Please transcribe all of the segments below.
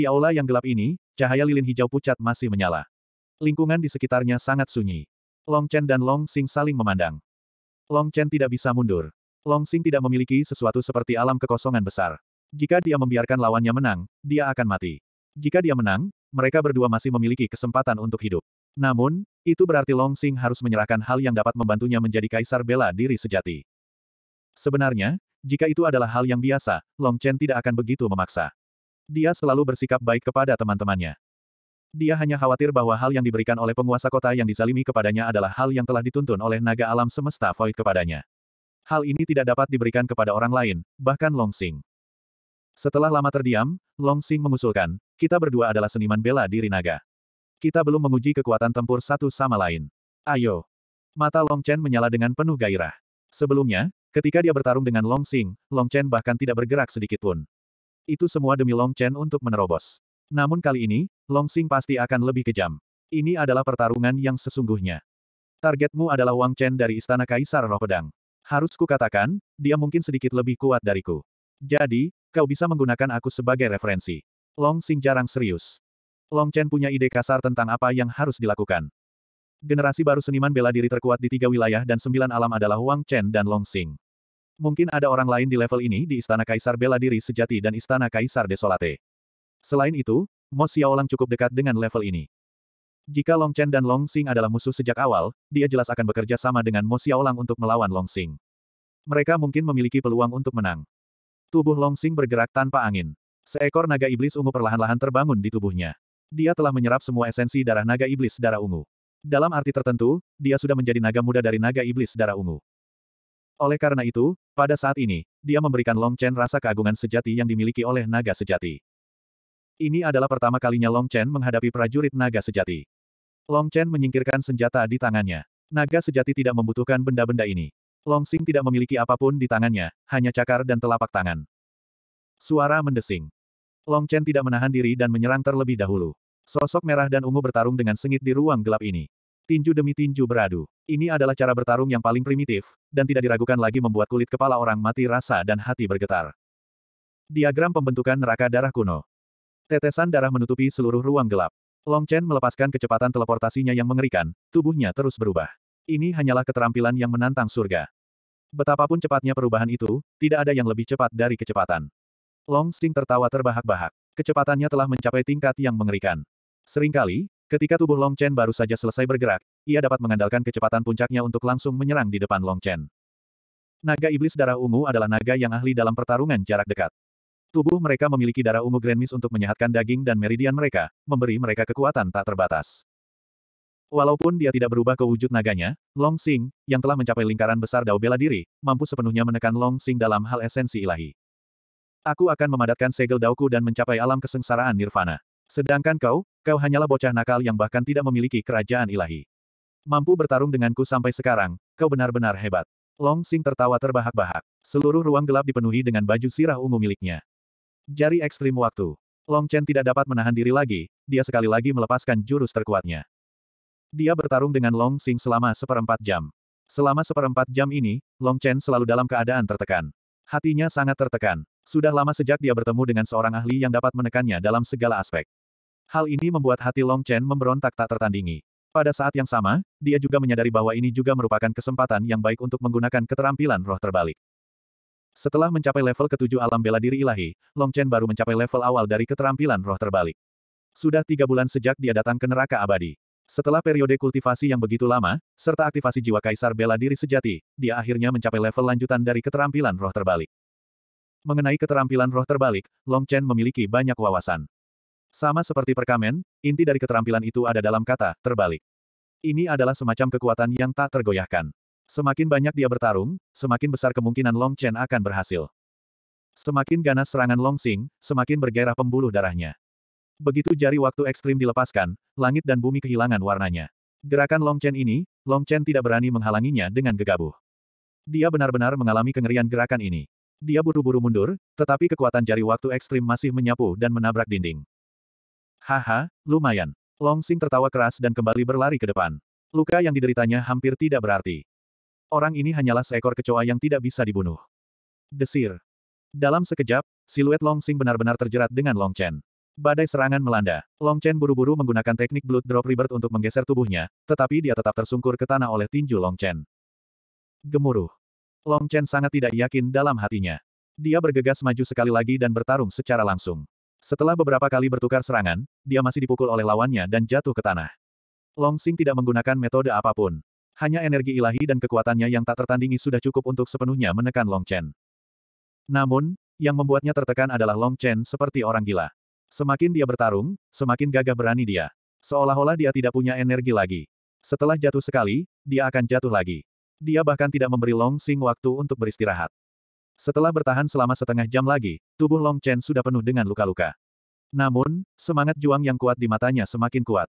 Di aula yang gelap ini, cahaya lilin hijau pucat masih menyala. Lingkungan di sekitarnya sangat sunyi. Long Chen dan Long Sing saling memandang. Long Chen tidak bisa mundur. Long Sing tidak memiliki sesuatu seperti alam kekosongan besar. Jika dia membiarkan lawannya menang, dia akan mati. Jika dia menang, mereka berdua masih memiliki kesempatan untuk hidup. Namun, itu berarti Long Sing harus menyerahkan hal yang dapat membantunya menjadi kaisar bela diri sejati. Sebenarnya, jika itu adalah hal yang biasa, Long Chen tidak akan begitu memaksa. Dia selalu bersikap baik kepada teman-temannya. Dia hanya khawatir bahwa hal yang diberikan oleh penguasa kota yang dizalimi kepadanya adalah hal yang telah dituntun oleh naga alam semesta Void kepadanya. Hal ini tidak dapat diberikan kepada orang lain, bahkan Long Sing. Setelah lama terdiam, Long Sing mengusulkan, kita berdua adalah seniman bela diri naga. Kita belum menguji kekuatan tempur satu sama lain. Ayo. Mata Long Chen menyala dengan penuh gairah. Sebelumnya, ketika dia bertarung dengan Long Sing, Long Chen bahkan tidak bergerak sedikitpun. Itu semua demi Long Chen untuk menerobos. Namun kali ini, Long Xing pasti akan lebih kejam. Ini adalah pertarungan yang sesungguhnya. Targetmu adalah Wang Chen dari Istana Kaisar Roh Pedang. Harus kukatakan, dia mungkin sedikit lebih kuat dariku. Jadi, kau bisa menggunakan aku sebagai referensi. Long Xing jarang serius. Long Chen punya ide kasar tentang apa yang harus dilakukan. Generasi baru seniman bela diri terkuat di tiga wilayah dan sembilan alam adalah Wang Chen dan Long Xing. Mungkin ada orang lain di level ini di Istana Kaisar Bela Diri Sejati dan Istana Kaisar Desolate. Selain itu, Mo Xiaolang cukup dekat dengan level ini. Jika Long Chen dan Long Xing adalah musuh sejak awal, dia jelas akan bekerja sama dengan Mo Xiaolang untuk melawan Long Xing. Mereka mungkin memiliki peluang untuk menang. Tubuh Long Xing bergerak tanpa angin. Seekor naga iblis ungu perlahan-lahan terbangun di tubuhnya. Dia telah menyerap semua esensi darah naga iblis darah ungu. Dalam arti tertentu, dia sudah menjadi naga muda dari naga iblis darah ungu. Oleh karena itu, pada saat ini, dia memberikan Long Chen rasa keagungan sejati yang dimiliki oleh naga sejati. Ini adalah pertama kalinya Long Chen menghadapi prajurit naga sejati. Long Chen menyingkirkan senjata di tangannya. Naga sejati tidak membutuhkan benda-benda ini. Long Xing tidak memiliki apapun di tangannya, hanya cakar dan telapak tangan. Suara mendesing. Long Chen tidak menahan diri dan menyerang terlebih dahulu. Sosok merah dan ungu bertarung dengan sengit di ruang gelap ini. Tinju demi tinju beradu. Ini adalah cara bertarung yang paling primitif, dan tidak diragukan lagi membuat kulit kepala orang mati rasa dan hati bergetar. Diagram pembentukan neraka darah kuno. Tetesan darah menutupi seluruh ruang gelap. Long Chen melepaskan kecepatan teleportasinya yang mengerikan, tubuhnya terus berubah. Ini hanyalah keterampilan yang menantang surga. Betapapun cepatnya perubahan itu, tidak ada yang lebih cepat dari kecepatan. Long Xing tertawa terbahak-bahak. Kecepatannya telah mencapai tingkat yang mengerikan. Seringkali, Ketika tubuh Long Chen baru saja selesai bergerak, ia dapat mengandalkan kecepatan puncaknya untuk langsung menyerang di depan Long Chen. Naga iblis darah ungu adalah naga yang ahli dalam pertarungan jarak dekat. Tubuh mereka memiliki darah ungu Grand Miss untuk menyehatkan daging dan meridian mereka, memberi mereka kekuatan tak terbatas. Walaupun dia tidak berubah ke wujud naganya, Long Sing yang telah mencapai lingkaran besar dao bela diri, mampu sepenuhnya menekan Long Sing dalam hal esensi ilahi. Aku akan memadatkan segel dauku dan mencapai alam kesengsaraan nirvana. Sedangkan kau, kau hanyalah bocah nakal yang bahkan tidak memiliki kerajaan ilahi. Mampu bertarung denganku sampai sekarang, kau benar-benar hebat. Long Sing tertawa terbahak-bahak. Seluruh ruang gelap dipenuhi dengan baju sirah ungu miliknya. Jari ekstrim waktu. Long Chen tidak dapat menahan diri lagi, dia sekali lagi melepaskan jurus terkuatnya. Dia bertarung dengan Long Sing selama seperempat jam. Selama seperempat jam ini, Long Chen selalu dalam keadaan tertekan. Hatinya sangat tertekan. Sudah lama sejak dia bertemu dengan seorang ahli yang dapat menekannya dalam segala aspek. Hal ini membuat hati Long Chen memberontak tak tertandingi. Pada saat yang sama, dia juga menyadari bahwa ini juga merupakan kesempatan yang baik untuk menggunakan keterampilan roh terbalik. Setelah mencapai level ketujuh alam bela diri ilahi, Long Chen baru mencapai level awal dari keterampilan roh terbalik. Sudah tiga bulan sejak dia datang ke neraka abadi. Setelah periode kultivasi yang begitu lama, serta aktivasi jiwa kaisar bela diri sejati, dia akhirnya mencapai level lanjutan dari keterampilan roh terbalik. Mengenai keterampilan roh terbalik, Long Chen memiliki banyak wawasan. Sama seperti perkamen, inti dari keterampilan itu ada dalam kata, terbalik. Ini adalah semacam kekuatan yang tak tergoyahkan. Semakin banyak dia bertarung, semakin besar kemungkinan Long Chen akan berhasil. Semakin ganas serangan Long Xing, semakin bergairah pembuluh darahnya. Begitu jari waktu ekstrim dilepaskan, langit dan bumi kehilangan warnanya. Gerakan Long Chen ini, Long Chen tidak berani menghalanginya dengan gegabah. Dia benar-benar mengalami kengerian gerakan ini. Dia buru-buru mundur, tetapi kekuatan jari waktu ekstrim masih menyapu dan menabrak dinding. Haha, lumayan. Long Sing tertawa keras dan kembali berlari ke depan. Luka yang dideritanya hampir tidak berarti. Orang ini hanyalah seekor kecoa yang tidak bisa dibunuh. Desir. Dalam sekejap, siluet Long Sing benar-benar terjerat dengan Long Chen. Badai serangan melanda. Long Chen buru-buru menggunakan teknik Blood Drop Rebirth untuk menggeser tubuhnya, tetapi dia tetap tersungkur ke tanah oleh tinju Long Chen. Gemuruh. Long Chen sangat tidak yakin dalam hatinya. Dia bergegas maju sekali lagi dan bertarung secara langsung. Setelah beberapa kali bertukar serangan, dia masih dipukul oleh lawannya dan jatuh ke tanah. Long Xing tidak menggunakan metode apapun. Hanya energi ilahi dan kekuatannya yang tak tertandingi sudah cukup untuk sepenuhnya menekan Long Chen. Namun, yang membuatnya tertekan adalah Long Chen seperti orang gila. Semakin dia bertarung, semakin gagah berani dia. Seolah-olah dia tidak punya energi lagi. Setelah jatuh sekali, dia akan jatuh lagi. Dia bahkan tidak memberi Long Xing waktu untuk beristirahat. Setelah bertahan selama setengah jam lagi, tubuh Long Chen sudah penuh dengan luka-luka. Namun, semangat juang yang kuat di matanya semakin kuat.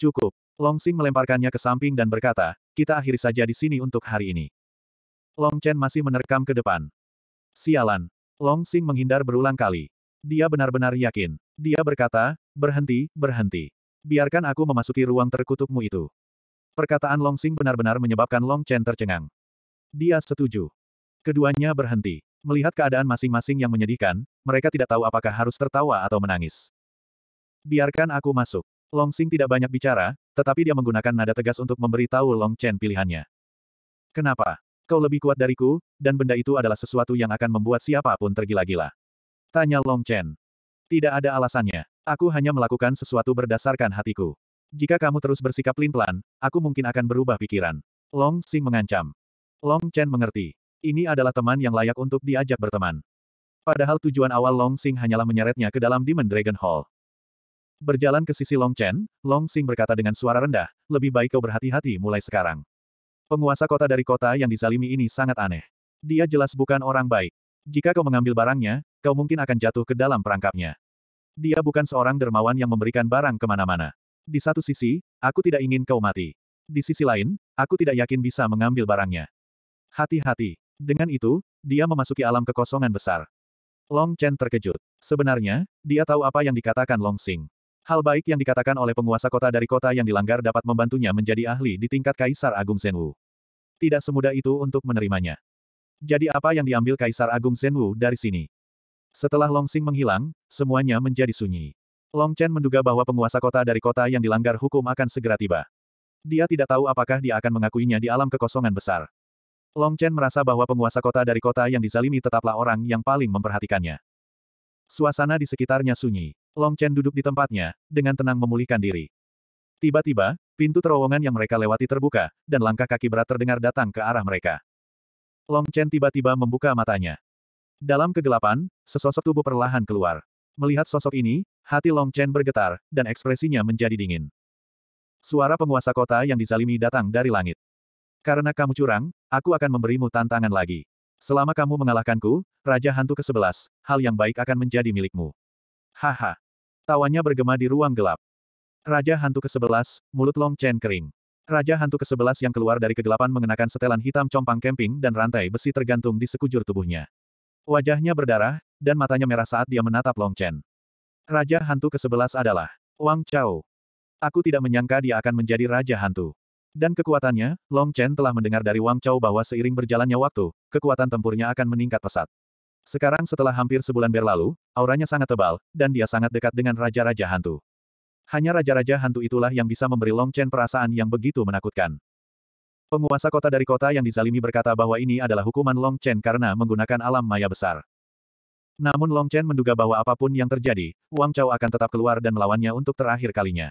Cukup. Long Xing melemparkannya ke samping dan berkata, kita akhiri saja di sini untuk hari ini. Long Chen masih menerkam ke depan. Sialan. Long Xing menghindar berulang kali. Dia benar-benar yakin. Dia berkata, berhenti, berhenti. Biarkan aku memasuki ruang terkutukmu itu. Perkataan Long Xing benar-benar menyebabkan Long Chen tercengang. Dia setuju. Keduanya berhenti. Melihat keadaan masing-masing yang menyedihkan, mereka tidak tahu apakah harus tertawa atau menangis. Biarkan aku masuk. Long Xing tidak banyak bicara, tetapi dia menggunakan nada tegas untuk memberitahu Long Chen pilihannya. Kenapa? Kau lebih kuat dariku, dan benda itu adalah sesuatu yang akan membuat siapapun tergila-gila. Tanya Long Chen. Tidak ada alasannya. Aku hanya melakukan sesuatu berdasarkan hatiku. Jika kamu terus bersikap pelin pelan aku mungkin akan berubah pikiran. Long Xing mengancam. Long Chen mengerti. Ini adalah teman yang layak untuk diajak berteman. Padahal tujuan awal Long Xing hanyalah menyeretnya ke dalam Demon Dragon Hall. Berjalan ke sisi Long Chen, Long Xing berkata dengan suara rendah, lebih baik kau berhati-hati mulai sekarang. Penguasa kota dari kota yang dizalimi ini sangat aneh. Dia jelas bukan orang baik. Jika kau mengambil barangnya, kau mungkin akan jatuh ke dalam perangkapnya. Dia bukan seorang dermawan yang memberikan barang kemana-mana. Di satu sisi, aku tidak ingin kau mati. Di sisi lain, aku tidak yakin bisa mengambil barangnya. Hati-hati. Dengan itu, dia memasuki alam kekosongan besar. Long Chen terkejut. Sebenarnya, dia tahu apa yang dikatakan Long Xing. Hal baik yang dikatakan oleh penguasa kota dari kota yang dilanggar dapat membantunya menjadi ahli di tingkat Kaisar Agung Senwu. Tidak semudah itu untuk menerimanya. Jadi apa yang diambil Kaisar Agung Senwu dari sini? Setelah Long Xing menghilang, semuanya menjadi sunyi. Long Chen menduga bahwa penguasa kota dari kota yang dilanggar hukum akan segera tiba. Dia tidak tahu apakah dia akan mengakuinya di alam kekosongan besar. Long Chen merasa bahwa penguasa kota dari kota yang dizalimi tetaplah orang yang paling memperhatikannya. Suasana di sekitarnya sunyi. Long Chen duduk di tempatnya, dengan tenang memulihkan diri. Tiba-tiba, pintu terowongan yang mereka lewati terbuka, dan langkah kaki berat terdengar datang ke arah mereka. Long Chen tiba-tiba membuka matanya. Dalam kegelapan, sesosok tubuh perlahan keluar. Melihat sosok ini, hati Long Chen bergetar, dan ekspresinya menjadi dingin. Suara penguasa kota yang dizalimi datang dari langit. Karena kamu curang, aku akan memberimu tantangan lagi. Selama kamu mengalahkanku, Raja Hantu ke-11, hal yang baik akan menjadi milikmu. Haha. Tawanya bergema di ruang gelap. Raja Hantu ke-11, mulut Long Chen kering. Raja Hantu ke-11 yang keluar dari kegelapan mengenakan setelan hitam compang kemping dan rantai besi tergantung di sekujur tubuhnya. Wajahnya berdarah, dan matanya merah saat dia menatap Long Chen. Raja Hantu ke-11 adalah Wang Chao. Aku tidak menyangka dia akan menjadi Raja Hantu. Dan kekuatannya, Long Chen telah mendengar dari Wang Chao bahwa seiring berjalannya waktu, kekuatan tempurnya akan meningkat pesat. Sekarang setelah hampir sebulan berlalu, auranya sangat tebal, dan dia sangat dekat dengan Raja-Raja Hantu. Hanya Raja-Raja Hantu itulah yang bisa memberi Long Chen perasaan yang begitu menakutkan. Penguasa kota dari kota yang dizalimi berkata bahwa ini adalah hukuman Long Chen karena menggunakan alam maya besar. Namun Long Chen menduga bahwa apapun yang terjadi, Wang Chao akan tetap keluar dan melawannya untuk terakhir kalinya.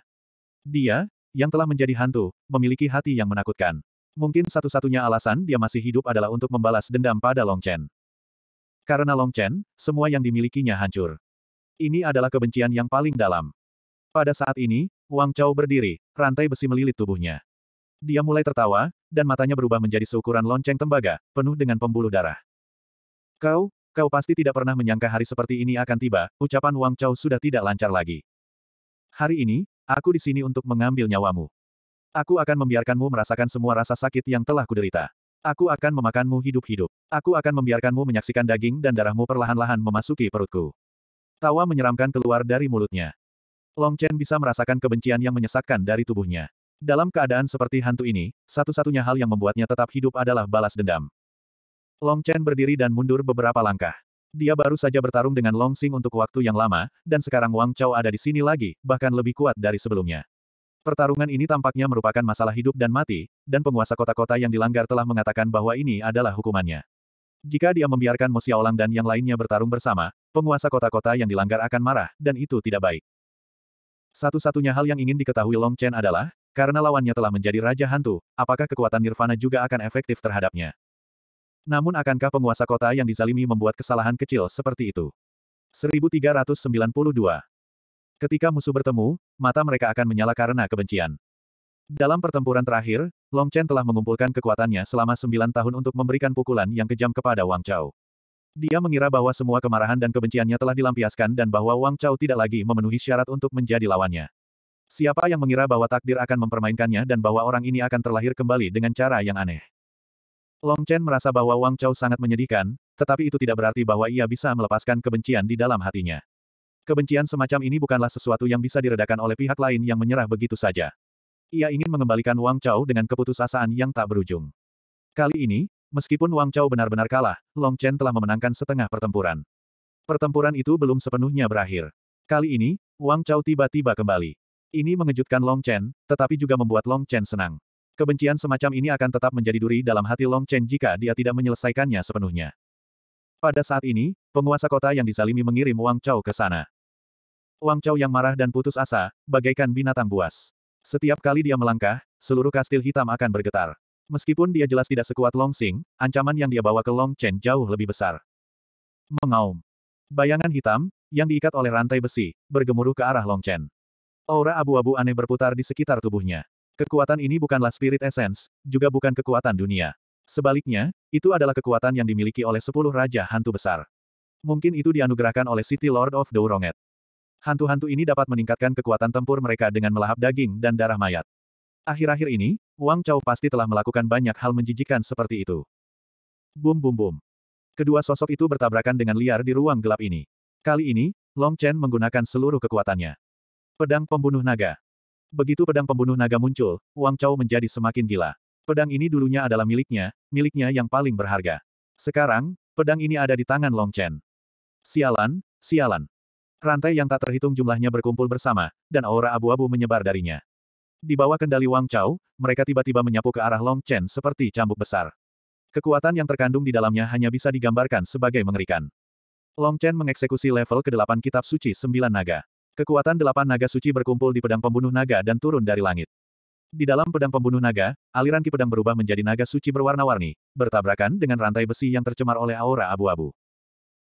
Dia, yang telah menjadi hantu, memiliki hati yang menakutkan. Mungkin satu-satunya alasan dia masih hidup adalah untuk membalas dendam pada Long Chen. Karena Long Chen, semua yang dimilikinya hancur. Ini adalah kebencian yang paling dalam. Pada saat ini, Wang Chao berdiri, rantai besi melilit tubuhnya. Dia mulai tertawa, dan matanya berubah menjadi seukuran lonceng tembaga, penuh dengan pembuluh darah. Kau, kau pasti tidak pernah menyangka hari seperti ini akan tiba, ucapan Wang Chao sudah tidak lancar lagi. Hari ini, Aku di sini untuk mengambil nyawamu. Aku akan membiarkanmu merasakan semua rasa sakit yang telah kuderita. Aku akan memakanmu hidup-hidup. Aku akan membiarkanmu menyaksikan daging dan darahmu perlahan-lahan memasuki perutku. Tawa menyeramkan keluar dari mulutnya. Long Chen bisa merasakan kebencian yang menyesakkan dari tubuhnya. Dalam keadaan seperti hantu ini, satu-satunya hal yang membuatnya tetap hidup adalah balas dendam. Long Chen berdiri dan mundur beberapa langkah. Dia baru saja bertarung dengan Long Sing untuk waktu yang lama, dan sekarang Wang Chao ada di sini lagi, bahkan lebih kuat dari sebelumnya. Pertarungan ini tampaknya merupakan masalah hidup dan mati, dan penguasa kota-kota yang dilanggar telah mengatakan bahwa ini adalah hukumannya. Jika dia membiarkan Mo Xiaolang dan yang lainnya bertarung bersama, penguasa kota-kota yang dilanggar akan marah, dan itu tidak baik. Satu-satunya hal yang ingin diketahui Long Chen adalah, karena lawannya telah menjadi Raja Hantu, apakah kekuatan Nirvana juga akan efektif terhadapnya? Namun akankah penguasa kota yang dizalimi membuat kesalahan kecil seperti itu? 1392. Ketika musuh bertemu, mata mereka akan menyala karena kebencian. Dalam pertempuran terakhir, Long Chen telah mengumpulkan kekuatannya selama sembilan tahun untuk memberikan pukulan yang kejam kepada Wang Chao. Dia mengira bahwa semua kemarahan dan kebenciannya telah dilampiaskan dan bahwa Wang Chao tidak lagi memenuhi syarat untuk menjadi lawannya. Siapa yang mengira bahwa takdir akan mempermainkannya dan bahwa orang ini akan terlahir kembali dengan cara yang aneh? Long Chen merasa bahwa Wang Chao sangat menyedihkan, tetapi itu tidak berarti bahwa ia bisa melepaskan kebencian di dalam hatinya. Kebencian semacam ini bukanlah sesuatu yang bisa diredakan oleh pihak lain yang menyerah begitu saja. Ia ingin mengembalikan Wang Chao dengan keputusasaan yang tak berujung. Kali ini, meskipun Wang Chao benar-benar kalah, Long Chen telah memenangkan setengah pertempuran. Pertempuran itu belum sepenuhnya berakhir. Kali ini, Wang Chao tiba-tiba kembali. Ini mengejutkan Long Chen, tetapi juga membuat Long Chen senang. Kebencian semacam ini akan tetap menjadi duri dalam hati Long Chen jika dia tidak menyelesaikannya sepenuhnya. Pada saat ini, penguasa kota yang dizalimi mengirim Wang Chao ke sana. Wang Chao yang marah dan putus asa, bagaikan binatang buas. Setiap kali dia melangkah, seluruh kastil hitam akan bergetar. Meskipun dia jelas tidak sekuat Long Xing, ancaman yang dia bawa ke Long Chen jauh lebih besar. Mengaum. Bayangan hitam, yang diikat oleh rantai besi, bergemuruh ke arah Long Chen. Aura abu-abu aneh berputar di sekitar tubuhnya. Kekuatan ini bukanlah spirit essence, juga bukan kekuatan dunia. Sebaliknya, itu adalah kekuatan yang dimiliki oleh sepuluh raja hantu besar. Mungkin itu dianugerahkan oleh City Lord of Douronget. Hantu-hantu ini dapat meningkatkan kekuatan tempur mereka dengan melahap daging dan darah mayat. Akhir-akhir ini, Wang Chao pasti telah melakukan banyak hal menjijikan seperti itu. Bum bum bum. Kedua sosok itu bertabrakan dengan liar di ruang gelap ini. Kali ini, Long Chen menggunakan seluruh kekuatannya. Pedang pembunuh naga. Begitu pedang pembunuh naga muncul, Wang Chao menjadi semakin gila. Pedang ini dulunya adalah miliknya, miliknya yang paling berharga. Sekarang, pedang ini ada di tangan Long Chen. Sialan, sialan. Rantai yang tak terhitung jumlahnya berkumpul bersama, dan aura abu-abu menyebar darinya. Di bawah kendali Wang Chao, mereka tiba-tiba menyapu ke arah Long Chen seperti cambuk besar. Kekuatan yang terkandung di dalamnya hanya bisa digambarkan sebagai mengerikan. Long Chen mengeksekusi level ke-8 kitab suci Sembilan Naga. Kekuatan delapan naga suci berkumpul di pedang pembunuh naga dan turun dari langit. Di dalam pedang pembunuh naga, aliran ki pedang berubah menjadi naga suci berwarna-warni, bertabrakan dengan rantai besi yang tercemar oleh aura abu-abu.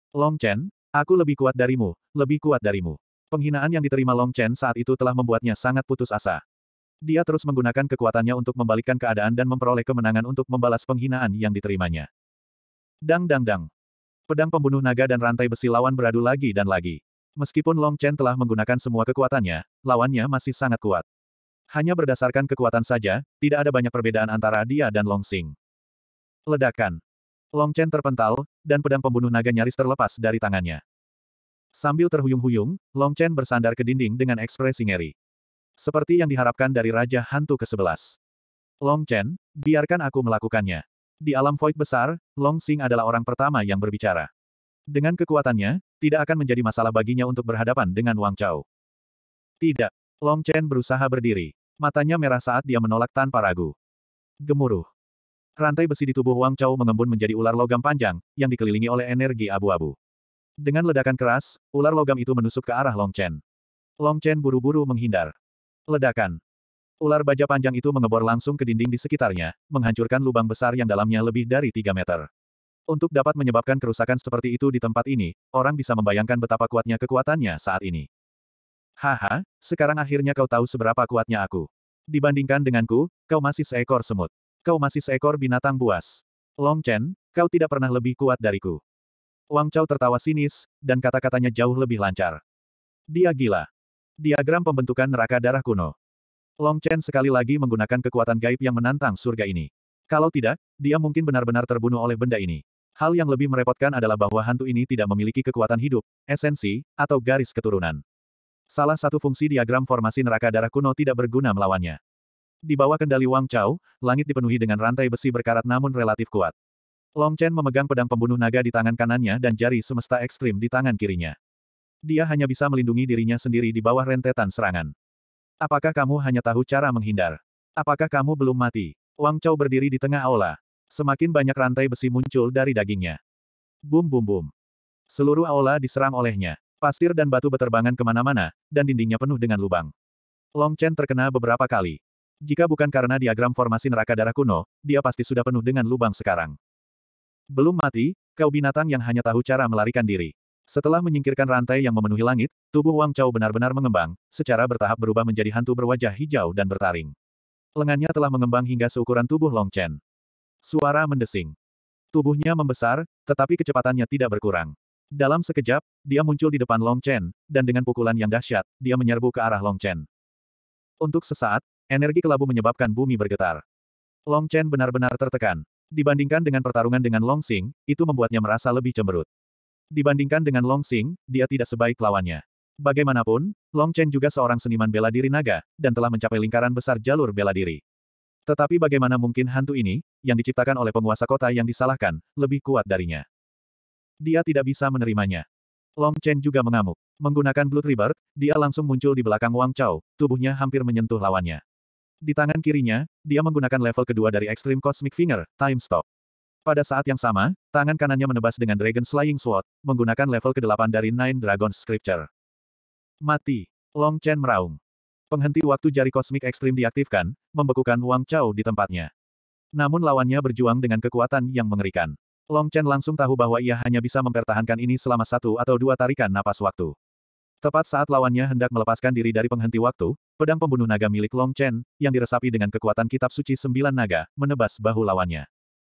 Long Chen, aku lebih kuat darimu, lebih kuat darimu. Penghinaan yang diterima Long Chen saat itu telah membuatnya sangat putus asa. Dia terus menggunakan kekuatannya untuk membalikkan keadaan dan memperoleh kemenangan untuk membalas penghinaan yang diterimanya. Dang dang dang. Pedang pembunuh naga dan rantai besi lawan beradu lagi dan lagi. Meskipun Long Chen telah menggunakan semua kekuatannya, lawannya masih sangat kuat. Hanya berdasarkan kekuatan saja, tidak ada banyak perbedaan antara dia dan Long Xing. Ledakan. Long Chen terpental, dan pedang pembunuh naga nyaris terlepas dari tangannya. Sambil terhuyung-huyung, Long Chen bersandar ke dinding dengan ekspresi ngeri. Seperti yang diharapkan dari Raja Hantu ke-11. Long Chen, biarkan aku melakukannya. Di alam void besar, Long Xing adalah orang pertama yang berbicara. Dengan kekuatannya, tidak akan menjadi masalah baginya untuk berhadapan dengan Wang Chao. Tidak. Long Chen berusaha berdiri. Matanya merah saat dia menolak tanpa ragu. Gemuruh. Rantai besi di tubuh Wang Chao mengembun menjadi ular logam panjang, yang dikelilingi oleh energi abu-abu. Dengan ledakan keras, ular logam itu menusuk ke arah Long Chen. Long Chen buru-buru menghindar. Ledakan. Ular baja panjang itu mengebor langsung ke dinding di sekitarnya, menghancurkan lubang besar yang dalamnya lebih dari 3 meter. Untuk dapat menyebabkan kerusakan seperti itu di tempat ini, orang bisa membayangkan betapa kuatnya kekuatannya saat ini. Haha, sekarang akhirnya kau tahu seberapa kuatnya aku. Dibandingkan denganku, kau masih seekor semut. Kau masih seekor binatang buas. Long Chen, kau tidak pernah lebih kuat dariku. Wang Chao tertawa sinis, dan kata-katanya jauh lebih lancar. Dia gila. Diagram pembentukan neraka darah kuno. Long Chen sekali lagi menggunakan kekuatan gaib yang menantang surga ini. Kalau tidak, dia mungkin benar-benar terbunuh oleh benda ini. Hal yang lebih merepotkan adalah bahwa hantu ini tidak memiliki kekuatan hidup, esensi, atau garis keturunan. Salah satu fungsi diagram formasi neraka darah kuno tidak berguna melawannya. Di bawah kendali Wang Chao, langit dipenuhi dengan rantai besi berkarat namun relatif kuat. Long Chen memegang pedang pembunuh naga di tangan kanannya dan jari semesta ekstrim di tangan kirinya. Dia hanya bisa melindungi dirinya sendiri di bawah rentetan serangan. Apakah kamu hanya tahu cara menghindar? Apakah kamu belum mati? Wang Chao berdiri di tengah aula. Semakin banyak rantai besi muncul dari dagingnya. Bum bum bum. Seluruh aula diserang olehnya. Pasir dan batu beterbangan kemana-mana, dan dindingnya penuh dengan lubang. Long Chen terkena beberapa kali. Jika bukan karena diagram formasi neraka darah kuno, dia pasti sudah penuh dengan lubang sekarang. Belum mati, kau binatang yang hanya tahu cara melarikan diri. Setelah menyingkirkan rantai yang memenuhi langit, tubuh Wang Chao benar-benar mengembang, secara bertahap berubah menjadi hantu berwajah hijau dan bertaring. Lengannya telah mengembang hingga seukuran tubuh Long Chen. Suara mendesing. Tubuhnya membesar, tetapi kecepatannya tidak berkurang. Dalam sekejap, dia muncul di depan Long Chen, dan dengan pukulan yang dahsyat, dia menyerbu ke arah Long Chen. Untuk sesaat, energi kelabu menyebabkan bumi bergetar. Long Chen benar-benar tertekan. Dibandingkan dengan pertarungan dengan Long Xing, itu membuatnya merasa lebih cemberut. Dibandingkan dengan Long Xing, dia tidak sebaik lawannya. Bagaimanapun, Long Chen juga seorang seniman bela diri naga, dan telah mencapai lingkaran besar jalur bela diri. Tetapi bagaimana mungkin hantu ini, yang diciptakan oleh penguasa kota yang disalahkan, lebih kuat darinya. Dia tidak bisa menerimanya. Long Chen juga mengamuk. Menggunakan Blood River, dia langsung muncul di belakang Wang Chao, tubuhnya hampir menyentuh lawannya. Di tangan kirinya, dia menggunakan level kedua dari Extreme Cosmic Finger, Time Stop. Pada saat yang sama, tangan kanannya menebas dengan Dragon Slaying Sword, menggunakan level ke-8 dari Nine Dragon Scripture. Mati. Long Chen meraung. Penghenti waktu jari kosmik ekstrim diaktifkan, membekukan Wang Chao di tempatnya. Namun lawannya berjuang dengan kekuatan yang mengerikan. Long Chen langsung tahu bahwa ia hanya bisa mempertahankan ini selama satu atau dua tarikan napas waktu. Tepat saat lawannya hendak melepaskan diri dari penghenti waktu, pedang pembunuh naga milik Long Chen, yang diresapi dengan kekuatan kitab suci sembilan naga, menebas bahu lawannya.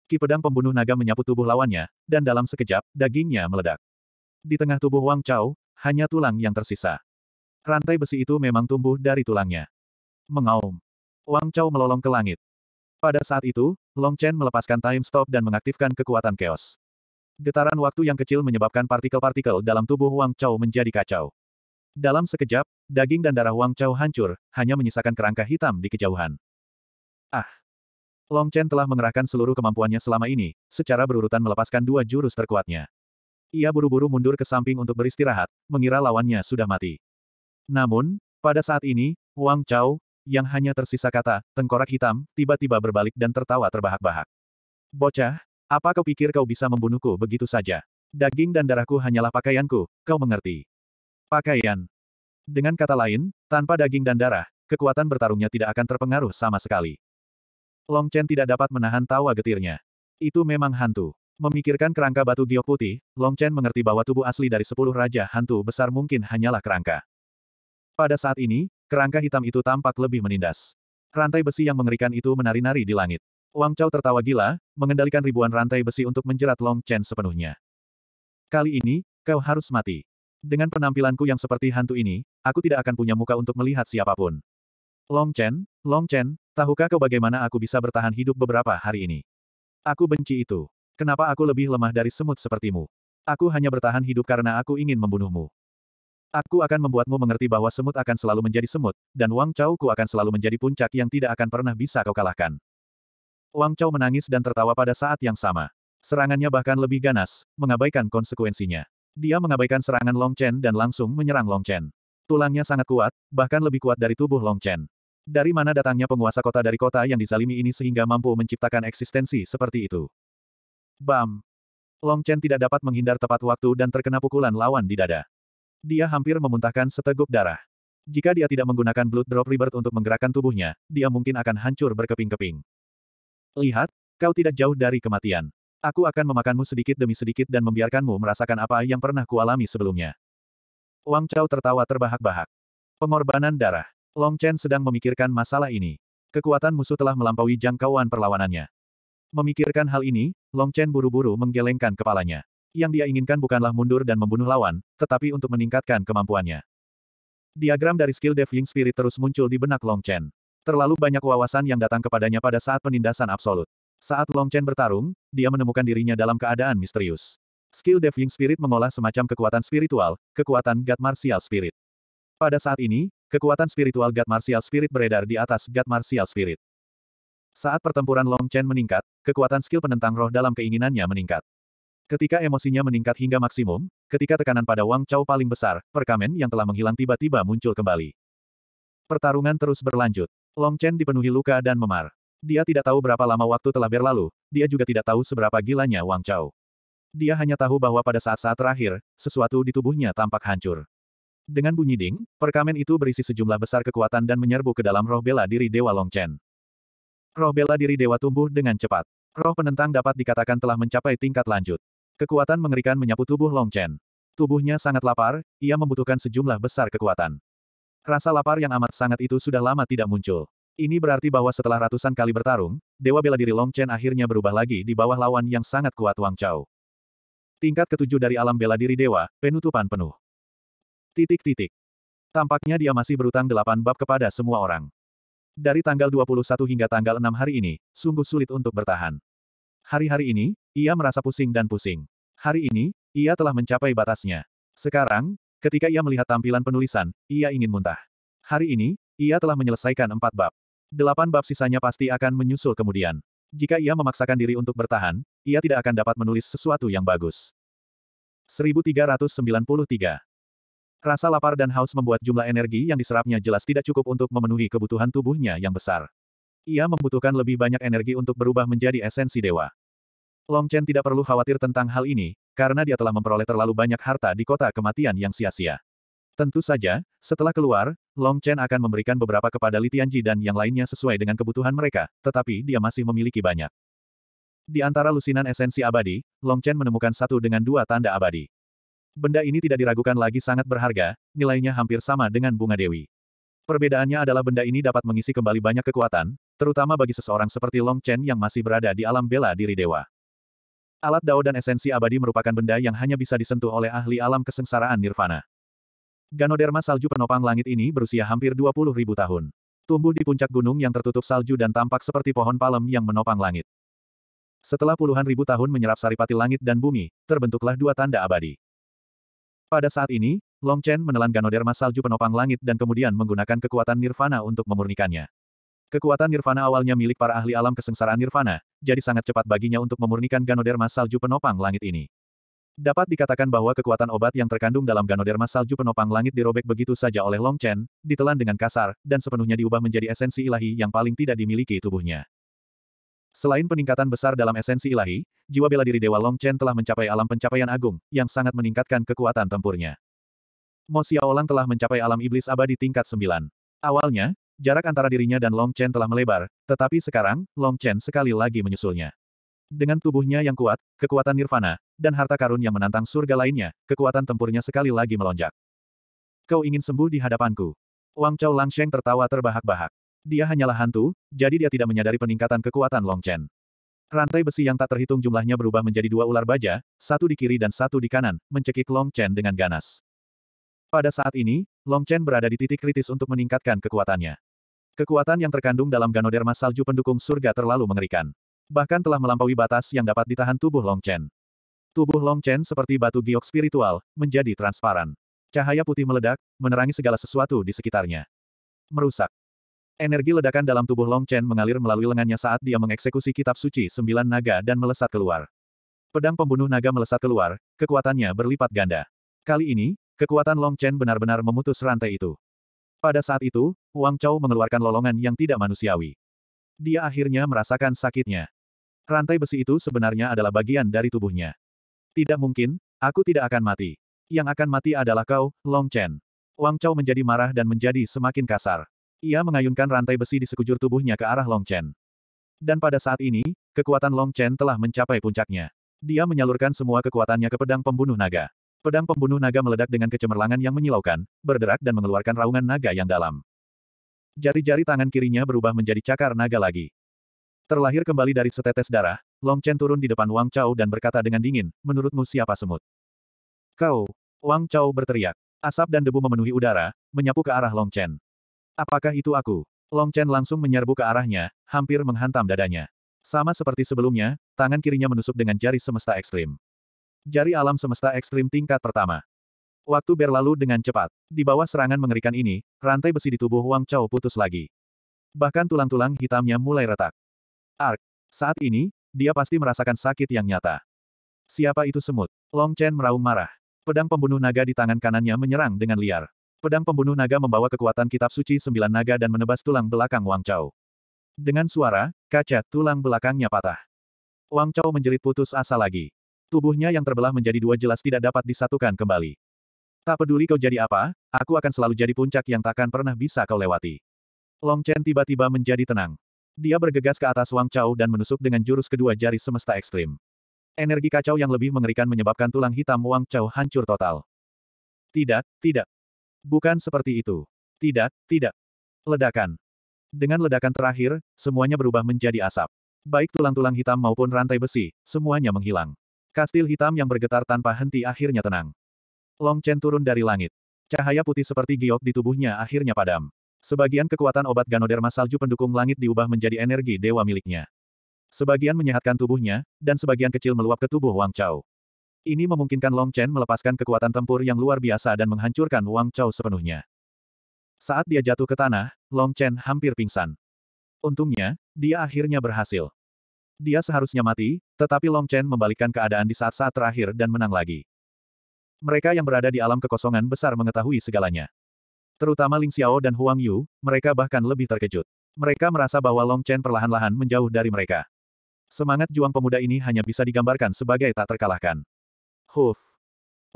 Ki pedang pembunuh naga menyapu tubuh lawannya, dan dalam sekejap, dagingnya meledak. Di tengah tubuh Wang Chao, hanya tulang yang tersisa. Rantai besi itu memang tumbuh dari tulangnya. Mengaum. Wang Chao melolong ke langit. Pada saat itu, Long Chen melepaskan time stop dan mengaktifkan kekuatan chaos. Getaran waktu yang kecil menyebabkan partikel-partikel dalam tubuh Wang Chao menjadi kacau. Dalam sekejap, daging dan darah Wang Chao hancur, hanya menyisakan kerangka hitam di kejauhan. Ah! Long Chen telah mengerahkan seluruh kemampuannya selama ini, secara berurutan melepaskan dua jurus terkuatnya. Ia buru-buru mundur ke samping untuk beristirahat, mengira lawannya sudah mati. Namun, pada saat ini, Wang Chao, yang hanya tersisa kata, tengkorak hitam, tiba-tiba berbalik dan tertawa terbahak-bahak. Bocah, apa kau pikir kau bisa membunuhku begitu saja? Daging dan darahku hanyalah pakaianku, kau mengerti. Pakaian. Dengan kata lain, tanpa daging dan darah, kekuatan bertarungnya tidak akan terpengaruh sama sekali. Long Chen tidak dapat menahan tawa getirnya. Itu memang hantu. Memikirkan kerangka batu giok putih, Long Chen mengerti bahwa tubuh asli dari sepuluh raja hantu besar mungkin hanyalah kerangka. Pada saat ini, kerangka hitam itu tampak lebih menindas. Rantai besi yang mengerikan itu menari-nari di langit. Wang Chao tertawa gila, mengendalikan ribuan rantai besi untuk menjerat Long Chen sepenuhnya. Kali ini, kau harus mati. Dengan penampilanku yang seperti hantu ini, aku tidak akan punya muka untuk melihat siapapun. Long Chen, Long Chen, tahukah kau bagaimana aku bisa bertahan hidup beberapa hari ini? Aku benci itu. Kenapa aku lebih lemah dari semut sepertimu? Aku hanya bertahan hidup karena aku ingin membunuhmu. Aku akan membuatmu mengerti bahwa semut akan selalu menjadi semut, dan Wang Chao Ku akan selalu menjadi puncak yang tidak akan pernah bisa kau kalahkan. Wang Chao menangis dan tertawa pada saat yang sama. Serangannya bahkan lebih ganas, mengabaikan konsekuensinya. Dia mengabaikan serangan Long Chen dan langsung menyerang Long Chen. Tulangnya sangat kuat, bahkan lebih kuat dari tubuh Long Chen. Dari mana datangnya penguasa kota dari kota yang dizalimi ini sehingga mampu menciptakan eksistensi seperti itu? Bam! Long Chen tidak dapat menghindar tepat waktu dan terkena pukulan lawan di dada. Dia hampir memuntahkan seteguk darah. Jika dia tidak menggunakan Blood Drop Rebirth untuk menggerakkan tubuhnya, dia mungkin akan hancur berkeping-keping. Lihat, kau tidak jauh dari kematian. Aku akan memakanmu sedikit demi sedikit dan membiarkanmu merasakan apa yang pernah kualami sebelumnya. Wang Chao tertawa terbahak-bahak. Pengorbanan darah. Long Chen sedang memikirkan masalah ini. Kekuatan musuh telah melampaui jangkauan perlawanannya. Memikirkan hal ini, Long Chen buru-buru menggelengkan kepalanya. Yang dia inginkan bukanlah mundur dan membunuh lawan, tetapi untuk meningkatkan kemampuannya. Diagram dari skill Defying Spirit terus muncul di benak Long Chen. Terlalu banyak wawasan yang datang kepadanya pada saat penindasan absolut. Saat Long Chen bertarung, dia menemukan dirinya dalam keadaan misterius. Skill Defying Spirit mengolah semacam kekuatan spiritual, kekuatan God Martial Spirit. Pada saat ini, kekuatan spiritual God Martial Spirit beredar di atas God Martial Spirit. Saat pertempuran Long Chen meningkat, kekuatan skill penentang roh dalam keinginannya meningkat. Ketika emosinya meningkat hingga maksimum, ketika tekanan pada Wang Chao paling besar, perkamen yang telah menghilang tiba-tiba muncul kembali. Pertarungan terus berlanjut. Long Chen dipenuhi luka dan memar. Dia tidak tahu berapa lama waktu telah berlalu, dia juga tidak tahu seberapa gilanya Wang Chao. Dia hanya tahu bahwa pada saat-saat terakhir, sesuatu di tubuhnya tampak hancur. Dengan bunyi ding, perkamen itu berisi sejumlah besar kekuatan dan menyerbu ke dalam roh bela diri Dewa Long Chen. Roh bela diri Dewa tumbuh dengan cepat. Roh penentang dapat dikatakan telah mencapai tingkat lanjut. Kekuatan mengerikan menyapu tubuh Long Chen. Tubuhnya sangat lapar, ia membutuhkan sejumlah besar kekuatan. Rasa lapar yang amat sangat itu sudah lama tidak muncul. Ini berarti bahwa setelah ratusan kali bertarung, Dewa Bela Diri Long Chen akhirnya berubah lagi di bawah lawan yang sangat kuat Wang Chao. Tingkat ketujuh dari alam bela diri dewa, penutupan penuh. Titik-titik. Tampaknya dia masih berutang delapan bab kepada semua orang. Dari tanggal 21 hingga tanggal 6 hari ini, sungguh sulit untuk bertahan. Hari-hari ini, ia merasa pusing dan pusing. Hari ini, ia telah mencapai batasnya. Sekarang, ketika ia melihat tampilan penulisan, ia ingin muntah. Hari ini, ia telah menyelesaikan empat bab. Delapan bab sisanya pasti akan menyusul kemudian. Jika ia memaksakan diri untuk bertahan, ia tidak akan dapat menulis sesuatu yang bagus. 1393 Rasa lapar dan haus membuat jumlah energi yang diserapnya jelas tidak cukup untuk memenuhi kebutuhan tubuhnya yang besar. Ia membutuhkan lebih banyak energi untuk berubah menjadi esensi dewa. Long Chen tidak perlu khawatir tentang hal ini, karena dia telah memperoleh terlalu banyak harta di kota kematian yang sia-sia. Tentu saja, setelah keluar, Long Chen akan memberikan beberapa kepada Li Tianji dan yang lainnya sesuai dengan kebutuhan mereka, tetapi dia masih memiliki banyak. Di antara lusinan esensi abadi, Long Chen menemukan satu dengan dua tanda abadi. Benda ini tidak diragukan lagi sangat berharga, nilainya hampir sama dengan bunga dewi. Perbedaannya adalah benda ini dapat mengisi kembali banyak kekuatan, terutama bagi seseorang seperti Long Chen yang masih berada di alam bela diri dewa. Alat dao dan esensi abadi merupakan benda yang hanya bisa disentuh oleh ahli alam kesengsaraan nirvana. Ganoderma salju penopang langit ini berusia hampir 20 ribu tahun. Tumbuh di puncak gunung yang tertutup salju dan tampak seperti pohon palem yang menopang langit. Setelah puluhan ribu tahun menyerap saripati langit dan bumi, terbentuklah dua tanda abadi. Pada saat ini, Long Chen menelan Ganoderma salju penopang langit dan kemudian menggunakan kekuatan nirvana untuk memurnikannya. Kekuatan nirvana awalnya milik para ahli alam kesengsaraan nirvana, jadi sangat cepat baginya untuk memurnikan ganoderma salju penopang langit ini. Dapat dikatakan bahwa kekuatan obat yang terkandung dalam ganoderma salju penopang langit dirobek begitu saja oleh Long Chen, ditelan dengan kasar, dan sepenuhnya diubah menjadi esensi ilahi yang paling tidak dimiliki tubuhnya. Selain peningkatan besar dalam esensi ilahi, jiwa bela diri Dewa Long Chen telah mencapai alam pencapaian agung, yang sangat meningkatkan kekuatan tempurnya. Mo Xiaolang telah mencapai alam iblis abadi tingkat 9. Awalnya, Jarak antara dirinya dan Long Chen telah melebar, tetapi sekarang, Long Chen sekali lagi menyusulnya. Dengan tubuhnya yang kuat, kekuatan nirvana, dan harta karun yang menantang surga lainnya, kekuatan tempurnya sekali lagi melonjak. Kau ingin sembuh di hadapanku. Wang Chao Langsheng tertawa terbahak-bahak. Dia hanyalah hantu, jadi dia tidak menyadari peningkatan kekuatan Long Chen. Rantai besi yang tak terhitung jumlahnya berubah menjadi dua ular baja, satu di kiri dan satu di kanan, mencekik Long Chen dengan ganas. Pada saat ini, Long Chen berada di titik kritis untuk meningkatkan kekuatannya. Kekuatan yang terkandung dalam Ganoderma salju pendukung surga terlalu mengerikan. Bahkan telah melampaui batas yang dapat ditahan tubuh Long Chen. Tubuh Long Chen seperti batu giok spiritual, menjadi transparan. Cahaya putih meledak, menerangi segala sesuatu di sekitarnya. Merusak. Energi ledakan dalam tubuh Long Chen mengalir melalui lengannya saat dia mengeksekusi kitab suci sembilan naga dan melesat keluar. Pedang pembunuh naga melesat keluar, kekuatannya berlipat ganda. Kali ini, kekuatan Long Chen benar-benar memutus rantai itu. Pada saat itu, Wang Chao mengeluarkan lolongan yang tidak manusiawi. Dia akhirnya merasakan sakitnya. Rantai besi itu sebenarnya adalah bagian dari tubuhnya. Tidak mungkin, aku tidak akan mati. Yang akan mati adalah kau, Long Chen. Wang Chao menjadi marah dan menjadi semakin kasar. Ia mengayunkan rantai besi di sekujur tubuhnya ke arah Long Chen. Dan pada saat ini, kekuatan Long Chen telah mencapai puncaknya. Dia menyalurkan semua kekuatannya ke pedang pembunuh naga. Pedang pembunuh naga meledak dengan kecemerlangan yang menyilaukan, berderak dan mengeluarkan raungan naga yang dalam. Jari-jari tangan kirinya berubah menjadi cakar naga lagi. Terlahir kembali dari setetes darah, Long Chen turun di depan Wang Chao dan berkata dengan dingin, menurutmu siapa semut? Kau! Wang Chao berteriak. Asap dan debu memenuhi udara, menyapu ke arah Long Chen. Apakah itu aku? Long Chen langsung menyerbu ke arahnya, hampir menghantam dadanya. Sama seperti sebelumnya, tangan kirinya menusuk dengan jari semesta ekstrim jari alam semesta ekstrim tingkat pertama. Waktu berlalu dengan cepat. Di bawah serangan mengerikan ini, rantai besi di tubuh Wang Chao putus lagi. Bahkan tulang-tulang hitamnya mulai retak. Ark. Saat ini, dia pasti merasakan sakit yang nyata. Siapa itu semut? Long Chen meraung marah. Pedang pembunuh naga di tangan kanannya menyerang dengan liar. Pedang pembunuh naga membawa kekuatan kitab suci sembilan naga dan menebas tulang belakang Wang Chao. Dengan suara, kaca tulang belakangnya patah. Wang Chao menjerit putus asa lagi. Tubuhnya yang terbelah menjadi dua jelas tidak dapat disatukan kembali. Tak peduli kau jadi apa, aku akan selalu jadi puncak yang takkan pernah bisa kau lewati. Long Chen tiba-tiba menjadi tenang. Dia bergegas ke atas Wang Chao dan menusuk dengan jurus kedua jari semesta ekstrim. Energi kacau yang lebih mengerikan menyebabkan tulang hitam Wang Chao hancur total. Tidak, tidak. Bukan seperti itu. Tidak, tidak. Ledakan. Dengan ledakan terakhir, semuanya berubah menjadi asap. Baik tulang-tulang hitam maupun rantai besi, semuanya menghilang. Kastil hitam yang bergetar tanpa henti akhirnya tenang. Long Chen turun dari langit. Cahaya putih seperti giok di tubuhnya akhirnya padam. Sebagian kekuatan obat Ganoderma salju pendukung langit diubah menjadi energi dewa miliknya. Sebagian menyehatkan tubuhnya, dan sebagian kecil meluap ke tubuh Wang Chao. Ini memungkinkan Long Chen melepaskan kekuatan tempur yang luar biasa dan menghancurkan Wang Chao sepenuhnya. Saat dia jatuh ke tanah, Long Chen hampir pingsan. Untungnya, dia akhirnya berhasil. Dia seharusnya mati, tetapi Long Chen membalikkan keadaan di saat-saat terakhir dan menang lagi. Mereka yang berada di alam kekosongan besar mengetahui segalanya. Terutama Ling Xiao dan Huang Yu, mereka bahkan lebih terkejut. Mereka merasa bahwa Long Chen perlahan-lahan menjauh dari mereka. Semangat juang pemuda ini hanya bisa digambarkan sebagai tak terkalahkan. Huf!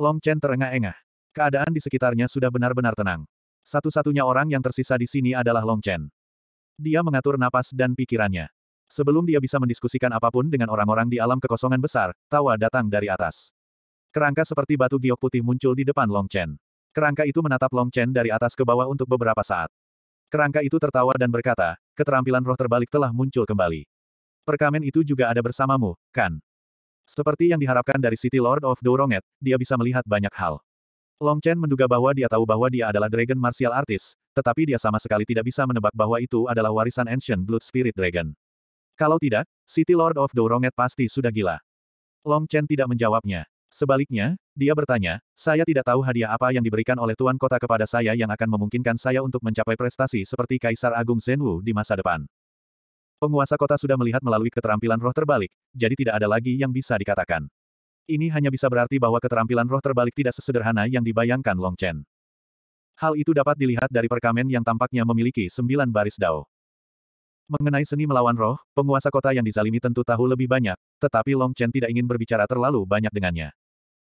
Long Chen terengah-engah. Keadaan di sekitarnya sudah benar-benar tenang. Satu-satunya orang yang tersisa di sini adalah Long Chen. Dia mengatur napas dan pikirannya. Sebelum dia bisa mendiskusikan apapun dengan orang-orang di alam kekosongan besar, tawa datang dari atas. Kerangka seperti batu giok putih muncul di depan Long Chen. Kerangka itu menatap Long Chen dari atas ke bawah untuk beberapa saat. Kerangka itu tertawa dan berkata, keterampilan roh terbalik telah muncul kembali. Perkamen itu juga ada bersamamu, kan? Seperti yang diharapkan dari City Lord of Doronget, dia bisa melihat banyak hal. Long Chen menduga bahwa dia tahu bahwa dia adalah Dragon Martial Artist, tetapi dia sama sekali tidak bisa menebak bahwa itu adalah warisan Ancient Blood Spirit Dragon. Kalau tidak, City Lord of Ronget pasti sudah gila. Long Chen tidak menjawabnya. Sebaliknya, dia bertanya, saya tidak tahu hadiah apa yang diberikan oleh Tuan Kota kepada saya yang akan memungkinkan saya untuk mencapai prestasi seperti Kaisar Agung Zhenwu di masa depan. Penguasa kota sudah melihat melalui keterampilan roh terbalik, jadi tidak ada lagi yang bisa dikatakan. Ini hanya bisa berarti bahwa keterampilan roh terbalik tidak sesederhana yang dibayangkan Long Chen. Hal itu dapat dilihat dari perkamen yang tampaknya memiliki sembilan baris dao. Mengenai seni melawan roh, penguasa kota yang dizalimi tentu tahu lebih banyak, tetapi Long Chen tidak ingin berbicara terlalu banyak dengannya.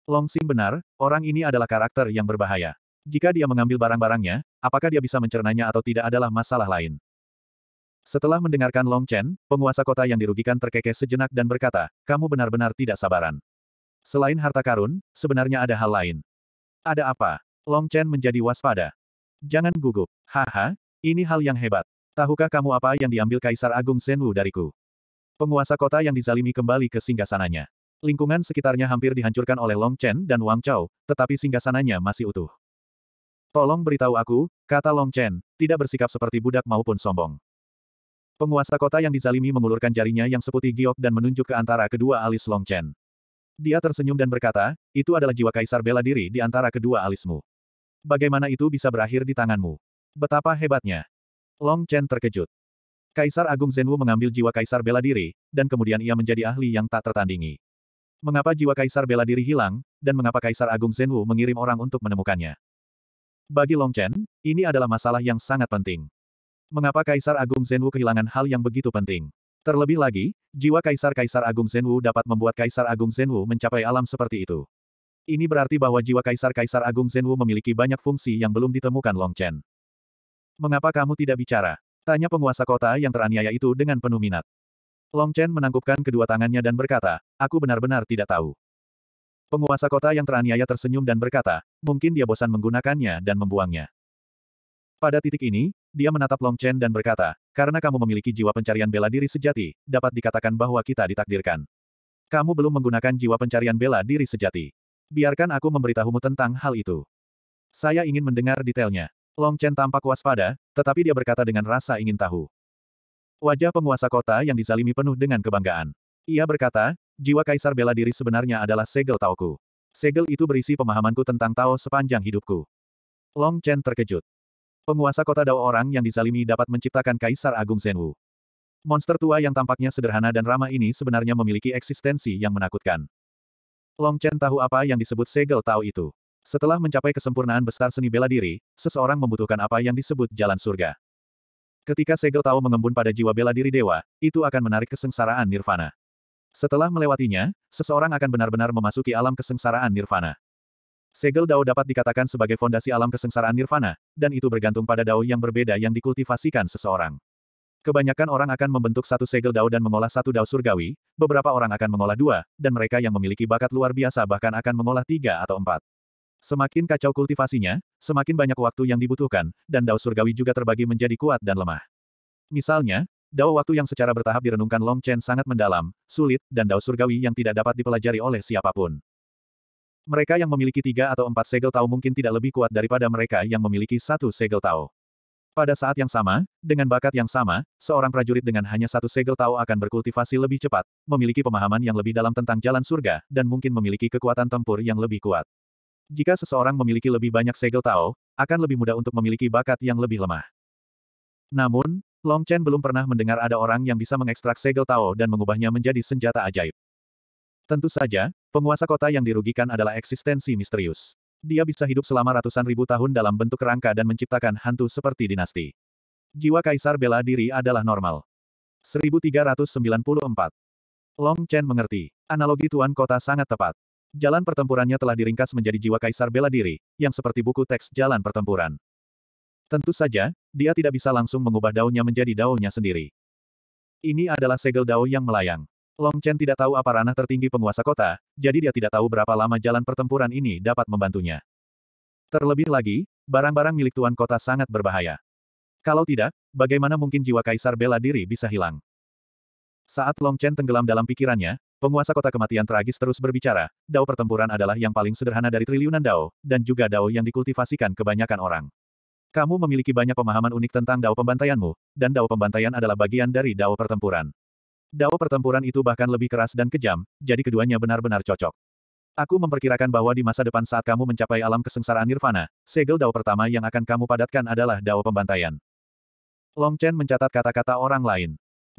Long Xing benar, orang ini adalah karakter yang berbahaya. Jika dia mengambil barang-barangnya, apakah dia bisa mencernanya atau tidak adalah masalah lain. Setelah mendengarkan Long Chen, penguasa kota yang dirugikan terkekeh sejenak dan berkata, kamu benar-benar tidak sabaran. Selain harta karun, sebenarnya ada hal lain. Ada apa? Long Chen menjadi waspada. Jangan gugup. Haha, ini hal yang hebat. Tahukah kamu apa yang diambil Kaisar Agung Senwu dariku? Penguasa kota yang dizalimi kembali ke singgasananya. Lingkungan sekitarnya hampir dihancurkan oleh Long Chen dan Wang Chao, tetapi singgasananya masih utuh. Tolong beritahu aku, kata Long Chen, tidak bersikap seperti budak maupun sombong. Penguasa kota yang dizalimi mengulurkan jarinya yang seputih giok dan menunjuk ke antara kedua alis Long Chen. Dia tersenyum dan berkata, itu adalah jiwa kaisar bela diri di antara kedua alismu. Bagaimana itu bisa berakhir di tanganmu? Betapa hebatnya. Long Chen terkejut. Kaisar Agung Zhenwu mengambil jiwa kaisar bela diri, dan kemudian ia menjadi ahli yang tak tertandingi. Mengapa jiwa kaisar bela diri hilang, dan mengapa kaisar Agung Zhenwu mengirim orang untuk menemukannya? Bagi Long Chen, ini adalah masalah yang sangat penting. Mengapa kaisar Agung Zhenwu kehilangan hal yang begitu penting? Terlebih lagi, jiwa kaisar-kaisar Agung Zhenwu dapat membuat kaisar Agung Zhenwu mencapai alam seperti itu. Ini berarti bahwa jiwa kaisar-kaisar Agung Zhenwu memiliki banyak fungsi yang belum ditemukan Long Chen. Mengapa kamu tidak bicara? Tanya penguasa kota yang teraniaya itu dengan penuh minat. Long Chen menangkupkan kedua tangannya dan berkata, aku benar-benar tidak tahu. Penguasa kota yang teraniaya tersenyum dan berkata, mungkin dia bosan menggunakannya dan membuangnya. Pada titik ini, dia menatap Long Chen dan berkata, karena kamu memiliki jiwa pencarian bela diri sejati, dapat dikatakan bahwa kita ditakdirkan. Kamu belum menggunakan jiwa pencarian bela diri sejati. Biarkan aku memberitahumu tentang hal itu. Saya ingin mendengar detailnya. Long Chen tampak waspada, tetapi dia berkata dengan rasa ingin tahu. Wajah penguasa kota yang dizalimi penuh dengan kebanggaan. Ia berkata, jiwa kaisar bela diri sebenarnya adalah segel taoku. Segel itu berisi pemahamanku tentang Tao sepanjang hidupku. Long Chen terkejut. Penguasa kota Dao orang yang dizalimi dapat menciptakan Kaisar Agung Zenwu. Monster tua yang tampaknya sederhana dan ramah ini sebenarnya memiliki eksistensi yang menakutkan. Long Chen tahu apa yang disebut segel Tao itu. Setelah mencapai kesempurnaan besar seni bela diri, seseorang membutuhkan apa yang disebut jalan surga. Ketika segel tahu mengembun pada jiwa bela diri dewa, itu akan menarik kesengsaraan nirvana. Setelah melewatinya, seseorang akan benar-benar memasuki alam kesengsaraan nirvana. Segel Dao dapat dikatakan sebagai fondasi alam kesengsaraan nirvana, dan itu bergantung pada Dao yang berbeda yang dikultivasikan seseorang. Kebanyakan orang akan membentuk satu segel Dao dan mengolah satu Dao surgawi, beberapa orang akan mengolah dua, dan mereka yang memiliki bakat luar biasa bahkan akan mengolah tiga atau empat. Semakin kacau kultivasinya, semakin banyak waktu yang dibutuhkan, dan dao surgawi juga terbagi menjadi kuat dan lemah. Misalnya, dao waktu yang secara bertahap direnungkan Long Chen sangat mendalam, sulit, dan dao surgawi yang tidak dapat dipelajari oleh siapapun. Mereka yang memiliki tiga atau empat segel Tao mungkin tidak lebih kuat daripada mereka yang memiliki satu segel Tao. Pada saat yang sama, dengan bakat yang sama, seorang prajurit dengan hanya satu segel Tao akan berkultivasi lebih cepat, memiliki pemahaman yang lebih dalam tentang jalan surga, dan mungkin memiliki kekuatan tempur yang lebih kuat. Jika seseorang memiliki lebih banyak segel Tao, akan lebih mudah untuk memiliki bakat yang lebih lemah. Namun, Long Chen belum pernah mendengar ada orang yang bisa mengekstrak segel Tao dan mengubahnya menjadi senjata ajaib. Tentu saja, penguasa kota yang dirugikan adalah eksistensi misterius. Dia bisa hidup selama ratusan ribu tahun dalam bentuk kerangka dan menciptakan hantu seperti dinasti. Jiwa kaisar bela diri adalah normal. 1394. Long Chen mengerti. Analogi tuan kota sangat tepat. Jalan pertempurannya telah diringkas menjadi jiwa kaisar bela diri, yang seperti buku teks jalan pertempuran. Tentu saja, dia tidak bisa langsung mengubah daunnya menjadi daunnya sendiri. Ini adalah segel dao yang melayang. Long Chen tidak tahu apa ranah tertinggi penguasa kota, jadi dia tidak tahu berapa lama jalan pertempuran ini dapat membantunya. Terlebih lagi, barang-barang milik tuan kota sangat berbahaya. Kalau tidak, bagaimana mungkin jiwa kaisar bela diri bisa hilang? Saat Long Chen tenggelam dalam pikirannya, Penguasa kota kematian tragis terus berbicara, dao pertempuran adalah yang paling sederhana dari triliunan dao, dan juga dao yang dikultivasikan kebanyakan orang. Kamu memiliki banyak pemahaman unik tentang dao pembantaianmu, dan dao pembantaian adalah bagian dari dao pertempuran. Dao pertempuran itu bahkan lebih keras dan kejam, jadi keduanya benar-benar cocok. Aku memperkirakan bahwa di masa depan saat kamu mencapai alam kesengsaraan nirvana, segel dao pertama yang akan kamu padatkan adalah dao pembantaian. Long Chen mencatat kata-kata orang lain.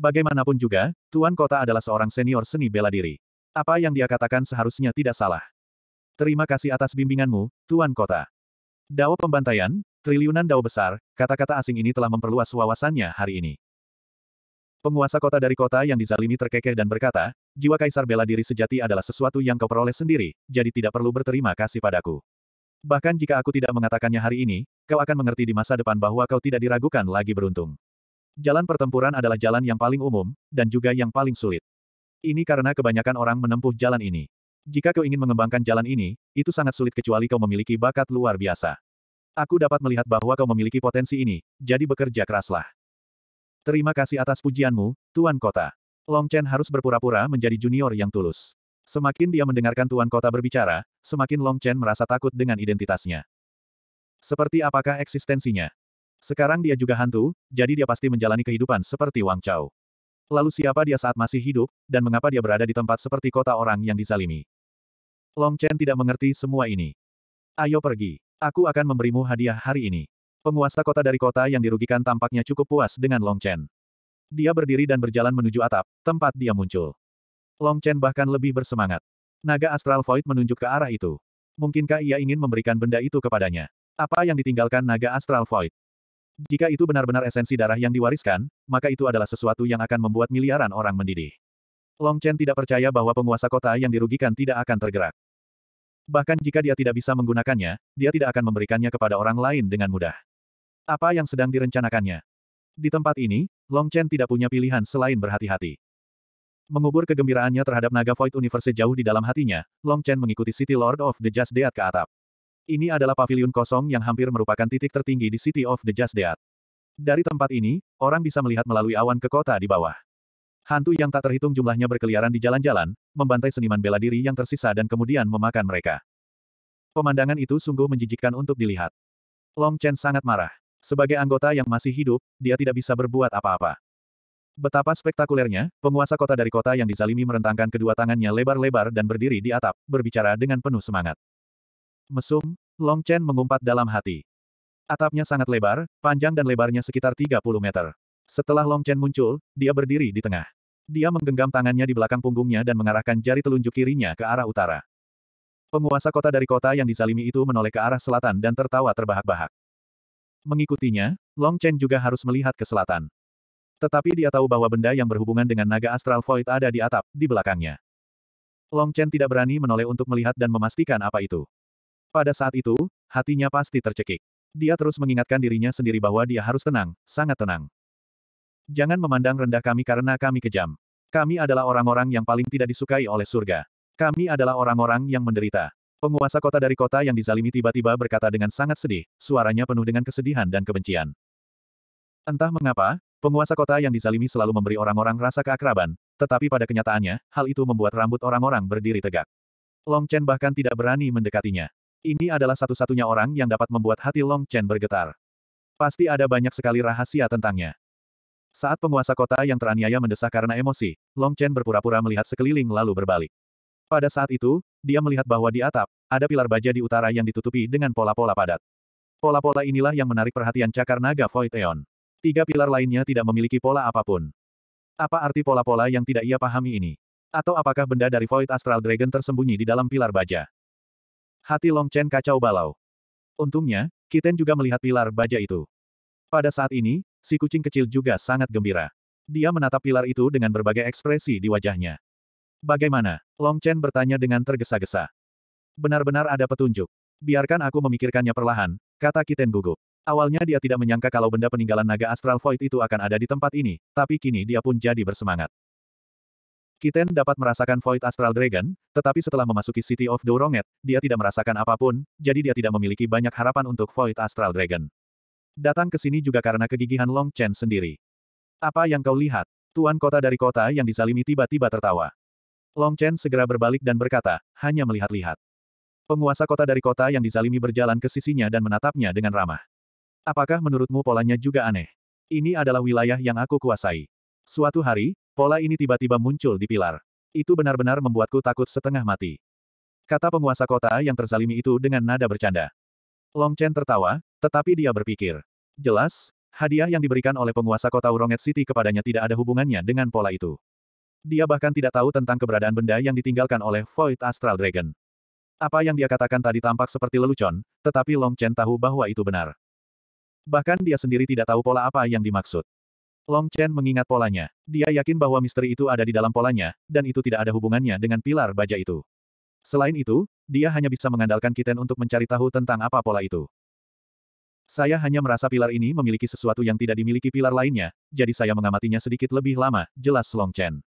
Bagaimanapun juga, Tuan Kota adalah seorang senior seni bela diri. Apa yang dia katakan seharusnya tidak salah. Terima kasih atas bimbinganmu, Tuan Kota. Dao pembantaian, triliunan dao besar, kata-kata asing ini telah memperluas wawasannya hari ini. Penguasa kota dari kota yang dizalimi terkekeh dan berkata, jiwa kaisar bela diri sejati adalah sesuatu yang kau peroleh sendiri, jadi tidak perlu berterima kasih padaku. Bahkan jika aku tidak mengatakannya hari ini, kau akan mengerti di masa depan bahwa kau tidak diragukan lagi beruntung. Jalan pertempuran adalah jalan yang paling umum, dan juga yang paling sulit. Ini karena kebanyakan orang menempuh jalan ini. Jika kau ingin mengembangkan jalan ini, itu sangat sulit kecuali kau memiliki bakat luar biasa. Aku dapat melihat bahwa kau memiliki potensi ini, jadi bekerja keraslah. Terima kasih atas pujianmu, Tuan Kota. Long Chen harus berpura-pura menjadi junior yang tulus. Semakin dia mendengarkan Tuan Kota berbicara, semakin Long Chen merasa takut dengan identitasnya. Seperti apakah eksistensinya? Sekarang dia juga hantu, jadi dia pasti menjalani kehidupan seperti Wang Chao. Lalu siapa dia saat masih hidup, dan mengapa dia berada di tempat seperti kota orang yang dizalimi? Long Chen tidak mengerti semua ini. Ayo pergi. Aku akan memberimu hadiah hari ini. Penguasa kota dari kota yang dirugikan tampaknya cukup puas dengan Long Chen. Dia berdiri dan berjalan menuju atap, tempat dia muncul. Long Chen bahkan lebih bersemangat. Naga Astral Void menunjuk ke arah itu. Mungkinkah ia ingin memberikan benda itu kepadanya? Apa yang ditinggalkan naga Astral Void? Jika itu benar-benar esensi darah yang diwariskan, maka itu adalah sesuatu yang akan membuat miliaran orang mendidih. Long Chen tidak percaya bahwa penguasa kota yang dirugikan tidak akan tergerak. Bahkan jika dia tidak bisa menggunakannya, dia tidak akan memberikannya kepada orang lain dengan mudah. Apa yang sedang direncanakannya? Di tempat ini, Long Chen tidak punya pilihan selain berhati-hati. Mengubur kegembiraannya terhadap naga Void Universe jauh di dalam hatinya, Long Chen mengikuti City Lord of the Just Dead ke atap. Ini adalah pavilion kosong yang hampir merupakan titik tertinggi di City of the Just Dead. Dari tempat ini, orang bisa melihat melalui awan ke kota di bawah. Hantu yang tak terhitung jumlahnya berkeliaran di jalan-jalan, membantai seniman bela diri yang tersisa dan kemudian memakan mereka. Pemandangan itu sungguh menjijikkan untuk dilihat. Long Chen sangat marah. Sebagai anggota yang masih hidup, dia tidak bisa berbuat apa-apa. Betapa spektakulernya, penguasa kota dari kota yang dizalimi merentangkan kedua tangannya lebar-lebar dan berdiri di atap, berbicara dengan penuh semangat. Mesum, Long Chen mengumpat dalam hati. Atapnya sangat lebar, panjang dan lebarnya sekitar 30 meter. Setelah Long Chen muncul, dia berdiri di tengah. Dia menggenggam tangannya di belakang punggungnya dan mengarahkan jari telunjuk kirinya ke arah utara. Penguasa kota dari kota yang disalimi itu menoleh ke arah selatan dan tertawa terbahak-bahak. Mengikutinya, Long Chen juga harus melihat ke selatan. Tetapi dia tahu bahwa benda yang berhubungan dengan naga astral void ada di atap, di belakangnya. Long Chen tidak berani menoleh untuk melihat dan memastikan apa itu. Pada saat itu, hatinya pasti tercekik. Dia terus mengingatkan dirinya sendiri bahwa dia harus tenang, sangat tenang. Jangan memandang rendah kami karena kami kejam. Kami adalah orang-orang yang paling tidak disukai oleh surga. Kami adalah orang-orang yang menderita. Penguasa kota dari kota yang dizalimi tiba-tiba berkata dengan sangat sedih, suaranya penuh dengan kesedihan dan kebencian. Entah mengapa, penguasa kota yang dizalimi selalu memberi orang-orang rasa keakraban, tetapi pada kenyataannya, hal itu membuat rambut orang-orang berdiri tegak. Long Chen bahkan tidak berani mendekatinya. Ini adalah satu-satunya orang yang dapat membuat hati Long Chen bergetar. Pasti ada banyak sekali rahasia tentangnya. Saat penguasa kota yang teraniaya mendesak karena emosi, Long Chen berpura-pura melihat sekeliling lalu berbalik. Pada saat itu, dia melihat bahwa di atap, ada pilar baja di utara yang ditutupi dengan pola-pola padat. Pola-pola inilah yang menarik perhatian cakar naga Void Eon. Tiga pilar lainnya tidak memiliki pola apapun. Apa arti pola-pola yang tidak ia pahami ini? Atau apakah benda dari Void Astral Dragon tersembunyi di dalam pilar baja? Hati Long Chen kacau balau. Untungnya, Kiten juga melihat pilar baja itu. Pada saat ini, si kucing kecil juga sangat gembira. Dia menatap pilar itu dengan berbagai ekspresi di wajahnya. Bagaimana? Long Chen bertanya dengan tergesa-gesa. Benar-benar ada petunjuk. Biarkan aku memikirkannya perlahan, kata Kiten gugup. Awalnya dia tidak menyangka kalau benda peninggalan naga astral void itu akan ada di tempat ini, tapi kini dia pun jadi bersemangat. Kiten dapat merasakan Void Astral Dragon, tetapi setelah memasuki City of Douronget, dia tidak merasakan apapun, jadi dia tidak memiliki banyak harapan untuk Void Astral Dragon. Datang ke sini juga karena kegigihan Long Chen sendiri. Apa yang kau lihat? Tuan kota dari kota yang disalimi tiba-tiba tertawa. Long Chen segera berbalik dan berkata, hanya melihat-lihat. Penguasa kota dari kota yang disalimi berjalan ke sisinya dan menatapnya dengan ramah. Apakah menurutmu polanya juga aneh? Ini adalah wilayah yang aku kuasai. Suatu hari, Pola ini tiba-tiba muncul di pilar. Itu benar-benar membuatku takut setengah mati. Kata penguasa kota yang terzalimi itu dengan nada bercanda. Long Chen tertawa, tetapi dia berpikir. Jelas, hadiah yang diberikan oleh penguasa kota Uronget City kepadanya tidak ada hubungannya dengan pola itu. Dia bahkan tidak tahu tentang keberadaan benda yang ditinggalkan oleh Void Astral Dragon. Apa yang dia katakan tadi tampak seperti lelucon, tetapi Long Chen tahu bahwa itu benar. Bahkan dia sendiri tidak tahu pola apa yang dimaksud. Long Chen mengingat polanya. Dia yakin bahwa misteri itu ada di dalam polanya, dan itu tidak ada hubungannya dengan pilar baja itu. Selain itu, dia hanya bisa mengandalkan Kiten untuk mencari tahu tentang apa pola itu. Saya hanya merasa pilar ini memiliki sesuatu yang tidak dimiliki pilar lainnya, jadi saya mengamatinya sedikit lebih lama, jelas Long Chen.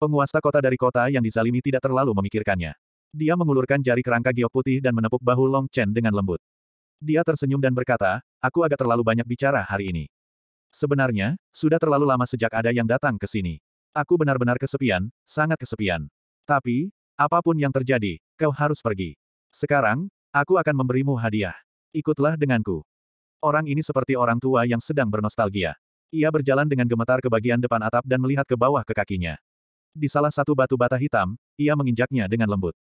Penguasa kota dari kota yang dizalimi tidak terlalu memikirkannya. Dia mengulurkan jari kerangka giok putih dan menepuk bahu Long Chen dengan lembut. Dia tersenyum dan berkata, aku agak terlalu banyak bicara hari ini. Sebenarnya, sudah terlalu lama sejak ada yang datang ke sini. Aku benar-benar kesepian, sangat kesepian. Tapi, apapun yang terjadi, kau harus pergi. Sekarang, aku akan memberimu hadiah. Ikutlah denganku. Orang ini seperti orang tua yang sedang bernostalgia. Ia berjalan dengan gemetar ke bagian depan atap dan melihat ke bawah ke kakinya. Di salah satu batu bata hitam, ia menginjaknya dengan lembut.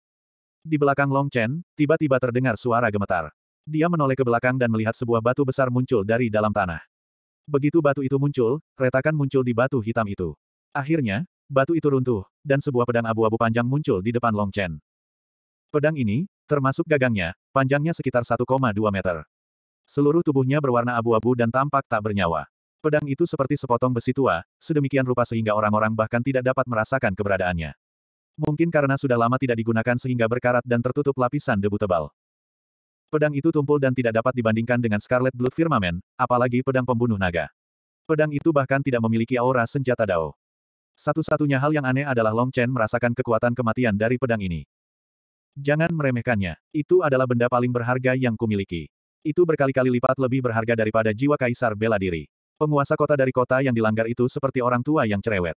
Di belakang Long Chen, tiba-tiba terdengar suara gemetar. Dia menoleh ke belakang dan melihat sebuah batu besar muncul dari dalam tanah. Begitu batu itu muncul, retakan muncul di batu hitam itu. Akhirnya, batu itu runtuh, dan sebuah pedang abu-abu panjang muncul di depan Long Chen. Pedang ini, termasuk gagangnya, panjangnya sekitar 1,2 meter. Seluruh tubuhnya berwarna abu-abu dan tampak tak bernyawa. Pedang itu seperti sepotong besi tua, sedemikian rupa sehingga orang-orang bahkan tidak dapat merasakan keberadaannya. Mungkin karena sudah lama tidak digunakan sehingga berkarat dan tertutup lapisan debu tebal. Pedang itu tumpul dan tidak dapat dibandingkan dengan Scarlet Blood Firmament, apalagi pedang pembunuh naga. Pedang itu bahkan tidak memiliki aura senjata Dao. Satu-satunya hal yang aneh adalah Long Chen merasakan kekuatan kematian dari pedang ini. Jangan meremehkannya. Itu adalah benda paling berharga yang kumiliki. Itu berkali-kali lipat lebih berharga daripada jiwa kaisar bela diri. Penguasa kota dari kota yang dilanggar itu seperti orang tua yang cerewet.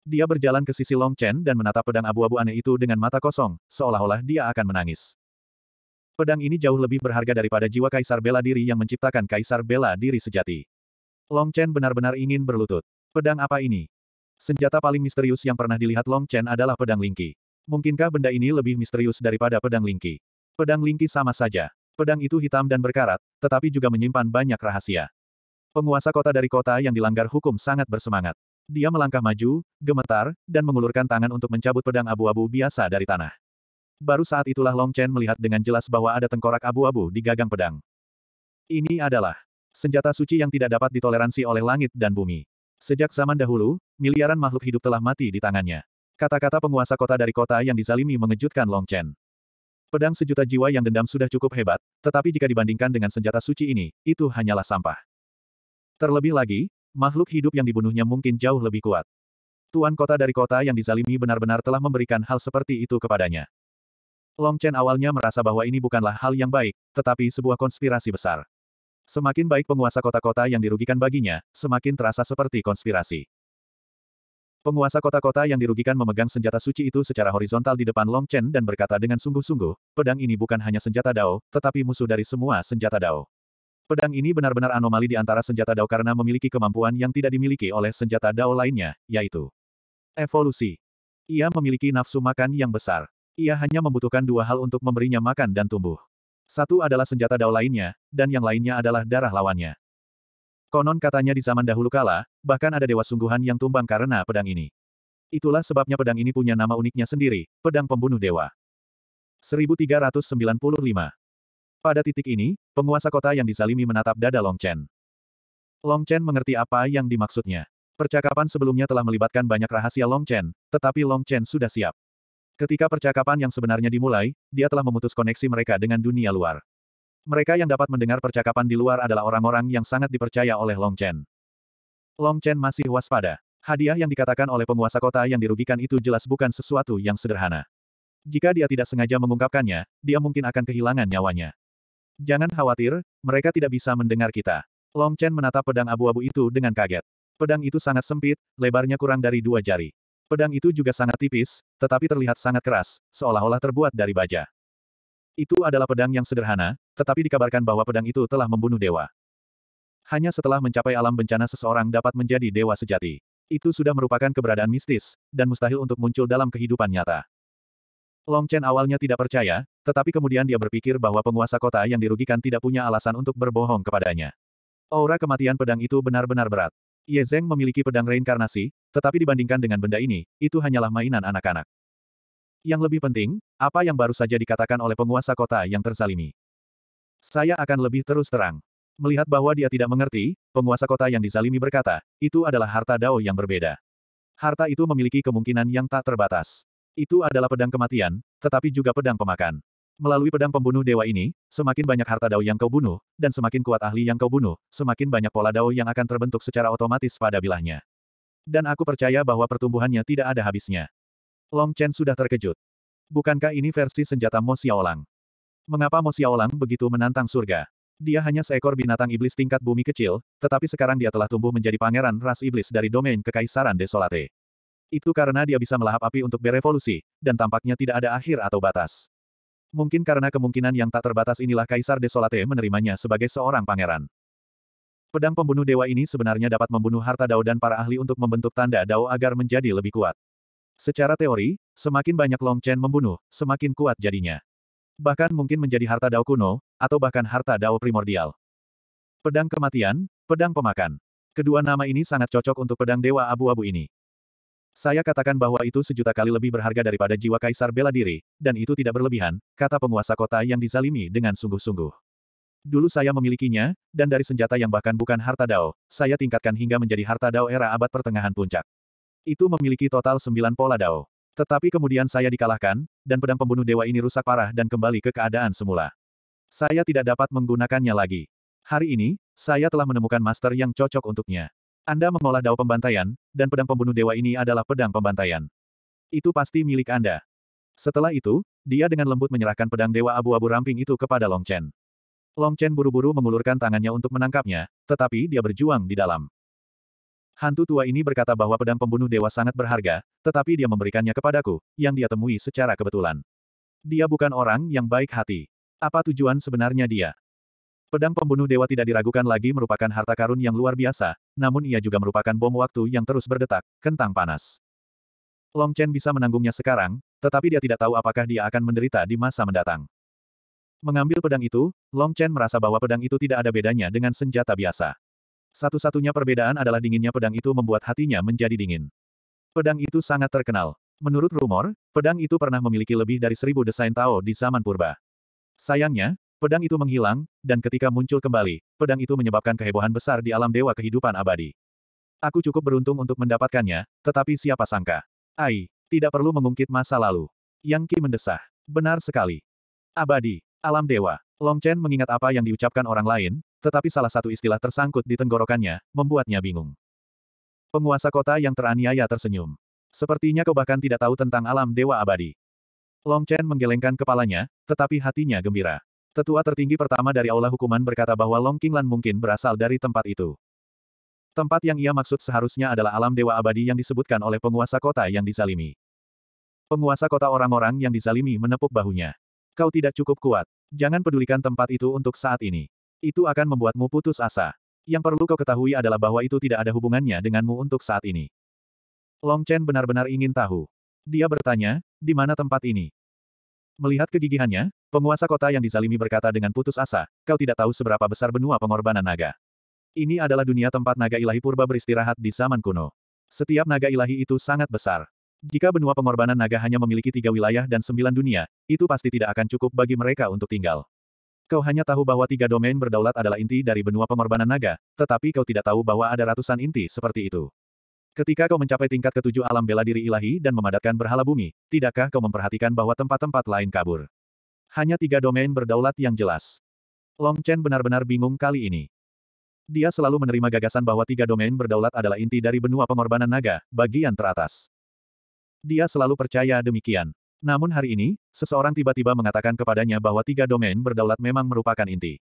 Dia berjalan ke sisi Long Chen dan menatap pedang abu-abu aneh itu dengan mata kosong, seolah-olah dia akan menangis. Pedang ini jauh lebih berharga daripada jiwa kaisar bela diri yang menciptakan kaisar bela diri sejati. Long Chen benar-benar ingin berlutut. Pedang apa ini? Senjata paling misterius yang pernah dilihat Long Chen adalah pedang Lingqi. Mungkinkah benda ini lebih misterius daripada pedang Lingqi? Pedang Lingqi sama saja. Pedang itu hitam dan berkarat, tetapi juga menyimpan banyak rahasia. Penguasa kota dari kota yang dilanggar hukum sangat bersemangat. Dia melangkah maju, gemetar, dan mengulurkan tangan untuk mencabut pedang abu-abu biasa dari tanah. Baru saat itulah Long Chen melihat dengan jelas bahwa ada tengkorak abu-abu di gagang pedang. Ini adalah senjata suci yang tidak dapat ditoleransi oleh langit dan bumi. Sejak zaman dahulu, miliaran makhluk hidup telah mati di tangannya. Kata-kata penguasa kota dari kota yang dizalimi mengejutkan Long Chen. Pedang sejuta jiwa yang dendam sudah cukup hebat, tetapi jika dibandingkan dengan senjata suci ini, itu hanyalah sampah. Terlebih lagi, makhluk hidup yang dibunuhnya mungkin jauh lebih kuat. Tuan kota dari kota yang dizalimi benar-benar telah memberikan hal seperti itu kepadanya. Long Chen awalnya merasa bahwa ini bukanlah hal yang baik, tetapi sebuah konspirasi besar. Semakin baik penguasa kota-kota yang dirugikan baginya, semakin terasa seperti konspirasi. Penguasa kota-kota yang dirugikan memegang senjata suci itu secara horizontal di depan Long Chen dan berkata dengan sungguh-sungguh, pedang ini bukan hanya senjata Dao, tetapi musuh dari semua senjata Dao. Pedang ini benar-benar anomali di antara senjata Dao karena memiliki kemampuan yang tidak dimiliki oleh senjata Dao lainnya, yaitu evolusi. Ia memiliki nafsu makan yang besar. Ia hanya membutuhkan dua hal untuk memberinya makan dan tumbuh. Satu adalah senjata dao lainnya, dan yang lainnya adalah darah lawannya. Konon katanya di zaman dahulu kala, bahkan ada dewa sungguhan yang tumbang karena pedang ini. Itulah sebabnya pedang ini punya nama uniknya sendiri, pedang pembunuh dewa. 1395 Pada titik ini, penguasa kota yang disalimi menatap dada Long Chen. Long Chen mengerti apa yang dimaksudnya. Percakapan sebelumnya telah melibatkan banyak rahasia Long Chen, tetapi Long Chen sudah siap. Ketika percakapan yang sebenarnya dimulai, dia telah memutus koneksi mereka dengan dunia luar. Mereka yang dapat mendengar percakapan di luar adalah orang-orang yang sangat dipercaya oleh Long Chen. Long Chen masih waspada. Hadiah yang dikatakan oleh penguasa kota yang dirugikan itu jelas bukan sesuatu yang sederhana. Jika dia tidak sengaja mengungkapkannya, dia mungkin akan kehilangan nyawanya. Jangan khawatir, mereka tidak bisa mendengar kita. Long Chen menatap pedang abu-abu itu dengan kaget. Pedang itu sangat sempit, lebarnya kurang dari dua jari. Pedang itu juga sangat tipis, tetapi terlihat sangat keras, seolah-olah terbuat dari baja. Itu adalah pedang yang sederhana, tetapi dikabarkan bahwa pedang itu telah membunuh dewa. Hanya setelah mencapai alam bencana seseorang dapat menjadi dewa sejati. Itu sudah merupakan keberadaan mistis, dan mustahil untuk muncul dalam kehidupan nyata. Long Chen awalnya tidak percaya, tetapi kemudian dia berpikir bahwa penguasa kota yang dirugikan tidak punya alasan untuk berbohong kepadanya. Aura kematian pedang itu benar-benar berat. Ye Zeng memiliki pedang reinkarnasi, tetapi dibandingkan dengan benda ini, itu hanyalah mainan anak-anak. Yang lebih penting, apa yang baru saja dikatakan oleh penguasa kota yang tersalimi. Saya akan lebih terus terang. Melihat bahwa dia tidak mengerti, penguasa kota yang dizalimi berkata, itu adalah harta dao yang berbeda. Harta itu memiliki kemungkinan yang tak terbatas. Itu adalah pedang kematian, tetapi juga pedang pemakan. Melalui pedang pembunuh dewa ini, semakin banyak harta dao yang kau bunuh, dan semakin kuat ahli yang kau bunuh, semakin banyak pola dao yang akan terbentuk secara otomatis pada bilahnya. Dan aku percaya bahwa pertumbuhannya tidak ada habisnya. Long Chen sudah terkejut. Bukankah ini versi senjata Mo Xiaolang? Mengapa Mo Xiaolang begitu menantang surga? Dia hanya seekor binatang iblis tingkat bumi kecil, tetapi sekarang dia telah tumbuh menjadi pangeran ras iblis dari domain kekaisaran Desolate. Itu karena dia bisa melahap api untuk berevolusi, dan tampaknya tidak ada akhir atau batas. Mungkin karena kemungkinan yang tak terbatas inilah Kaisar Desolate menerimanya sebagai seorang pangeran. Pedang pembunuh dewa ini sebenarnya dapat membunuh harta Dao dan para ahli untuk membentuk tanda Dao agar menjadi lebih kuat. Secara teori, semakin banyak Long Chen membunuh, semakin kuat jadinya. Bahkan mungkin menjadi harta Dao kuno, atau bahkan harta Dao primordial. Pedang kematian, pedang pemakan. Kedua nama ini sangat cocok untuk pedang dewa abu-abu ini. Saya katakan bahwa itu sejuta kali lebih berharga daripada jiwa kaisar bela diri, dan itu tidak berlebihan, kata penguasa kota yang dizalimi dengan sungguh-sungguh. Dulu saya memilikinya, dan dari senjata yang bahkan bukan harta dao, saya tingkatkan hingga menjadi harta dao era abad pertengahan puncak. Itu memiliki total sembilan pola dao. Tetapi kemudian saya dikalahkan, dan pedang pembunuh dewa ini rusak parah dan kembali ke keadaan semula. Saya tidak dapat menggunakannya lagi. Hari ini, saya telah menemukan master yang cocok untuknya. Anda mengolah dao pembantaian, dan pedang pembunuh dewa ini adalah pedang pembantaian. Itu pasti milik Anda. Setelah itu, dia dengan lembut menyerahkan pedang dewa abu-abu ramping itu kepada Long Chen. Long Chen buru-buru mengulurkan tangannya untuk menangkapnya, tetapi dia berjuang di dalam. Hantu tua ini berkata bahwa pedang pembunuh dewa sangat berharga, tetapi dia memberikannya kepadaku, yang dia temui secara kebetulan. Dia bukan orang yang baik hati. Apa tujuan sebenarnya dia? Pedang pembunuh dewa tidak diragukan lagi merupakan harta karun yang luar biasa, namun ia juga merupakan bom waktu yang terus berdetak, kentang panas. Long Chen bisa menanggungnya sekarang, tetapi dia tidak tahu apakah dia akan menderita di masa mendatang. Mengambil pedang itu, Long Chen merasa bahwa pedang itu tidak ada bedanya dengan senjata biasa. Satu-satunya perbedaan adalah dinginnya pedang itu membuat hatinya menjadi dingin. Pedang itu sangat terkenal. Menurut rumor, pedang itu pernah memiliki lebih dari seribu desain Tao di zaman purba. Sayangnya, Pedang itu menghilang, dan ketika muncul kembali, pedang itu menyebabkan kehebohan besar di alam dewa kehidupan abadi. Aku cukup beruntung untuk mendapatkannya, tetapi siapa sangka. Ai, tidak perlu mengungkit masa lalu. Yang Ki mendesah. Benar sekali. Abadi, alam dewa. Long Chen mengingat apa yang diucapkan orang lain, tetapi salah satu istilah tersangkut di tenggorokannya, membuatnya bingung. Penguasa kota yang teraniaya tersenyum. Sepertinya kau bahkan tidak tahu tentang alam dewa abadi. Long Chen menggelengkan kepalanya, tetapi hatinya gembira. Tetua tertinggi pertama dari Aula Hukuman berkata bahwa Long Qinglan mungkin berasal dari tempat itu. Tempat yang ia maksud seharusnya adalah alam dewa abadi yang disebutkan oleh penguasa kota yang disalimi. Penguasa kota orang-orang yang disalimi menepuk bahunya. Kau tidak cukup kuat. Jangan pedulikan tempat itu untuk saat ini. Itu akan membuatmu putus asa. Yang perlu kau ketahui adalah bahwa itu tidak ada hubungannya denganmu untuk saat ini. Long Chen benar-benar ingin tahu. Dia bertanya, di mana tempat ini? Melihat kegigihannya, penguasa kota yang dizalimi berkata dengan putus asa, kau tidak tahu seberapa besar benua pengorbanan naga. Ini adalah dunia tempat naga ilahi purba beristirahat di zaman kuno. Setiap naga ilahi itu sangat besar. Jika benua pengorbanan naga hanya memiliki tiga wilayah dan sembilan dunia, itu pasti tidak akan cukup bagi mereka untuk tinggal. Kau hanya tahu bahwa tiga domain berdaulat adalah inti dari benua pengorbanan naga, tetapi kau tidak tahu bahwa ada ratusan inti seperti itu. Ketika kau mencapai tingkat ketujuh alam bela diri ilahi dan memadatkan berhala bumi, tidakkah kau memperhatikan bahwa tempat-tempat lain kabur? Hanya tiga domain berdaulat yang jelas. Long Chen benar-benar bingung kali ini. Dia selalu menerima gagasan bahwa tiga domain berdaulat adalah inti dari benua pengorbanan naga, bagian teratas. Dia selalu percaya demikian. Namun hari ini, seseorang tiba-tiba mengatakan kepadanya bahwa tiga domain berdaulat memang merupakan inti.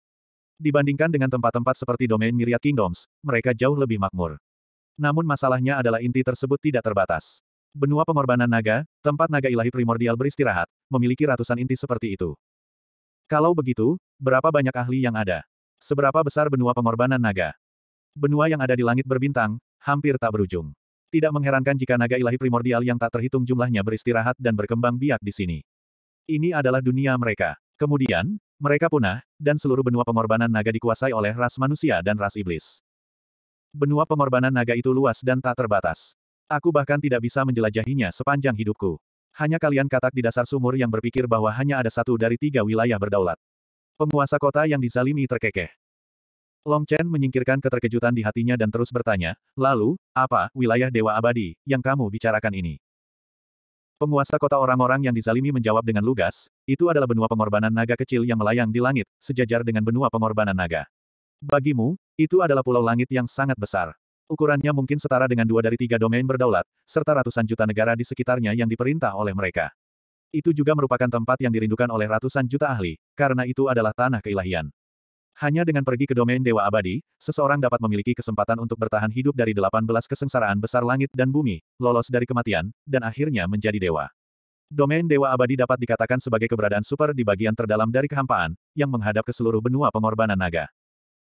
Dibandingkan dengan tempat-tempat seperti domain Myriad Kingdoms, mereka jauh lebih makmur. Namun masalahnya adalah inti tersebut tidak terbatas. Benua pengorbanan naga, tempat naga ilahi primordial beristirahat, memiliki ratusan inti seperti itu. Kalau begitu, berapa banyak ahli yang ada? Seberapa besar benua pengorbanan naga? Benua yang ada di langit berbintang, hampir tak berujung. Tidak mengherankan jika naga ilahi primordial yang tak terhitung jumlahnya beristirahat dan berkembang biak di sini. Ini adalah dunia mereka. Kemudian, mereka punah, dan seluruh benua pengorbanan naga dikuasai oleh ras manusia dan ras iblis. Benua pengorbanan naga itu luas dan tak terbatas. Aku bahkan tidak bisa menjelajahinya sepanjang hidupku. Hanya kalian katak di dasar sumur yang berpikir bahwa hanya ada satu dari tiga wilayah berdaulat. Penguasa kota yang dizalimi terkekeh. Long Chen menyingkirkan keterkejutan di hatinya dan terus bertanya, lalu, apa, wilayah Dewa Abadi, yang kamu bicarakan ini? Penguasa kota orang-orang yang dizalimi menjawab dengan lugas, itu adalah benua pengorbanan naga kecil yang melayang di langit, sejajar dengan benua pengorbanan naga. Bagimu, itu adalah pulau langit yang sangat besar. Ukurannya mungkin setara dengan dua dari tiga domain berdaulat, serta ratusan juta negara di sekitarnya yang diperintah oleh mereka. Itu juga merupakan tempat yang dirindukan oleh ratusan juta ahli, karena itu adalah tanah keilahian. Hanya dengan pergi ke domain Dewa Abadi, seseorang dapat memiliki kesempatan untuk bertahan hidup dari 18 kesengsaraan besar langit dan bumi, lolos dari kematian, dan akhirnya menjadi dewa. Domain Dewa Abadi dapat dikatakan sebagai keberadaan super di bagian terdalam dari kehampaan, yang menghadap ke seluruh benua pengorbanan naga.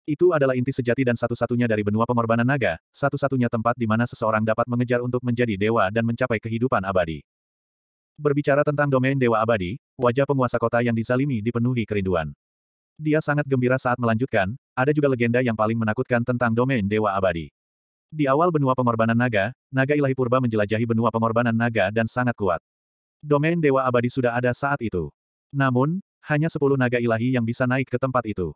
Itu adalah inti sejati dan satu-satunya dari benua pengorbanan naga, satu-satunya tempat di mana seseorang dapat mengejar untuk menjadi dewa dan mencapai kehidupan abadi. Berbicara tentang domain dewa abadi, wajah penguasa kota yang dizalimi dipenuhi kerinduan. Dia sangat gembira saat melanjutkan, ada juga legenda yang paling menakutkan tentang domain dewa abadi. Di awal benua pengorbanan naga, naga ilahi purba menjelajahi benua pengorbanan naga dan sangat kuat. Domain dewa abadi sudah ada saat itu. Namun, hanya sepuluh naga ilahi yang bisa naik ke tempat itu.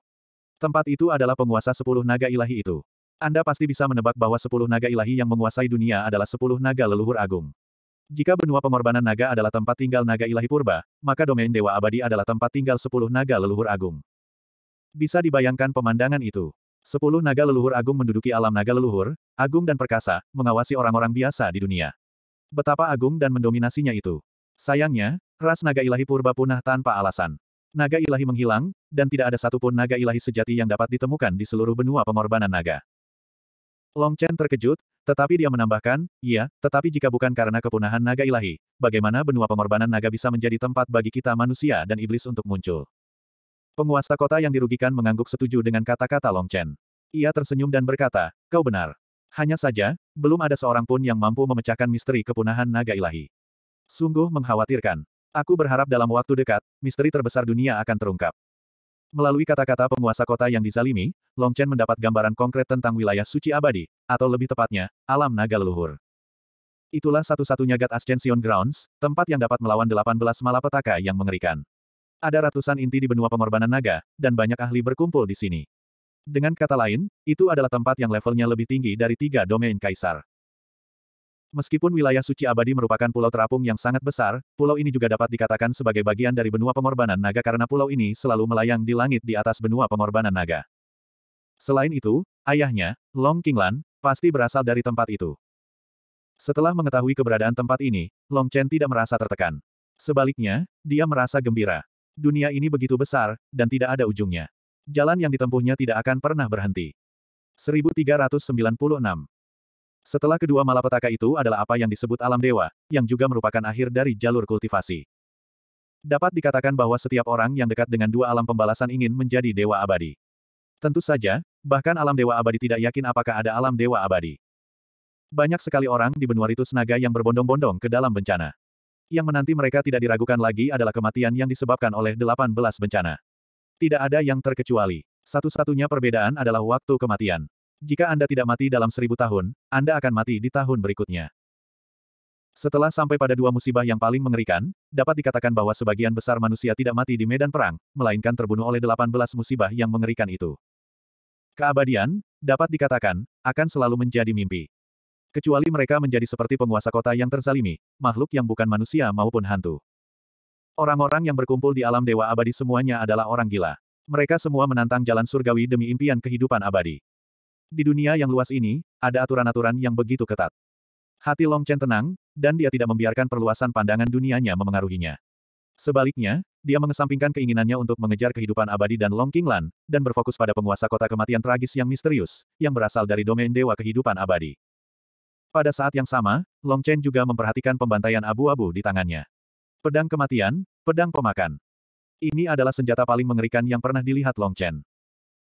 Tempat itu adalah penguasa sepuluh naga ilahi itu. Anda pasti bisa menebak bahwa sepuluh naga ilahi yang menguasai dunia adalah sepuluh naga leluhur agung. Jika benua pengorbanan naga adalah tempat tinggal naga ilahi purba, maka domain dewa abadi adalah tempat tinggal sepuluh naga leluhur agung. Bisa dibayangkan pemandangan itu. Sepuluh naga leluhur agung menduduki alam naga leluhur, agung dan perkasa, mengawasi orang-orang biasa di dunia. Betapa agung dan mendominasinya itu. Sayangnya, ras naga ilahi purba punah tanpa alasan. Naga ilahi menghilang, dan tidak ada satupun naga ilahi sejati yang dapat ditemukan di seluruh benua pengorbanan naga. Long Chen terkejut, tetapi dia menambahkan, iya, tetapi jika bukan karena kepunahan naga ilahi, bagaimana benua pengorbanan naga bisa menjadi tempat bagi kita manusia dan iblis untuk muncul? Penguasa kota yang dirugikan mengangguk setuju dengan kata-kata Long Chen. Ia tersenyum dan berkata, kau benar. Hanya saja, belum ada seorang pun yang mampu memecahkan misteri kepunahan naga ilahi. Sungguh mengkhawatirkan. Aku berharap dalam waktu dekat, misteri terbesar dunia akan terungkap. Melalui kata-kata penguasa kota yang dizalimi, Long Chen mendapat gambaran konkret tentang wilayah suci abadi, atau lebih tepatnya, alam naga leluhur. Itulah satu-satunya God Ascension Grounds, tempat yang dapat melawan 18 malapetaka yang mengerikan. Ada ratusan inti di benua pengorbanan naga, dan banyak ahli berkumpul di sini. Dengan kata lain, itu adalah tempat yang levelnya lebih tinggi dari tiga domain kaisar. Meskipun wilayah suci abadi merupakan pulau terapung yang sangat besar, pulau ini juga dapat dikatakan sebagai bagian dari benua pengorbanan naga karena pulau ini selalu melayang di langit di atas benua pengorbanan naga. Selain itu, ayahnya, Long Qinglan, pasti berasal dari tempat itu. Setelah mengetahui keberadaan tempat ini, Long Chen tidak merasa tertekan. Sebaliknya, dia merasa gembira. Dunia ini begitu besar, dan tidak ada ujungnya. Jalan yang ditempuhnya tidak akan pernah berhenti. 1396 setelah kedua malapetaka itu adalah apa yang disebut alam dewa, yang juga merupakan akhir dari jalur kultivasi. Dapat dikatakan bahwa setiap orang yang dekat dengan dua alam pembalasan ingin menjadi dewa abadi. Tentu saja, bahkan alam dewa abadi tidak yakin apakah ada alam dewa abadi. Banyak sekali orang di benua Ritus Naga yang berbondong-bondong ke dalam bencana. Yang menanti mereka tidak diragukan lagi adalah kematian yang disebabkan oleh 18 bencana. Tidak ada yang terkecuali. Satu-satunya perbedaan adalah waktu kematian. Jika Anda tidak mati dalam seribu tahun, Anda akan mati di tahun berikutnya. Setelah sampai pada dua musibah yang paling mengerikan, dapat dikatakan bahwa sebagian besar manusia tidak mati di medan perang, melainkan terbunuh oleh delapan belas musibah yang mengerikan itu. Keabadian, dapat dikatakan, akan selalu menjadi mimpi. Kecuali mereka menjadi seperti penguasa kota yang terzalimi, makhluk yang bukan manusia maupun hantu. Orang-orang yang berkumpul di alam dewa abadi semuanya adalah orang gila. Mereka semua menantang jalan surgawi demi impian kehidupan abadi. Di dunia yang luas ini, ada aturan-aturan yang begitu ketat. Hati Long Chen tenang, dan dia tidak membiarkan perluasan pandangan dunianya memengaruhinya. Sebaliknya, dia mengesampingkan keinginannya untuk mengejar kehidupan abadi dan Long Qinglan, dan berfokus pada penguasa kota kematian tragis yang misterius, yang berasal dari domain dewa kehidupan abadi. Pada saat yang sama, Long Chen juga memperhatikan pembantaian abu-abu di tangannya. Pedang kematian, pedang pemakan. Ini adalah senjata paling mengerikan yang pernah dilihat Long Chen.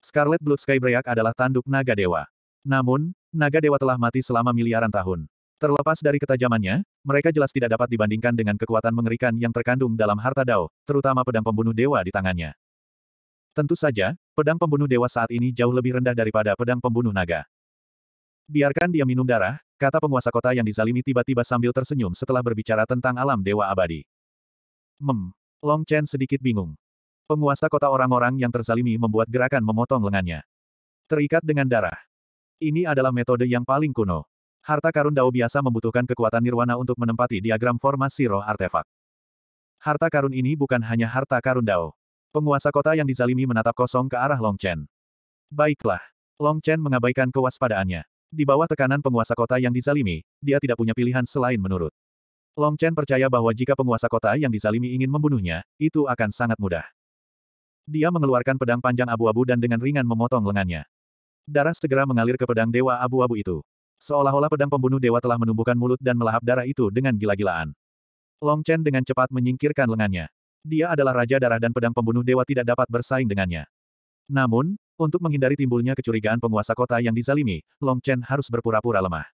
Scarlet Blood Sky Skybreak adalah tanduk naga dewa. Namun, naga dewa telah mati selama miliaran tahun. Terlepas dari ketajamannya, mereka jelas tidak dapat dibandingkan dengan kekuatan mengerikan yang terkandung dalam harta Dao, terutama pedang pembunuh dewa di tangannya. Tentu saja, pedang pembunuh dewa saat ini jauh lebih rendah daripada pedang pembunuh naga. Biarkan dia minum darah, kata penguasa kota yang dizalimi tiba-tiba sambil tersenyum setelah berbicara tentang alam dewa abadi. Mem. Long Chen sedikit bingung. Penguasa kota orang-orang yang terzalimi membuat gerakan memotong lengannya. Terikat dengan darah. Ini adalah metode yang paling kuno. Harta karun Dao biasa membutuhkan kekuatan nirwana untuk menempati diagram formasi roh artefak. Harta karun ini bukan hanya harta karun Dao. Penguasa kota yang dizalimi menatap kosong ke arah Long Chen. Baiklah. Long Chen mengabaikan kewaspadaannya. Di bawah tekanan penguasa kota yang dizalimi, dia tidak punya pilihan selain menurut. Long Chen percaya bahwa jika penguasa kota yang dizalimi ingin membunuhnya, itu akan sangat mudah. Dia mengeluarkan pedang panjang abu-abu dan dengan ringan memotong lengannya. Darah segera mengalir ke pedang dewa abu-abu itu. Seolah-olah pedang pembunuh dewa telah menumbuhkan mulut dan melahap darah itu dengan gila-gilaan. Long Chen dengan cepat menyingkirkan lengannya. Dia adalah raja darah dan pedang pembunuh dewa tidak dapat bersaing dengannya. Namun, untuk menghindari timbulnya kecurigaan penguasa kota yang dizalimi, Long Chen harus berpura-pura lemah.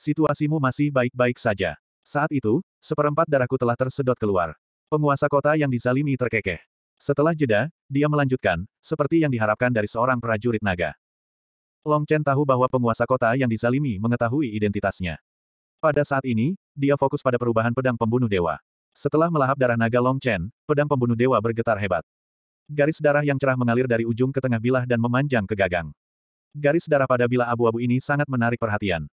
Situasimu masih baik-baik saja. Saat itu, seperempat darahku telah tersedot keluar. Penguasa kota yang dizalimi terkekeh. Setelah jeda, dia melanjutkan, seperti yang diharapkan dari seorang prajurit naga. Long Chen tahu bahwa penguasa kota yang dizalimi mengetahui identitasnya. Pada saat ini, dia fokus pada perubahan pedang pembunuh dewa. Setelah melahap darah naga Long Chen, pedang pembunuh dewa bergetar hebat. Garis darah yang cerah mengalir dari ujung ke tengah bilah dan memanjang ke gagang. Garis darah pada bilah abu-abu ini sangat menarik perhatian.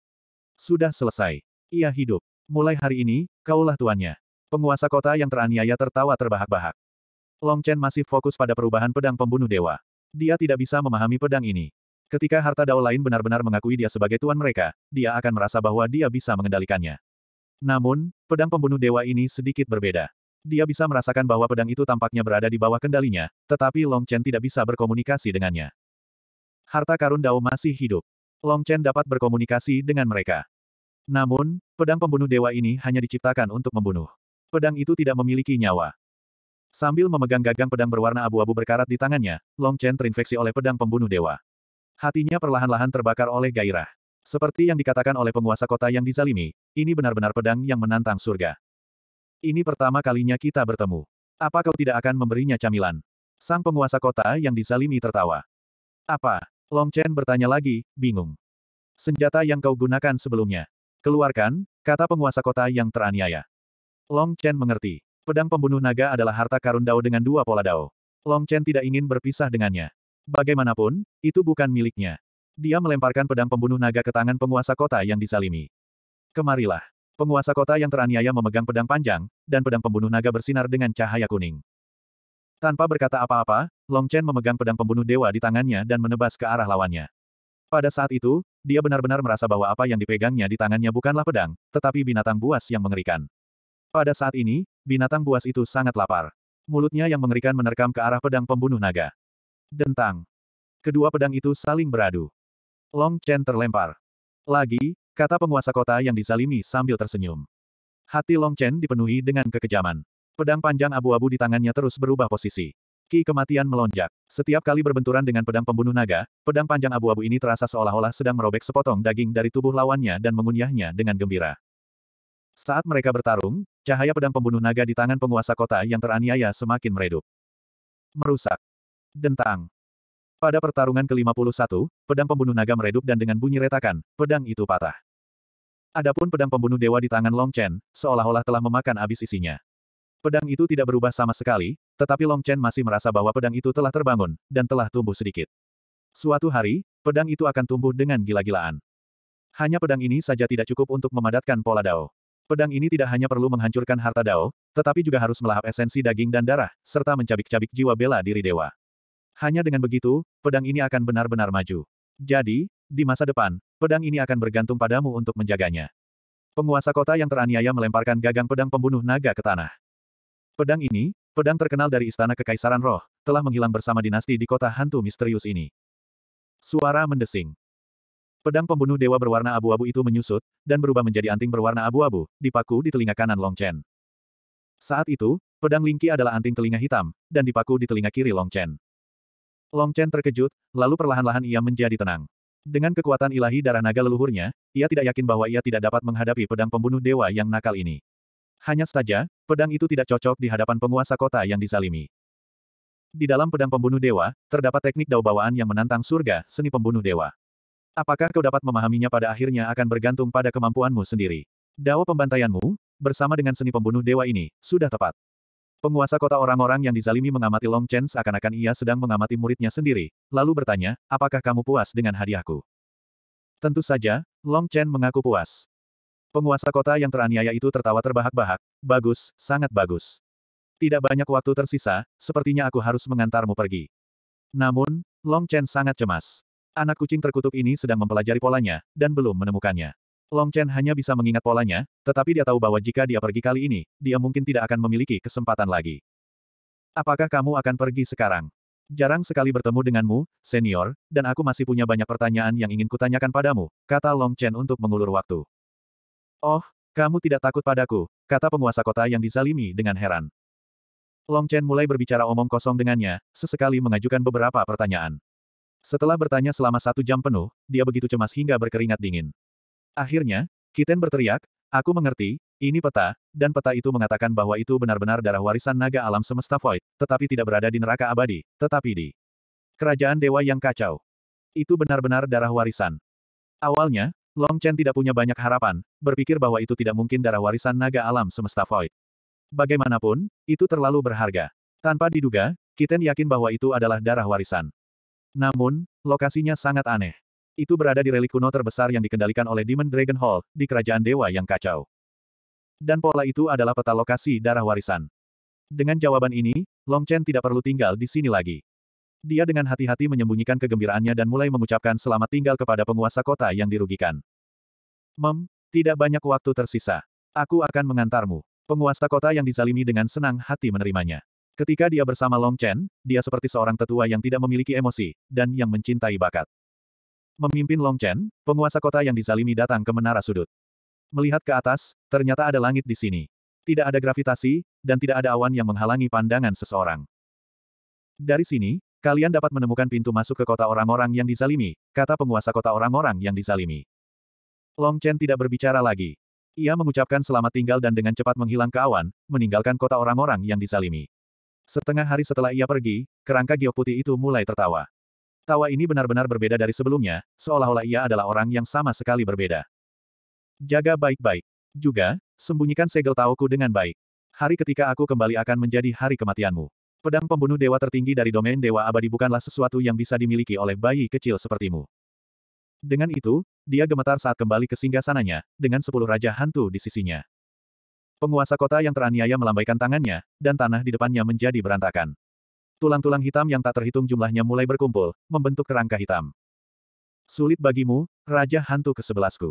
Sudah selesai. Ia hidup. Mulai hari ini, kaulah tuannya. Penguasa kota yang teraniaya tertawa terbahak-bahak. Long Chen masih fokus pada perubahan pedang pembunuh dewa. Dia tidak bisa memahami pedang ini. Ketika harta dao lain benar-benar mengakui dia sebagai tuan mereka, dia akan merasa bahwa dia bisa mengendalikannya. Namun, pedang pembunuh dewa ini sedikit berbeda. Dia bisa merasakan bahwa pedang itu tampaknya berada di bawah kendalinya, tetapi Long Chen tidak bisa berkomunikasi dengannya. Harta karun dao masih hidup. Long Chen dapat berkomunikasi dengan mereka. Namun, pedang pembunuh dewa ini hanya diciptakan untuk membunuh. Pedang itu tidak memiliki nyawa. Sambil memegang gagang pedang berwarna abu-abu berkarat di tangannya, Long Chen terinfeksi oleh pedang pembunuh dewa. Hatinya perlahan-lahan terbakar oleh gairah. Seperti yang dikatakan oleh penguasa kota yang dizalimi, ini benar-benar pedang yang menantang surga. Ini pertama kalinya kita bertemu. Apa kau tidak akan memberinya camilan? Sang penguasa kota yang dizalimi tertawa. Apa? Long Chen bertanya lagi, bingung. Senjata yang kau gunakan sebelumnya. Keluarkan, kata penguasa kota yang teraniaya. Long Chen mengerti. Pedang pembunuh naga adalah harta karun Dao dengan dua pola Dao. Long Chen tidak ingin berpisah dengannya. Bagaimanapun, itu bukan miliknya. Dia melemparkan pedang pembunuh naga ke tangan penguasa kota yang disalimi. Kemarilah. Penguasa kota yang teraniaya memegang pedang panjang, dan pedang pembunuh naga bersinar dengan cahaya kuning. Tanpa berkata apa-apa, Long Chen memegang pedang pembunuh dewa di tangannya dan menebas ke arah lawannya. Pada saat itu, dia benar-benar merasa bahwa apa yang dipegangnya di tangannya bukanlah pedang, tetapi binatang buas yang mengerikan. Pada saat ini, binatang buas itu sangat lapar. Mulutnya yang mengerikan menerkam ke arah pedang pembunuh naga. Dentang. Kedua pedang itu saling beradu. Long Chen terlempar. Lagi, kata penguasa kota yang dizalimi sambil tersenyum. Hati Long Chen dipenuhi dengan kekejaman. Pedang panjang abu-abu di tangannya terus berubah posisi. Ki kematian melonjak. Setiap kali berbenturan dengan pedang pembunuh naga, pedang panjang abu-abu ini terasa seolah-olah sedang merobek sepotong daging dari tubuh lawannya dan mengunyahnya dengan gembira. Saat mereka bertarung, cahaya pedang pembunuh naga di tangan penguasa kota yang teraniaya semakin meredup. Merusak. Dentang. Pada pertarungan ke-51, pedang pembunuh naga meredup dan dengan bunyi retakan, pedang itu patah. Adapun pedang pembunuh dewa di tangan Long Chen, seolah-olah telah memakan abis isinya. Pedang itu tidak berubah sama sekali, tetapi Long Chen masih merasa bahwa pedang itu telah terbangun, dan telah tumbuh sedikit. Suatu hari, pedang itu akan tumbuh dengan gila-gilaan. Hanya pedang ini saja tidak cukup untuk memadatkan pola Dao. Pedang ini tidak hanya perlu menghancurkan harta Dao, tetapi juga harus melahap esensi daging dan darah, serta mencabik-cabik jiwa bela diri dewa. Hanya dengan begitu, pedang ini akan benar-benar maju. Jadi, di masa depan, pedang ini akan bergantung padamu untuk menjaganya. Penguasa kota yang teraniaya melemparkan gagang pedang pembunuh naga ke tanah. Pedang ini, pedang terkenal dari Istana Kekaisaran Roh, telah menghilang bersama dinasti di kota hantu misterius ini. Suara mendesing. Pedang pembunuh dewa berwarna abu-abu itu menyusut, dan berubah menjadi anting berwarna abu-abu, dipaku di telinga kanan Long Chen. Saat itu, pedang Lingqi adalah anting telinga hitam, dan dipaku di telinga kiri Long Chen. Long Chen terkejut, lalu perlahan-lahan ia menjadi tenang. Dengan kekuatan ilahi darah naga leluhurnya, ia tidak yakin bahwa ia tidak dapat menghadapi pedang pembunuh dewa yang nakal ini. Hanya saja, pedang itu tidak cocok di hadapan penguasa kota yang disalimi. Di dalam pedang pembunuh dewa, terdapat teknik dao yang menantang surga, seni pembunuh dewa. Apakah kau dapat memahaminya pada akhirnya akan bergantung pada kemampuanmu sendiri. Dawa pembantaianmu, bersama dengan seni pembunuh dewa ini, sudah tepat. Penguasa kota orang-orang yang dizalimi mengamati Long Chen seakan-akan ia sedang mengamati muridnya sendiri, lalu bertanya, apakah kamu puas dengan hadiahku? Tentu saja, Long Chen mengaku puas. Penguasa kota yang teraniaya itu tertawa terbahak-bahak, bagus, sangat bagus. Tidak banyak waktu tersisa, sepertinya aku harus mengantarmu pergi. Namun, Long Chen sangat cemas. Anak kucing terkutuk ini sedang mempelajari polanya, dan belum menemukannya. Long Chen hanya bisa mengingat polanya, tetapi dia tahu bahwa jika dia pergi kali ini, dia mungkin tidak akan memiliki kesempatan lagi. Apakah kamu akan pergi sekarang? Jarang sekali bertemu denganmu, senior, dan aku masih punya banyak pertanyaan yang ingin kutanyakan padamu, kata Long Chen untuk mengulur waktu. Oh, kamu tidak takut padaku, kata penguasa kota yang dizalimi dengan heran. Long Chen mulai berbicara omong kosong dengannya, sesekali mengajukan beberapa pertanyaan. Setelah bertanya selama satu jam penuh, dia begitu cemas hingga berkeringat dingin. Akhirnya, Kiten berteriak, aku mengerti, ini peta, dan peta itu mengatakan bahwa itu benar-benar darah warisan naga alam semesta void, tetapi tidak berada di neraka abadi, tetapi di kerajaan dewa yang kacau. Itu benar-benar darah warisan. Awalnya, Long Chen tidak punya banyak harapan, berpikir bahwa itu tidak mungkin darah warisan naga alam semesta void. Bagaimanapun, itu terlalu berharga. Tanpa diduga, Kiten yakin bahwa itu adalah darah warisan. Namun, lokasinya sangat aneh. Itu berada di relik kuno terbesar yang dikendalikan oleh Demon Dragon Hall, di kerajaan dewa yang kacau. Dan pola itu adalah peta lokasi darah warisan. Dengan jawaban ini, Long Chen tidak perlu tinggal di sini lagi. Dia dengan hati-hati menyembunyikan kegembiraannya dan mulai mengucapkan selamat tinggal kepada penguasa kota yang dirugikan. Mem, tidak banyak waktu tersisa. Aku akan mengantarmu. Penguasa kota yang dizalimi dengan senang hati menerimanya. Ketika dia bersama Long Chen, dia seperti seorang tetua yang tidak memiliki emosi, dan yang mencintai bakat. Memimpin Long Chen, penguasa kota yang dizalimi datang ke menara sudut. Melihat ke atas, ternyata ada langit di sini. Tidak ada gravitasi, dan tidak ada awan yang menghalangi pandangan seseorang. Dari sini, kalian dapat menemukan pintu masuk ke kota orang-orang yang dizalimi, kata penguasa kota orang-orang yang dizalimi. Long Chen tidak berbicara lagi. Ia mengucapkan selamat tinggal dan dengan cepat menghilang ke awan, meninggalkan kota orang-orang yang dizalimi. Setengah hari setelah ia pergi, kerangka giok putih itu mulai tertawa. Tawa ini benar-benar berbeda dari sebelumnya, seolah-olah ia adalah orang yang sama sekali berbeda. Jaga baik-baik. Juga, sembunyikan segel tauku dengan baik. Hari ketika aku kembali akan menjadi hari kematianmu. Pedang pembunuh dewa tertinggi dari domain dewa abadi bukanlah sesuatu yang bisa dimiliki oleh bayi kecil sepertimu. Dengan itu, dia gemetar saat kembali ke singgasananya, dengan sepuluh raja hantu di sisinya. Penguasa kota yang teraniaya melambaikan tangannya, dan tanah di depannya menjadi berantakan. Tulang-tulang hitam yang tak terhitung jumlahnya mulai berkumpul, membentuk kerangka hitam. Sulit bagimu, Raja Hantu ke 11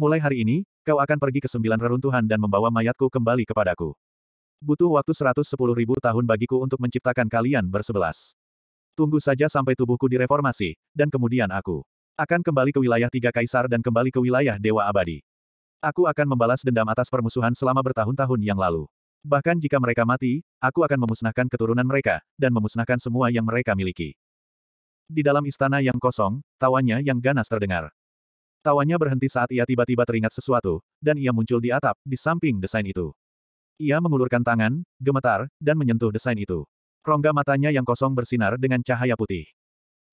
Mulai hari ini, kau akan pergi ke sembilan reruntuhan dan membawa mayatku kembali kepadaku. Butuh waktu 110 ribu tahun bagiku untuk menciptakan kalian bersebelas. Tunggu saja sampai tubuhku direformasi, dan kemudian aku akan kembali ke wilayah tiga kaisar dan kembali ke wilayah Dewa Abadi. Aku akan membalas dendam atas permusuhan selama bertahun-tahun yang lalu. Bahkan jika mereka mati, aku akan memusnahkan keturunan mereka, dan memusnahkan semua yang mereka miliki. Di dalam istana yang kosong, tawanya yang ganas terdengar. Tawanya berhenti saat ia tiba-tiba teringat sesuatu, dan ia muncul di atap, di samping desain itu. Ia mengulurkan tangan, gemetar, dan menyentuh desain itu. Rongga matanya yang kosong bersinar dengan cahaya putih.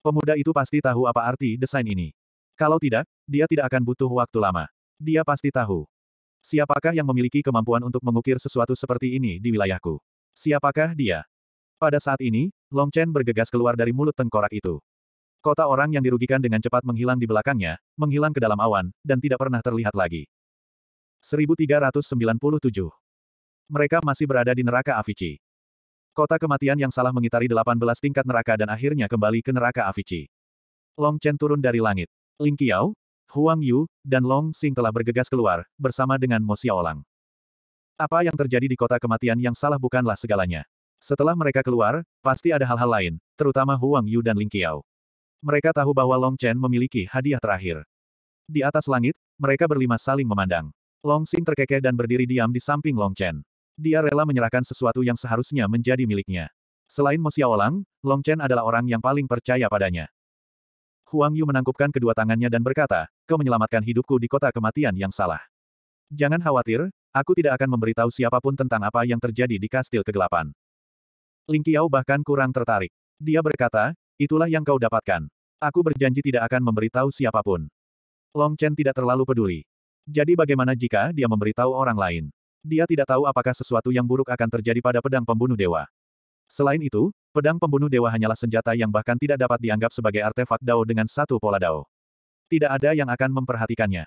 Pemuda itu pasti tahu apa arti desain ini. Kalau tidak, dia tidak akan butuh waktu lama. Dia pasti tahu. Siapakah yang memiliki kemampuan untuk mengukir sesuatu seperti ini di wilayahku? Siapakah dia? Pada saat ini, Long Chen bergegas keluar dari mulut tengkorak itu. Kota orang yang dirugikan dengan cepat menghilang di belakangnya, menghilang ke dalam awan, dan tidak pernah terlihat lagi. 1397. Mereka masih berada di neraka Avicii. Kota kematian yang salah mengitari 18 tingkat neraka dan akhirnya kembali ke neraka Avicii. Long Chen turun dari langit. Ling Qiao, Huang Yu, dan Long Xing telah bergegas keluar, bersama dengan Mo Xiaolang. Apa yang terjadi di kota kematian yang salah bukanlah segalanya. Setelah mereka keluar, pasti ada hal-hal lain, terutama Huang Yu dan Ling Qiao. Mereka tahu bahwa Long Chen memiliki hadiah terakhir. Di atas langit, mereka berlima saling memandang. Long Xing terkekeh dan berdiri diam di samping Long Chen. Dia rela menyerahkan sesuatu yang seharusnya menjadi miliknya. Selain Mo Xiaolang, Long Chen adalah orang yang paling percaya padanya. Huang Yu menangkupkan kedua tangannya dan berkata, kau menyelamatkan hidupku di kota kematian yang salah. Jangan khawatir, aku tidak akan memberitahu siapapun tentang apa yang terjadi di kastil kegelapan. Ling Qiao bahkan kurang tertarik. Dia berkata, itulah yang kau dapatkan. Aku berjanji tidak akan memberitahu siapapun. Long Chen tidak terlalu peduli. Jadi bagaimana jika dia memberitahu orang lain? Dia tidak tahu apakah sesuatu yang buruk akan terjadi pada pedang pembunuh dewa. Selain itu, pedang pembunuh dewa hanyalah senjata yang bahkan tidak dapat dianggap sebagai artefak Dao dengan satu pola Dao. Tidak ada yang akan memperhatikannya.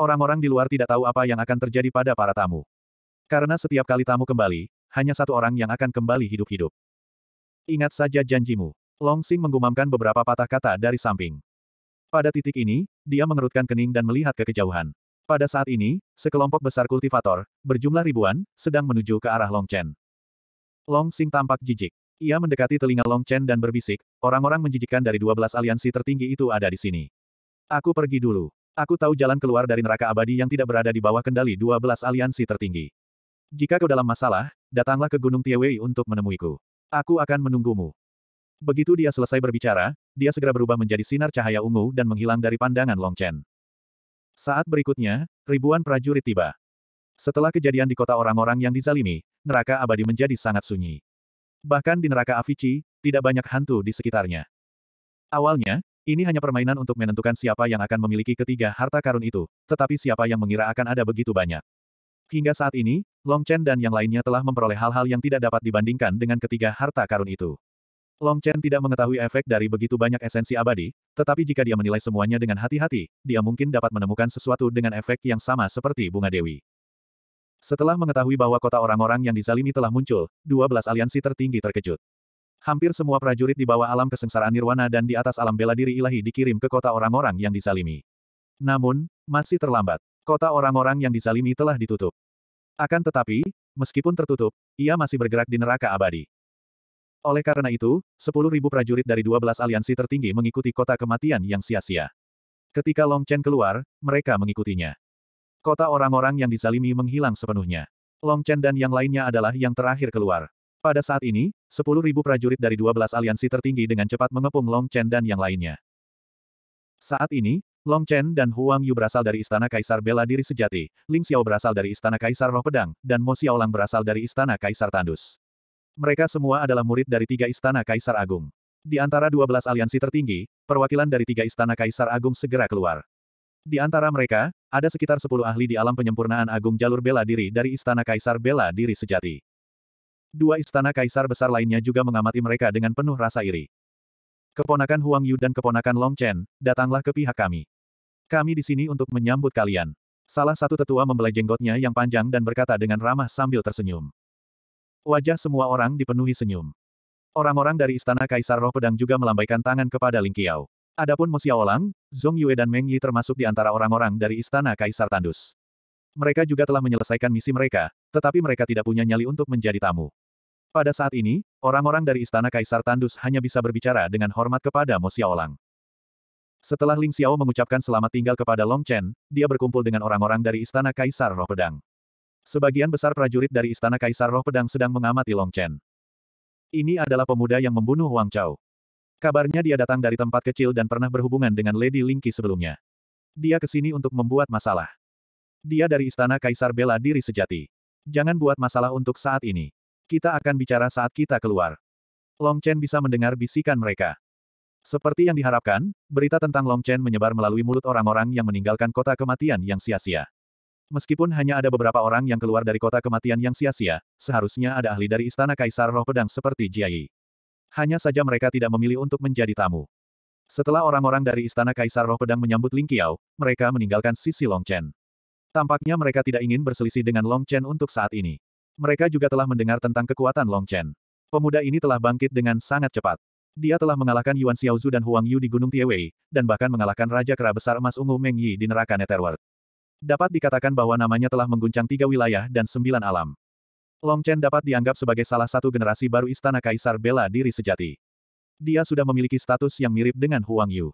Orang-orang di luar tidak tahu apa yang akan terjadi pada para tamu. Karena setiap kali tamu kembali, hanya satu orang yang akan kembali hidup-hidup. Ingat saja janjimu. Long Xing menggumamkan beberapa patah kata dari samping. Pada titik ini, dia mengerutkan kening dan melihat ke kejauhan. Pada saat ini, sekelompok besar kultivator, berjumlah ribuan, sedang menuju ke arah Long Chen. Long Xing tampak jijik. Ia mendekati telinga Long Chen dan berbisik, orang-orang menjijikkan dari 12 aliansi tertinggi itu ada di sini. Aku pergi dulu. Aku tahu jalan keluar dari neraka abadi yang tidak berada di bawah kendali 12 aliansi tertinggi. Jika kau dalam masalah, datanglah ke Gunung Tiewei untuk menemuiku. Aku akan menunggumu. Begitu dia selesai berbicara, dia segera berubah menjadi sinar cahaya ungu dan menghilang dari pandangan Long Chen. Saat berikutnya, ribuan prajurit tiba. Setelah kejadian di kota orang-orang yang dizalimi, neraka abadi menjadi sangat sunyi. Bahkan di neraka Avici, tidak banyak hantu di sekitarnya. Awalnya, ini hanya permainan untuk menentukan siapa yang akan memiliki ketiga harta karun itu, tetapi siapa yang mengira akan ada begitu banyak. Hingga saat ini, Long Chen dan yang lainnya telah memperoleh hal-hal yang tidak dapat dibandingkan dengan ketiga harta karun itu. Long Chen tidak mengetahui efek dari begitu banyak esensi abadi, tetapi jika dia menilai semuanya dengan hati-hati, dia mungkin dapat menemukan sesuatu dengan efek yang sama seperti bunga dewi. Setelah mengetahui bahwa kota orang-orang yang dizalimi telah muncul, dua belas aliansi tertinggi terkejut. Hampir semua prajurit di bawah alam kesengsaraan nirwana dan di atas alam bela diri ilahi dikirim ke kota orang-orang yang dizalimi. Namun, masih terlambat. Kota orang-orang yang dizalimi telah ditutup. Akan tetapi, meskipun tertutup, ia masih bergerak di neraka abadi. Oleh karena itu, sepuluh ribu prajurit dari dua belas aliansi tertinggi mengikuti kota kematian yang sia-sia. Ketika Long Chen keluar, mereka mengikutinya. Kota orang-orang yang dizalimi menghilang sepenuhnya. Long Chen dan yang lainnya adalah yang terakhir keluar. Pada saat ini, 10.000 prajurit dari 12 aliansi tertinggi dengan cepat mengepung Long Chen dan yang lainnya. Saat ini, Long Chen dan Huang Yu berasal dari Istana Kaisar Bela Diri Sejati, Ling Xiao berasal dari Istana Kaisar Roh Pedang, dan Mo Xiaolang berasal dari Istana Kaisar Tandus. Mereka semua adalah murid dari tiga Istana Kaisar Agung. Di antara 12 aliansi tertinggi, perwakilan dari tiga Istana Kaisar Agung segera keluar. Di antara mereka, ada sekitar sepuluh ahli di alam penyempurnaan agung jalur bela diri dari Istana Kaisar Bela Diri Sejati. Dua istana kaisar besar lainnya juga mengamati mereka dengan penuh rasa iri. Keponakan Huang Yu dan keponakan Long Chen, datanglah ke pihak kami. Kami di sini untuk menyambut kalian. Salah satu tetua membelai jenggotnya yang panjang dan berkata dengan ramah sambil tersenyum. Wajah semua orang dipenuhi senyum. Orang-orang dari istana Kaisar Roh Pedang juga melambaikan tangan kepada Ling Qiao. Adapun Mo Xiaolang, Zhong Yue dan Meng Yi termasuk di antara orang-orang dari Istana Kaisar Tandus. Mereka juga telah menyelesaikan misi mereka, tetapi mereka tidak punya nyali untuk menjadi tamu. Pada saat ini, orang-orang dari Istana Kaisar Tandus hanya bisa berbicara dengan hormat kepada Mo Xiaolang. Setelah Ling Xiao mengucapkan selamat tinggal kepada Long Chen, dia berkumpul dengan orang-orang dari Istana Kaisar Roh Pedang. Sebagian besar prajurit dari Istana Kaisar Roh Pedang sedang mengamati Long Chen. Ini adalah pemuda yang membunuh Wang Chao. Kabarnya dia datang dari tempat kecil dan pernah berhubungan dengan Lady Lingqi sebelumnya. Dia ke sini untuk membuat masalah. Dia dari istana Kaisar Bela Diri Sejati. Jangan buat masalah untuk saat ini. Kita akan bicara saat kita keluar. Long Chen bisa mendengar bisikan mereka. Seperti yang diharapkan, berita tentang Long Chen menyebar melalui mulut orang-orang yang meninggalkan kota kematian yang sia-sia. Meskipun hanya ada beberapa orang yang keluar dari kota kematian yang sia-sia, seharusnya ada ahli dari istana kaisar roh pedang seperti Jiayi hanya saja mereka tidak memilih untuk menjadi tamu. Setelah orang-orang dari Istana Kaisar Roh Pedang menyambut Ling Qiao, mereka meninggalkan sisi Long Chen. Tampaknya mereka tidak ingin berselisih dengan Long Chen untuk saat ini. Mereka juga telah mendengar tentang kekuatan Long Chen. Pemuda ini telah bangkit dengan sangat cepat. Dia telah mengalahkan Yuan Xiaozu dan Huang Yu di Gunung Tiewei, dan bahkan mengalahkan Raja Kera Besar Emas Ungu Meng Yi di neraka Netherworld. Dapat dikatakan bahwa namanya telah mengguncang tiga wilayah dan sembilan alam. Long Chen dapat dianggap sebagai salah satu generasi baru Istana Kaisar Bela Diri Sejati. Dia sudah memiliki status yang mirip dengan Huang Yu.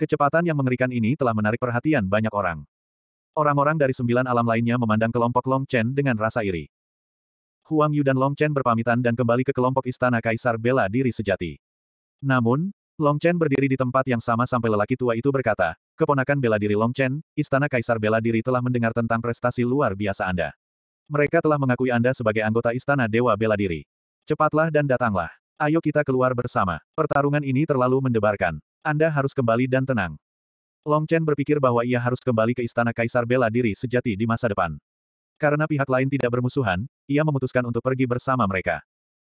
Kecepatan yang mengerikan ini telah menarik perhatian banyak orang. Orang-orang dari sembilan alam lainnya memandang kelompok Long Chen dengan rasa iri. Huang Yu dan Long Chen berpamitan dan kembali ke kelompok Istana Kaisar Bela Diri Sejati. Namun, Long Chen berdiri di tempat yang sama sampai lelaki tua itu berkata, Keponakan bela diri Long Chen, Istana Kaisar Bela Diri telah mendengar tentang prestasi luar biasa Anda. Mereka telah mengakui Anda sebagai anggota Istana Dewa Bela Diri. Cepatlah dan datanglah. Ayo kita keluar bersama. Pertarungan ini terlalu mendebarkan. Anda harus kembali dan tenang. Long Chen berpikir bahwa ia harus kembali ke Istana Kaisar Bela Diri sejati di masa depan. Karena pihak lain tidak bermusuhan, ia memutuskan untuk pergi bersama mereka.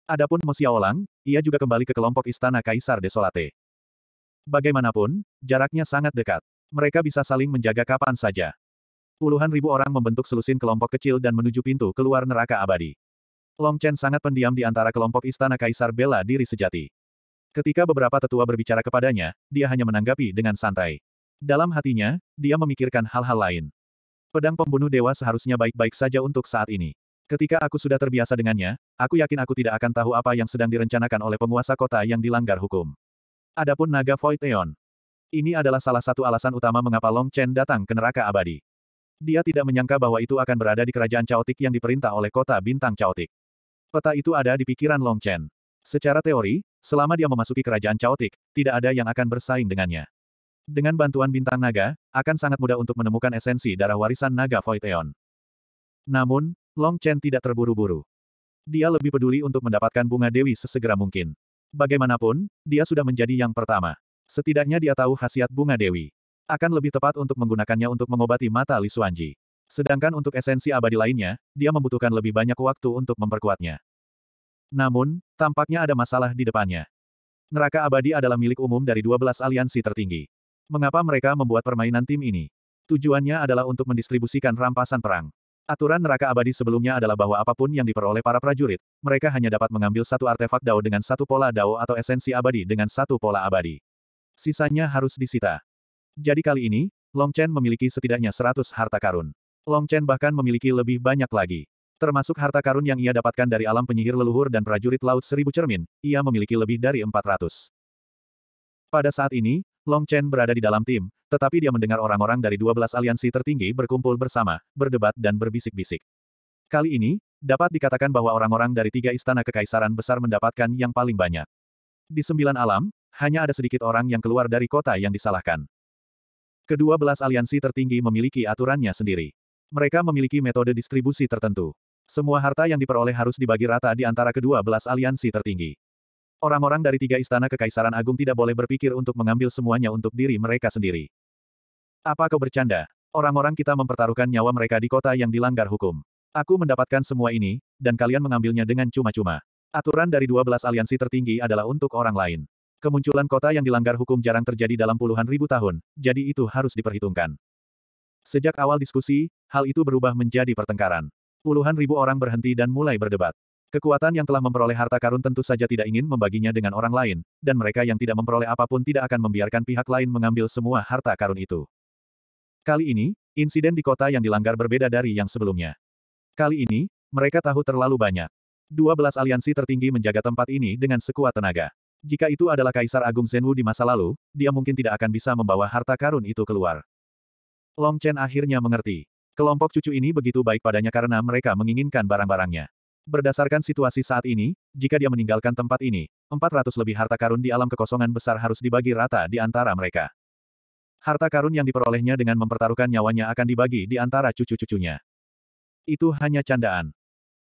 Adapun Mo Xiaolang, ia juga kembali ke kelompok Istana Kaisar Desolate. Bagaimanapun, jaraknya sangat dekat. Mereka bisa saling menjaga kapan saja. Puluhan ribu orang membentuk selusin kelompok kecil dan menuju pintu keluar neraka abadi. Long Chen sangat pendiam di antara kelompok istana kaisar bela diri sejati. Ketika beberapa tetua berbicara kepadanya, dia hanya menanggapi dengan santai. Dalam hatinya, dia memikirkan hal-hal lain. Pedang pembunuh dewa seharusnya baik-baik saja untuk saat ini. Ketika aku sudah terbiasa dengannya, aku yakin aku tidak akan tahu apa yang sedang direncanakan oleh penguasa kota yang dilanggar hukum. Adapun naga Void Ini adalah salah satu alasan utama mengapa Long Chen datang ke neraka abadi. Dia tidak menyangka bahwa itu akan berada di kerajaan caotik yang diperintah oleh kota bintang caotik. Peta itu ada di pikiran Long Chen. Secara teori, selama dia memasuki kerajaan caotik, tidak ada yang akan bersaing dengannya. Dengan bantuan bintang naga, akan sangat mudah untuk menemukan esensi darah warisan naga Void Eon. Namun, Long Chen tidak terburu-buru. Dia lebih peduli untuk mendapatkan bunga dewi sesegera mungkin. Bagaimanapun, dia sudah menjadi yang pertama. Setidaknya dia tahu khasiat bunga dewi. Akan lebih tepat untuk menggunakannya untuk mengobati mata Li Xuanji. Sedangkan untuk esensi abadi lainnya, dia membutuhkan lebih banyak waktu untuk memperkuatnya. Namun, tampaknya ada masalah di depannya. Neraka abadi adalah milik umum dari 12 aliansi tertinggi. Mengapa mereka membuat permainan tim ini? Tujuannya adalah untuk mendistribusikan rampasan perang. Aturan neraka abadi sebelumnya adalah bahwa apapun yang diperoleh para prajurit, mereka hanya dapat mengambil satu artefak dao dengan satu pola dao atau esensi abadi dengan satu pola abadi. Sisanya harus disita. Jadi kali ini, Long Chen memiliki setidaknya 100 harta karun. Long Chen bahkan memiliki lebih banyak lagi. Termasuk harta karun yang ia dapatkan dari alam penyihir leluhur dan prajurit laut seribu cermin, ia memiliki lebih dari 400. Pada saat ini, Long Chen berada di dalam tim, tetapi dia mendengar orang-orang dari 12 aliansi tertinggi berkumpul bersama, berdebat dan berbisik-bisik. Kali ini, dapat dikatakan bahwa orang-orang dari tiga istana kekaisaran besar mendapatkan yang paling banyak. Di sembilan alam, hanya ada sedikit orang yang keluar dari kota yang disalahkan. Kedua belas aliansi tertinggi memiliki aturannya sendiri. Mereka memiliki metode distribusi tertentu. Semua harta yang diperoleh harus dibagi rata di antara kedua belas aliansi tertinggi. Orang-orang dari tiga istana kekaisaran agung tidak boleh berpikir untuk mengambil semuanya untuk diri mereka sendiri. Apa kau bercanda? Orang-orang kita mempertaruhkan nyawa mereka di kota yang dilanggar hukum. Aku mendapatkan semua ini, dan kalian mengambilnya dengan cuma-cuma. Aturan dari dua belas aliansi tertinggi adalah untuk orang lain. Kemunculan kota yang dilanggar hukum jarang terjadi dalam puluhan ribu tahun, jadi itu harus diperhitungkan. Sejak awal diskusi, hal itu berubah menjadi pertengkaran. Puluhan ribu orang berhenti dan mulai berdebat. Kekuatan yang telah memperoleh harta karun tentu saja tidak ingin membaginya dengan orang lain, dan mereka yang tidak memperoleh apapun tidak akan membiarkan pihak lain mengambil semua harta karun itu. Kali ini, insiden di kota yang dilanggar berbeda dari yang sebelumnya. Kali ini, mereka tahu terlalu banyak. 12 aliansi tertinggi menjaga tempat ini dengan sekuat tenaga. Jika itu adalah Kaisar Agung Zhenwu di masa lalu, dia mungkin tidak akan bisa membawa harta karun itu keluar. Long Chen akhirnya mengerti. Kelompok cucu ini begitu baik padanya karena mereka menginginkan barang-barangnya. Berdasarkan situasi saat ini, jika dia meninggalkan tempat ini, 400 lebih harta karun di alam kekosongan besar harus dibagi rata di antara mereka. Harta karun yang diperolehnya dengan mempertaruhkan nyawanya akan dibagi di antara cucu-cucunya. Itu hanya candaan.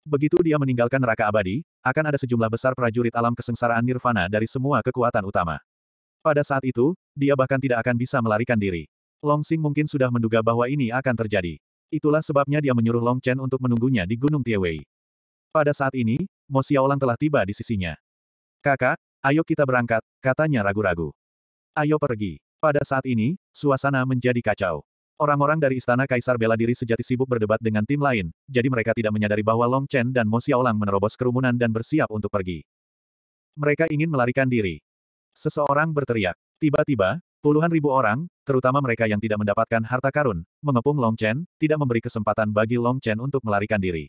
Begitu dia meninggalkan neraka abadi, akan ada sejumlah besar prajurit alam kesengsaraan nirvana dari semua kekuatan utama. Pada saat itu, dia bahkan tidak akan bisa melarikan diri. Long Xing mungkin sudah menduga bahwa ini akan terjadi. Itulah sebabnya dia menyuruh Long Chen untuk menunggunya di Gunung Tiewei. Pada saat ini, Mo Xiaolang telah tiba di sisinya. Kakak, ayo kita berangkat, katanya ragu-ragu. Ayo pergi. Pada saat ini, suasana menjadi kacau. Orang-orang dari istana Kaisar bela diri sejati sibuk berdebat dengan tim lain, jadi mereka tidak menyadari bahwa Long Chen dan Mo Xiaolang menerobos kerumunan dan bersiap untuk pergi. Mereka ingin melarikan diri. Seseorang berteriak. Tiba-tiba, puluhan ribu orang, terutama mereka yang tidak mendapatkan harta karun, mengepung Long Chen, tidak memberi kesempatan bagi Long Chen untuk melarikan diri.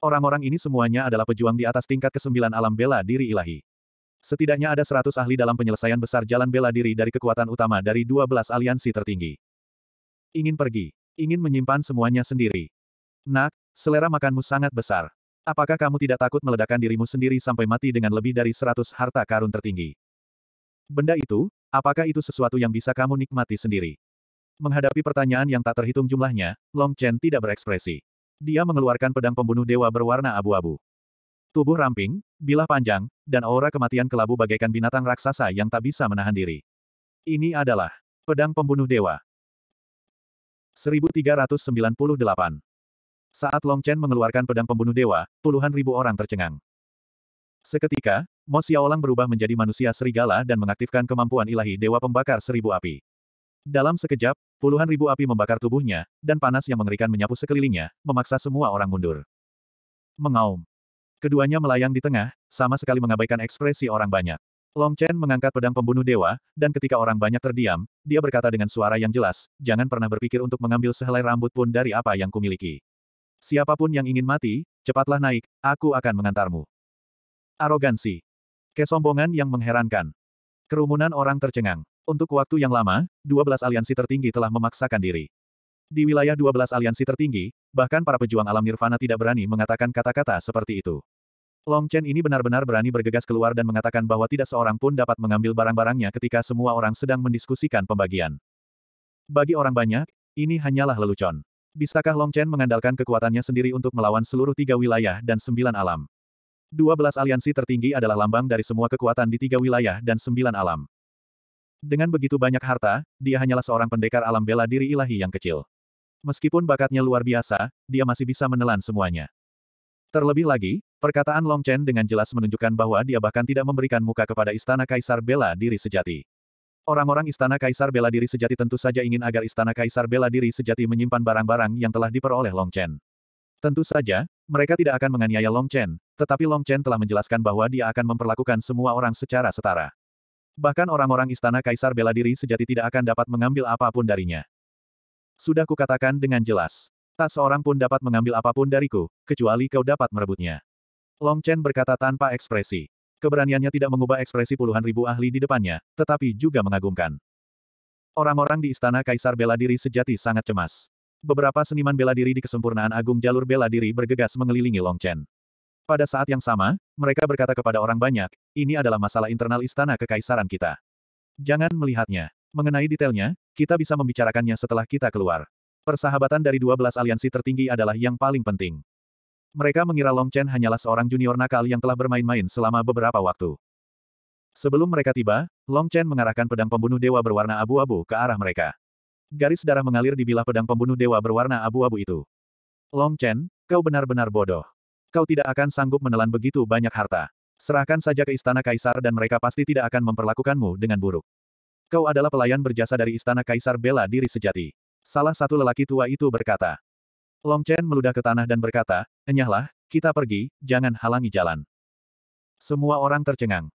Orang-orang ini semuanya adalah pejuang di atas tingkat kesembilan alam bela diri ilahi. Setidaknya ada seratus ahli dalam penyelesaian besar jalan bela diri dari kekuatan utama dari dua belas aliansi tertinggi. Ingin pergi. Ingin menyimpan semuanya sendiri. Nak, selera makanmu sangat besar. Apakah kamu tidak takut meledakkan dirimu sendiri sampai mati dengan lebih dari seratus harta karun tertinggi? Benda itu, apakah itu sesuatu yang bisa kamu nikmati sendiri? Menghadapi pertanyaan yang tak terhitung jumlahnya, Long Chen tidak berekspresi. Dia mengeluarkan pedang pembunuh dewa berwarna abu-abu. Tubuh ramping, bilah panjang, dan aura kematian kelabu bagaikan binatang raksasa yang tak bisa menahan diri. Ini adalah pedang pembunuh dewa. 1398. Saat Long Chen mengeluarkan pedang pembunuh dewa, puluhan ribu orang tercengang. Seketika, Mo Xiaolang berubah menjadi manusia serigala dan mengaktifkan kemampuan ilahi dewa pembakar seribu api. Dalam sekejap, puluhan ribu api membakar tubuhnya, dan panas yang mengerikan menyapu sekelilingnya, memaksa semua orang mundur. Mengaum. Keduanya melayang di tengah, sama sekali mengabaikan ekspresi orang banyak. Long Chen mengangkat pedang pembunuh dewa, dan ketika orang banyak terdiam, dia berkata dengan suara yang jelas, jangan pernah berpikir untuk mengambil sehelai rambut pun dari apa yang kumiliki. Siapapun yang ingin mati, cepatlah naik, aku akan mengantarmu. Arogansi. Kesombongan yang mengherankan. Kerumunan orang tercengang. Untuk waktu yang lama, 12 aliansi tertinggi telah memaksakan diri. Di wilayah 12 aliansi tertinggi, bahkan para pejuang alam nirvana tidak berani mengatakan kata-kata seperti itu. Long Chen ini benar-benar berani bergegas keluar dan mengatakan bahwa tidak seorang pun dapat mengambil barang-barangnya ketika semua orang sedang mendiskusikan pembagian. Bagi orang banyak, ini hanyalah lelucon. Bisakah Long Chen mengandalkan kekuatannya sendiri untuk melawan seluruh tiga wilayah dan sembilan alam? Dua belas aliansi tertinggi adalah lambang dari semua kekuatan di tiga wilayah dan sembilan alam. Dengan begitu banyak harta, dia hanyalah seorang pendekar alam bela diri ilahi yang kecil. Meskipun bakatnya luar biasa, dia masih bisa menelan semuanya. Terlebih lagi, Perkataan Long Chen dengan jelas menunjukkan bahwa dia bahkan tidak memberikan muka kepada Istana Kaisar Bela Diri Sejati. Orang-orang Istana Kaisar Bela Diri Sejati tentu saja ingin agar Istana Kaisar Bela Diri Sejati menyimpan barang-barang yang telah diperoleh Long Chen. Tentu saja, mereka tidak akan menganiaya Long Chen, tetapi Long Chen telah menjelaskan bahwa dia akan memperlakukan semua orang secara setara. Bahkan orang-orang Istana Kaisar Bela Diri Sejati tidak akan dapat mengambil apapun darinya. Sudah kukatakan dengan jelas. Tak seorang pun dapat mengambil apapun dariku, kecuali kau dapat merebutnya. Long Chen berkata tanpa ekspresi. Keberaniannya tidak mengubah ekspresi puluhan ribu ahli di depannya, tetapi juga mengagumkan. Orang-orang di istana kaisar bela diri sejati sangat cemas. Beberapa seniman bela diri di kesempurnaan agung jalur bela diri bergegas mengelilingi Long Chen. Pada saat yang sama, mereka berkata kepada orang banyak, ini adalah masalah internal istana kekaisaran kita. Jangan melihatnya. Mengenai detailnya, kita bisa membicarakannya setelah kita keluar. Persahabatan dari 12 aliansi tertinggi adalah yang paling penting. Mereka mengira Long Chen hanyalah seorang junior nakal yang telah bermain-main selama beberapa waktu. Sebelum mereka tiba, Long Chen mengarahkan pedang pembunuh dewa berwarna abu-abu ke arah mereka. Garis darah mengalir di bilah pedang pembunuh dewa berwarna abu-abu itu. Long Chen, kau benar-benar bodoh. Kau tidak akan sanggup menelan begitu banyak harta. Serahkan saja ke istana kaisar dan mereka pasti tidak akan memperlakukanmu dengan buruk. Kau adalah pelayan berjasa dari istana kaisar bela diri sejati. Salah satu lelaki tua itu berkata. Long Chen meludah ke tanah dan berkata, Enyahlah, kita pergi, jangan halangi jalan. Semua orang tercengang.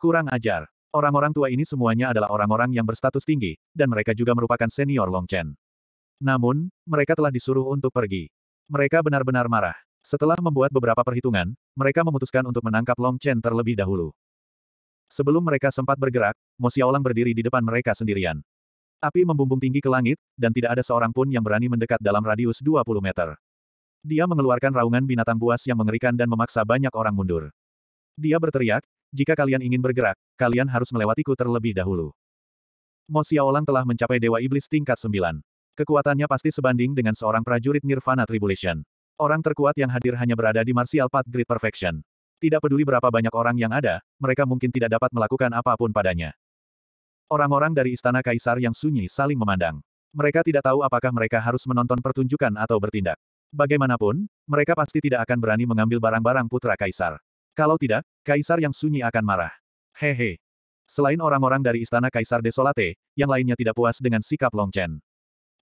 Kurang ajar. Orang-orang tua ini semuanya adalah orang-orang yang berstatus tinggi, dan mereka juga merupakan senior Long Chen. Namun, mereka telah disuruh untuk pergi. Mereka benar-benar marah. Setelah membuat beberapa perhitungan, mereka memutuskan untuk menangkap Long Chen terlebih dahulu. Sebelum mereka sempat bergerak, Mo berdiri di depan mereka sendirian. Api membumbung tinggi ke langit, dan tidak ada seorang pun yang berani mendekat dalam radius 20 meter. Dia mengeluarkan raungan binatang buas yang mengerikan dan memaksa banyak orang mundur. Dia berteriak, jika kalian ingin bergerak, kalian harus melewatiku terlebih dahulu. Mo Xiaolang telah mencapai Dewa Iblis tingkat 9. Kekuatannya pasti sebanding dengan seorang prajurit Nirvana Tribulation. Orang terkuat yang hadir hanya berada di Martial Path Great Perfection. Tidak peduli berapa banyak orang yang ada, mereka mungkin tidak dapat melakukan apapun padanya. Orang-orang dari istana kaisar yang sunyi saling memandang. Mereka tidak tahu apakah mereka harus menonton pertunjukan atau bertindak. Bagaimanapun, mereka pasti tidak akan berani mengambil barang-barang putra kaisar. Kalau tidak, kaisar yang sunyi akan marah. Hehe. Selain orang-orang dari istana kaisar Desolate, yang lainnya tidak puas dengan sikap Long Chen.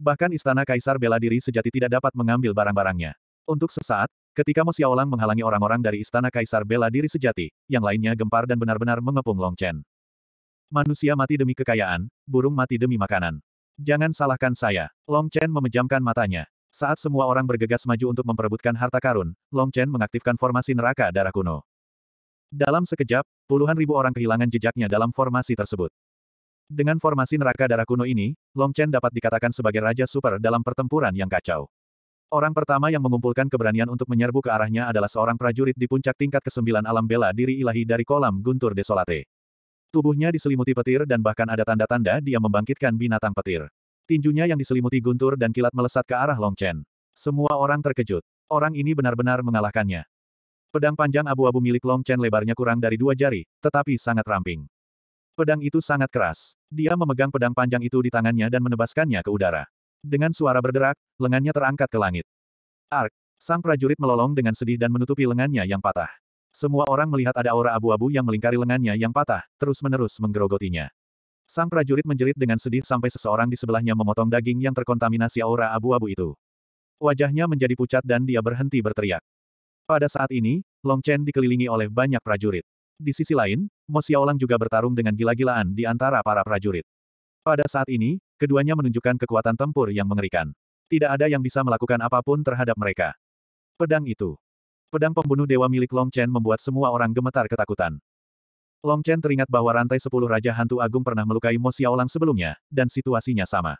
Bahkan istana kaisar bela diri sejati tidak dapat mengambil barang-barangnya. Untuk sesaat, ketika Mo Xiaolang menghalangi orang-orang dari istana kaisar bela diri sejati, yang lainnya gempar dan benar-benar mengepung Long Chen. Manusia mati demi kekayaan, burung mati demi makanan. Jangan salahkan saya. Long Chen memejamkan matanya. Saat semua orang bergegas maju untuk memperebutkan harta karun, Long Chen mengaktifkan formasi neraka darah kuno. Dalam sekejap, puluhan ribu orang kehilangan jejaknya dalam formasi tersebut. Dengan formasi neraka darah kuno ini, Long Chen dapat dikatakan sebagai raja super dalam pertempuran yang kacau. Orang pertama yang mengumpulkan keberanian untuk menyerbu ke arahnya adalah seorang prajurit di puncak tingkat ke-9 alam bela diri ilahi dari kolam guntur desolate. Tubuhnya diselimuti petir dan bahkan ada tanda-tanda dia membangkitkan binatang petir. Tinjunya yang diselimuti guntur dan kilat melesat ke arah Long Chen. Semua orang terkejut. Orang ini benar-benar mengalahkannya. Pedang panjang abu-abu milik Long Chen lebarnya kurang dari dua jari, tetapi sangat ramping. Pedang itu sangat keras. Dia memegang pedang panjang itu di tangannya dan menebaskannya ke udara. Dengan suara berderak, lengannya terangkat ke langit. Ark, sang prajurit melolong dengan sedih dan menutupi lengannya yang patah. Semua orang melihat ada aura abu-abu yang melingkari lengannya yang patah, terus-menerus menggerogotinya. Sang prajurit menjerit dengan sedih sampai seseorang di sebelahnya memotong daging yang terkontaminasi aura abu-abu itu. Wajahnya menjadi pucat dan dia berhenti berteriak. Pada saat ini, Long Chen dikelilingi oleh banyak prajurit. Di sisi lain, Mo Xiaolang juga bertarung dengan gila-gilaan di antara para prajurit. Pada saat ini, keduanya menunjukkan kekuatan tempur yang mengerikan. Tidak ada yang bisa melakukan apapun terhadap mereka. Pedang itu. Pedang pembunuh dewa milik Long Chen membuat semua orang gemetar ketakutan. Long Chen teringat bahwa rantai sepuluh Raja Hantu Agung pernah melukai Mo Xiaolang sebelumnya, dan situasinya sama.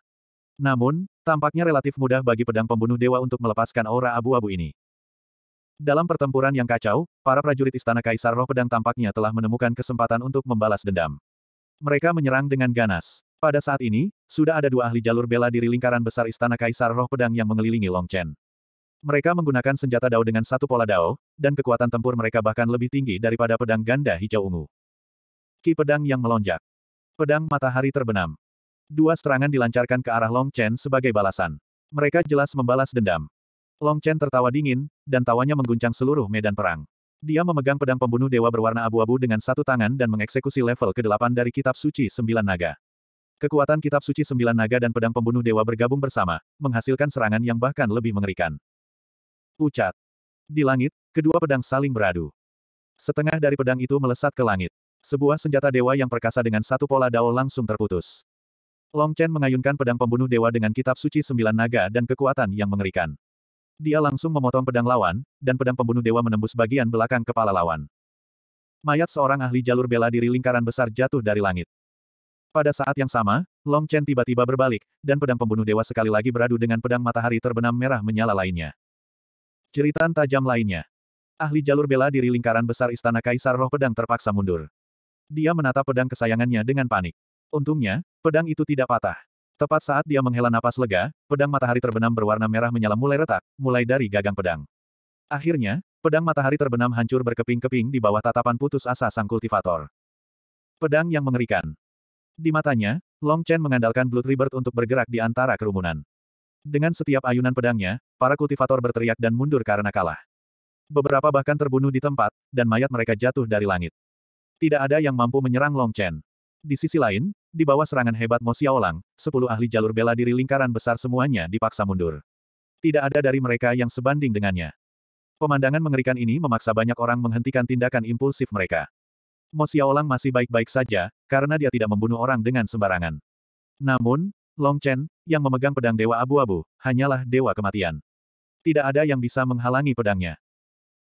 Namun, tampaknya relatif mudah bagi pedang pembunuh dewa untuk melepaskan aura abu-abu ini. Dalam pertempuran yang kacau, para prajurit Istana Kaisar Roh Pedang tampaknya telah menemukan kesempatan untuk membalas dendam. Mereka menyerang dengan ganas. Pada saat ini, sudah ada dua ahli jalur bela diri lingkaran besar Istana Kaisar Roh Pedang yang mengelilingi Long Chen. Mereka menggunakan senjata dao dengan satu pola dao, dan kekuatan tempur mereka bahkan lebih tinggi daripada pedang ganda hijau ungu. Ki pedang yang melonjak. Pedang matahari terbenam. Dua serangan dilancarkan ke arah Long Chen sebagai balasan. Mereka jelas membalas dendam. Long Chen tertawa dingin, dan tawanya mengguncang seluruh medan perang. Dia memegang pedang pembunuh dewa berwarna abu-abu dengan satu tangan dan mengeksekusi level ke-8 dari kitab suci Sembilan Naga. Kekuatan kitab suci Sembilan Naga dan pedang pembunuh dewa bergabung bersama, menghasilkan serangan yang bahkan lebih mengerikan pucat. Di langit, kedua pedang saling beradu. Setengah dari pedang itu melesat ke langit. Sebuah senjata dewa yang perkasa dengan satu pola dao langsung terputus. Long Chen mengayunkan pedang pembunuh dewa dengan kitab suci sembilan naga dan kekuatan yang mengerikan. Dia langsung memotong pedang lawan, dan pedang pembunuh dewa menembus bagian belakang kepala lawan. Mayat seorang ahli jalur bela diri lingkaran besar jatuh dari langit. Pada saat yang sama, Long Chen tiba-tiba berbalik, dan pedang pembunuh dewa sekali lagi beradu dengan pedang matahari terbenam merah menyala lainnya. Jeritan tajam lainnya. Ahli jalur bela diri lingkaran besar Istana Kaisar Roh Pedang terpaksa mundur. Dia menatap pedang kesayangannya dengan panik. Untungnya, pedang itu tidak patah. Tepat saat dia menghela napas lega, pedang matahari terbenam berwarna merah menyala mulai retak, mulai dari gagang pedang. Akhirnya, pedang matahari terbenam hancur berkeping-keping di bawah tatapan putus asa sang kultivator. Pedang yang mengerikan. Di matanya, Long Chen mengandalkan Blood Rebirth untuk bergerak di antara kerumunan. Dengan setiap ayunan pedangnya, para kultivator berteriak dan mundur karena kalah. Beberapa bahkan terbunuh di tempat, dan mayat mereka jatuh dari langit. Tidak ada yang mampu menyerang Long Chen. Di sisi lain, di bawah serangan hebat Mo Xiaolang, sepuluh ahli jalur bela diri lingkaran besar semuanya dipaksa mundur. Tidak ada dari mereka yang sebanding dengannya. Pemandangan mengerikan ini memaksa banyak orang menghentikan tindakan impulsif mereka. Mo Xiaolang masih baik-baik saja, karena dia tidak membunuh orang dengan sembarangan. Namun, Long Chen, yang memegang pedang Dewa Abu-Abu, hanyalah Dewa Kematian. Tidak ada yang bisa menghalangi pedangnya.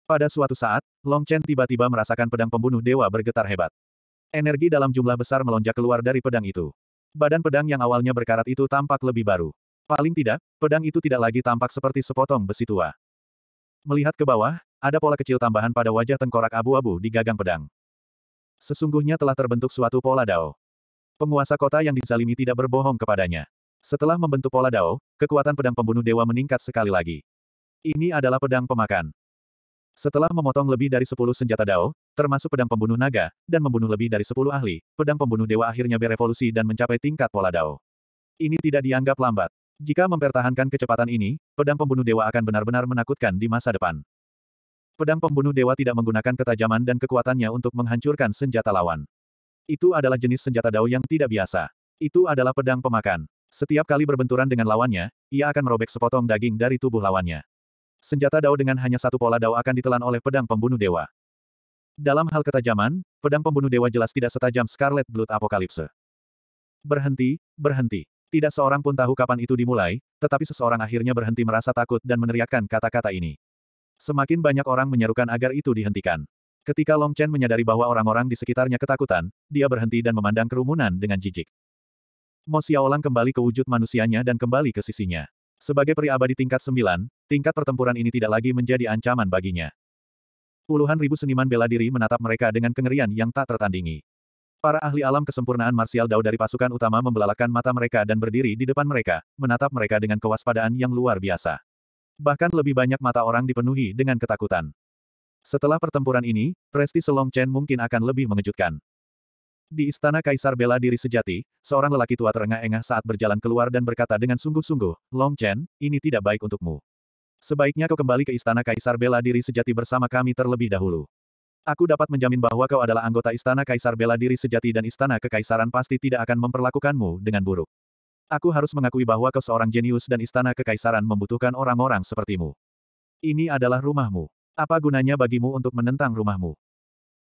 Pada suatu saat, Long Chen tiba-tiba merasakan pedang pembunuh Dewa bergetar hebat. Energi dalam jumlah besar melonjak keluar dari pedang itu. Badan pedang yang awalnya berkarat itu tampak lebih baru. Paling tidak, pedang itu tidak lagi tampak seperti sepotong besi tua. Melihat ke bawah, ada pola kecil tambahan pada wajah tengkorak abu-abu di gagang pedang. Sesungguhnya telah terbentuk suatu pola dao. Penguasa kota yang dizalimi tidak berbohong kepadanya. Setelah membentuk pola dao, kekuatan pedang pembunuh dewa meningkat sekali lagi. Ini adalah pedang pemakan. Setelah memotong lebih dari sepuluh senjata dao, termasuk pedang pembunuh naga, dan membunuh lebih dari sepuluh ahli, pedang pembunuh dewa akhirnya berevolusi dan mencapai tingkat pola dao. Ini tidak dianggap lambat. Jika mempertahankan kecepatan ini, pedang pembunuh dewa akan benar-benar menakutkan di masa depan. Pedang pembunuh dewa tidak menggunakan ketajaman dan kekuatannya untuk menghancurkan senjata lawan. Itu adalah jenis senjata dao yang tidak biasa. Itu adalah pedang pemakan. Setiap kali berbenturan dengan lawannya, ia akan merobek sepotong daging dari tubuh lawannya. Senjata dao dengan hanya satu pola dao akan ditelan oleh pedang pembunuh dewa. Dalam hal ketajaman, pedang pembunuh dewa jelas tidak setajam Scarlet Blood Apokalipse. Berhenti, berhenti. Tidak seorang pun tahu kapan itu dimulai, tetapi seseorang akhirnya berhenti merasa takut dan meneriakkan kata-kata ini. Semakin banyak orang menyerukan agar itu dihentikan. Ketika Long Chen menyadari bahwa orang-orang di sekitarnya ketakutan, dia berhenti dan memandang kerumunan dengan jijik. Mo Xiaolang kembali ke wujud manusianya dan kembali ke sisinya. Sebagai pria abadi tingkat 9, tingkat pertempuran ini tidak lagi menjadi ancaman baginya. Puluhan ribu seniman bela diri menatap mereka dengan kengerian yang tak tertandingi. Para ahli alam kesempurnaan marsial dao dari pasukan utama membelalakan mata mereka dan berdiri di depan mereka, menatap mereka dengan kewaspadaan yang luar biasa. Bahkan lebih banyak mata orang dipenuhi dengan ketakutan. Setelah pertempuran ini, prestise Selong Chen mungkin akan lebih mengejutkan. Di istana Kaisar Bela Diri Sejati, seorang lelaki tua terengah-engah saat berjalan keluar dan berkata dengan sungguh-sungguh, Long Chen, ini tidak baik untukmu. Sebaiknya kau kembali ke istana Kaisar Bela Diri Sejati bersama kami terlebih dahulu. Aku dapat menjamin bahwa kau adalah anggota istana Kaisar Bela Diri Sejati dan istana Kekaisaran pasti tidak akan memperlakukanmu dengan buruk. Aku harus mengakui bahwa kau seorang jenius dan istana Kekaisaran membutuhkan orang-orang sepertimu. Ini adalah rumahmu. Apa gunanya bagimu untuk menentang rumahmu?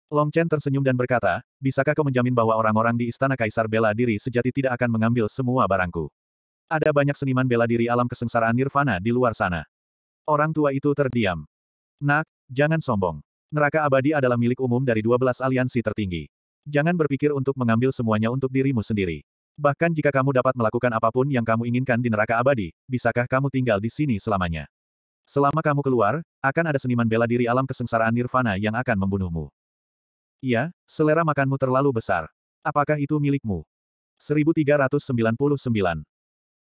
Long Chen tersenyum dan berkata, bisakah kau menjamin bahwa orang-orang di Istana Kaisar bela diri sejati tidak akan mengambil semua barangku? Ada banyak seniman bela diri alam kesengsaraan nirvana di luar sana. Orang tua itu terdiam. Nak, jangan sombong. Neraka abadi adalah milik umum dari 12 aliansi tertinggi. Jangan berpikir untuk mengambil semuanya untuk dirimu sendiri. Bahkan jika kamu dapat melakukan apapun yang kamu inginkan di neraka abadi, bisakah kamu tinggal di sini selamanya? Selama kamu keluar, akan ada seniman bela diri alam kesengsaraan nirvana yang akan membunuhmu. Iya, selera makanmu terlalu besar. Apakah itu milikmu? 1399.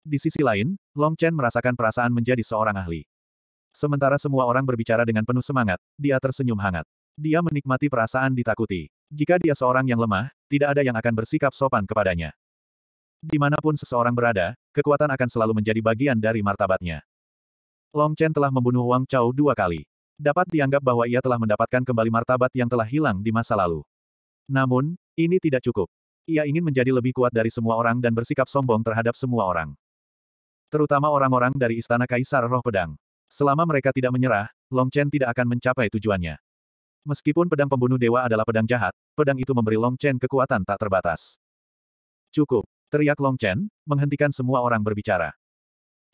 Di sisi lain, Long Chen merasakan perasaan menjadi seorang ahli. Sementara semua orang berbicara dengan penuh semangat, dia tersenyum hangat. Dia menikmati perasaan ditakuti. Jika dia seorang yang lemah, tidak ada yang akan bersikap sopan kepadanya. Dimanapun seseorang berada, kekuatan akan selalu menjadi bagian dari martabatnya. Long Chen telah membunuh Wang Chao dua kali. Dapat dianggap bahwa ia telah mendapatkan kembali martabat yang telah hilang di masa lalu. Namun, ini tidak cukup. Ia ingin menjadi lebih kuat dari semua orang dan bersikap sombong terhadap semua orang. Terutama orang-orang dari Istana Kaisar Roh Pedang. Selama mereka tidak menyerah, Long Chen tidak akan mencapai tujuannya. Meskipun pedang pembunuh dewa adalah pedang jahat, pedang itu memberi Long Chen kekuatan tak terbatas. Cukup, teriak Long Chen, menghentikan semua orang berbicara.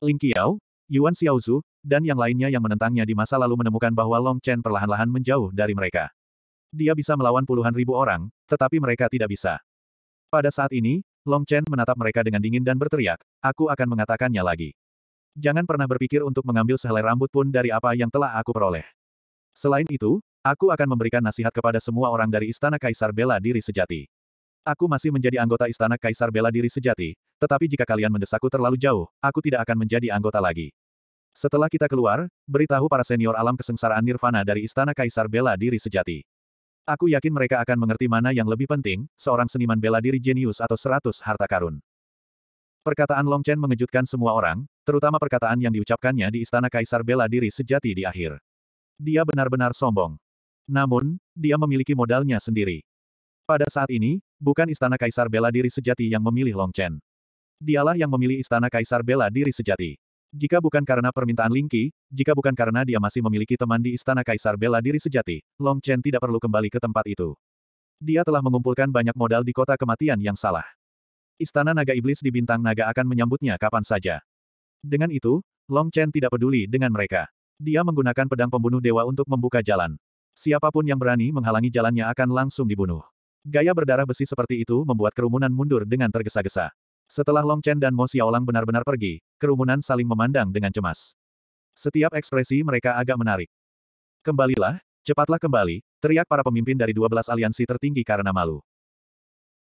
Ling Qiao, Yuan Xiaozu, dan yang lainnya yang menentangnya di masa lalu menemukan bahwa Long Chen perlahan-lahan menjauh dari mereka. Dia bisa melawan puluhan ribu orang, tetapi mereka tidak bisa. Pada saat ini, Long Chen menatap mereka dengan dingin dan berteriak, aku akan mengatakannya lagi. Jangan pernah berpikir untuk mengambil sehelai rambut pun dari apa yang telah aku peroleh. Selain itu, aku akan memberikan nasihat kepada semua orang dari Istana Kaisar Bela Diri Sejati. Aku masih menjadi anggota Istana Kaisar Bela Diri Sejati, tetapi jika kalian mendesakku terlalu jauh, aku tidak akan menjadi anggota lagi. Setelah kita keluar, beritahu para senior alam kesengsaraan nirvana dari Istana Kaisar Bela Diri Sejati. Aku yakin mereka akan mengerti mana yang lebih penting, seorang seniman bela diri jenius atau seratus harta karun. Perkataan Long Chen mengejutkan semua orang, terutama perkataan yang diucapkannya di Istana Kaisar Bela Diri Sejati di akhir. Dia benar-benar sombong. Namun, dia memiliki modalnya sendiri. Pada saat ini, bukan Istana Kaisar Bela Diri Sejati yang memilih Long Chen. Dialah yang memilih Istana Kaisar Bela Diri Sejati. Jika bukan karena permintaan Lingqi, jika bukan karena dia masih memiliki teman di Istana Kaisar Bela Diri Sejati, Long Chen tidak perlu kembali ke tempat itu. Dia telah mengumpulkan banyak modal di kota kematian yang salah. Istana Naga Iblis di Bintang Naga akan menyambutnya kapan saja. Dengan itu, Long Chen tidak peduli dengan mereka. Dia menggunakan pedang pembunuh dewa untuk membuka jalan. Siapapun yang berani menghalangi jalannya akan langsung dibunuh. Gaya berdarah besi seperti itu membuat kerumunan mundur dengan tergesa-gesa. Setelah Long Chen dan Mo Xiaolang benar-benar pergi, kerumunan saling memandang dengan cemas. Setiap ekspresi mereka agak menarik. Kembalilah, cepatlah kembali, teriak para pemimpin dari 12 aliansi tertinggi karena malu.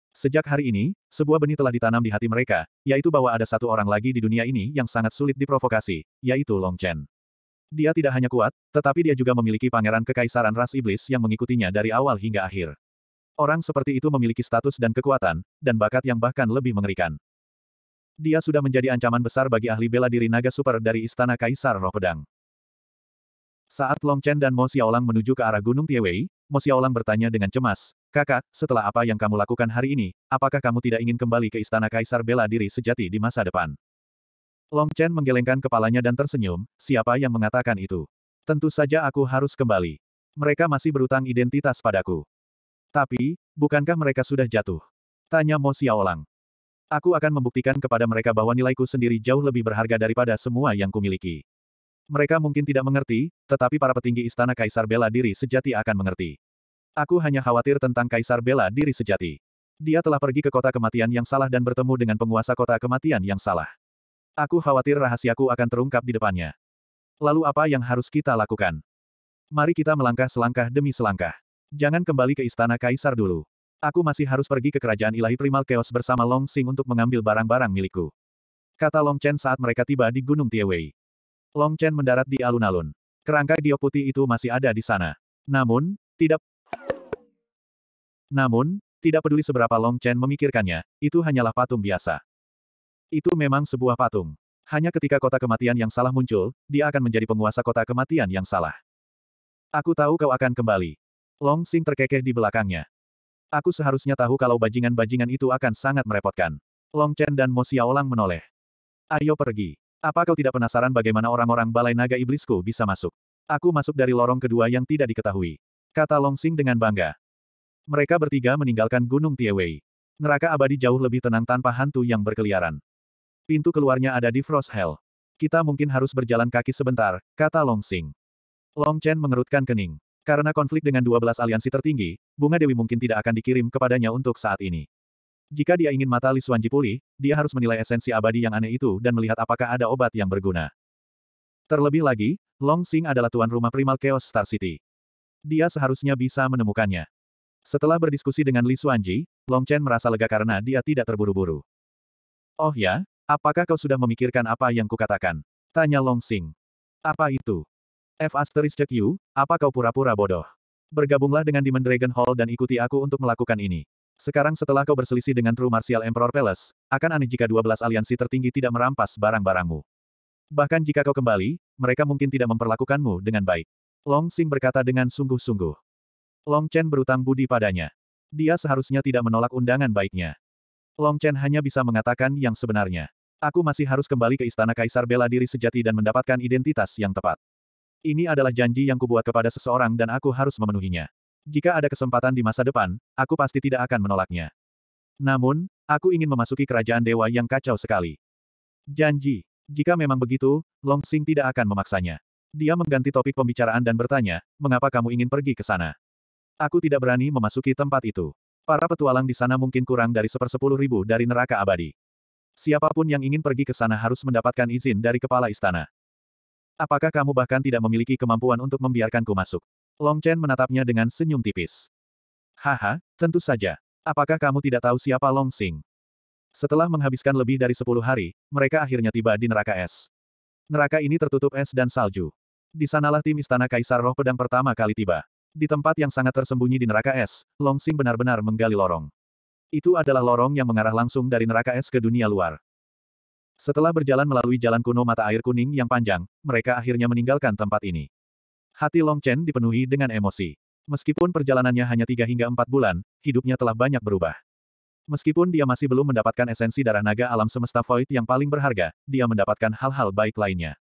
Sejak hari ini, sebuah benih telah ditanam di hati mereka, yaitu bahwa ada satu orang lagi di dunia ini yang sangat sulit diprovokasi, yaitu Long Chen. Dia tidak hanya kuat, tetapi dia juga memiliki pangeran kekaisaran ras iblis yang mengikutinya dari awal hingga akhir. Orang seperti itu memiliki status dan kekuatan, dan bakat yang bahkan lebih mengerikan. Dia sudah menjadi ancaman besar bagi ahli bela diri naga super dari Istana Kaisar Roh Pedang. Saat Long Chen dan Mo Xiaolang menuju ke arah Gunung Tiewei, Mo Xiaolang bertanya dengan cemas, Kakak, setelah apa yang kamu lakukan hari ini, apakah kamu tidak ingin kembali ke Istana Kaisar bela diri sejati di masa depan? Long Chen menggelengkan kepalanya dan tersenyum, siapa yang mengatakan itu? Tentu saja aku harus kembali. Mereka masih berutang identitas padaku. Tapi, bukankah mereka sudah jatuh? Tanya Mo Xiaolang. Aku akan membuktikan kepada mereka bahwa nilaiku sendiri jauh lebih berharga daripada semua yang kumiliki. Mereka mungkin tidak mengerti, tetapi para petinggi istana Kaisar Bela Diri sejati akan mengerti. Aku hanya khawatir tentang Kaisar Bela Diri sejati. Dia telah pergi ke kota kematian yang salah dan bertemu dengan penguasa kota kematian yang salah. Aku khawatir rahasiaku akan terungkap di depannya. Lalu apa yang harus kita lakukan? Mari kita melangkah selangkah demi selangkah. Jangan kembali ke istana kaisar dulu. Aku masih harus pergi ke kerajaan ilahi primal chaos bersama Long Sing untuk mengambil barang-barang milikku. Kata Long Chen saat mereka tiba di Gunung Tiewei. Long Chen mendarat di alun-alun. Kerangka giok putih itu masih ada di sana. Namun, tidak... Namun, tidak peduli seberapa Long Chen memikirkannya, itu hanyalah patung biasa. Itu memang sebuah patung. Hanya ketika kota kematian yang salah muncul, dia akan menjadi penguasa kota kematian yang salah. Aku tahu kau akan kembali. Long Sing terkekeh di belakangnya. Aku seharusnya tahu kalau bajingan-bajingan itu akan sangat merepotkan. Long Chen dan Mo Xiaolang menoleh. Ayo pergi. Apa kau tidak penasaran bagaimana orang-orang balai naga iblisku bisa masuk? Aku masuk dari lorong kedua yang tidak diketahui. Kata Long Xing dengan bangga. Mereka bertiga meninggalkan Gunung Tiewei. Neraka abadi jauh lebih tenang tanpa hantu yang berkeliaran. Pintu keluarnya ada di Frost Hell. Kita mungkin harus berjalan kaki sebentar, kata Long Xing. Long Chen mengerutkan kening. Karena konflik dengan 12 aliansi tertinggi, bunga dewi mungkin tidak akan dikirim kepadanya untuk saat ini. Jika dia ingin mata Li Xuanji pulih, dia harus menilai esensi abadi yang aneh itu dan melihat apakah ada obat yang berguna. Terlebih lagi, Long Xing adalah tuan rumah primal Chaos Star City. Dia seharusnya bisa menemukannya. Setelah berdiskusi dengan Li Xuanji, Long Chen merasa lega karena dia tidak terburu-buru. Oh ya, apakah kau sudah memikirkan apa yang kukatakan? Tanya Long Xing. Apa itu? F asterisk you, apa kau pura-pura bodoh? Bergabunglah dengan Demon Dragon Hall dan ikuti aku untuk melakukan ini. Sekarang setelah kau berselisih dengan True Martial Emperor Palace, akan aneh jika 12 aliansi tertinggi tidak merampas barang-barangmu. Bahkan jika kau kembali, mereka mungkin tidak memperlakukanmu dengan baik. Long Xing berkata dengan sungguh-sungguh. Long Chen berutang budi padanya. Dia seharusnya tidak menolak undangan baiknya. Long Chen hanya bisa mengatakan yang sebenarnya. Aku masih harus kembali ke Istana Kaisar bela diri sejati dan mendapatkan identitas yang tepat. Ini adalah janji yang kubuat kepada seseorang dan aku harus memenuhinya. Jika ada kesempatan di masa depan, aku pasti tidak akan menolaknya. Namun, aku ingin memasuki kerajaan dewa yang kacau sekali. Janji. Jika memang begitu, Long Xing tidak akan memaksanya. Dia mengganti topik pembicaraan dan bertanya, mengapa kamu ingin pergi ke sana? Aku tidak berani memasuki tempat itu. Para petualang di sana mungkin kurang dari sepersepuluh ribu dari neraka abadi. Siapapun yang ingin pergi ke sana harus mendapatkan izin dari kepala istana. Apakah kamu bahkan tidak memiliki kemampuan untuk membiarkanku masuk? Long Chen menatapnya dengan senyum tipis. Haha, tentu saja. Apakah kamu tidak tahu siapa Long Sing? Setelah menghabiskan lebih dari sepuluh hari, mereka akhirnya tiba di neraka es. Neraka ini tertutup es dan salju. Di sanalah tim istana Kaisar Roh Pedang pertama kali tiba. Di tempat yang sangat tersembunyi di neraka es, Long Sing benar-benar menggali lorong. Itu adalah lorong yang mengarah langsung dari neraka es ke dunia luar. Setelah berjalan melalui jalan kuno mata air kuning yang panjang, mereka akhirnya meninggalkan tempat ini. Hati Long Chen dipenuhi dengan emosi. Meskipun perjalanannya hanya tiga hingga empat bulan, hidupnya telah banyak berubah. Meskipun dia masih belum mendapatkan esensi darah naga alam semesta void yang paling berharga, dia mendapatkan hal-hal baik lainnya.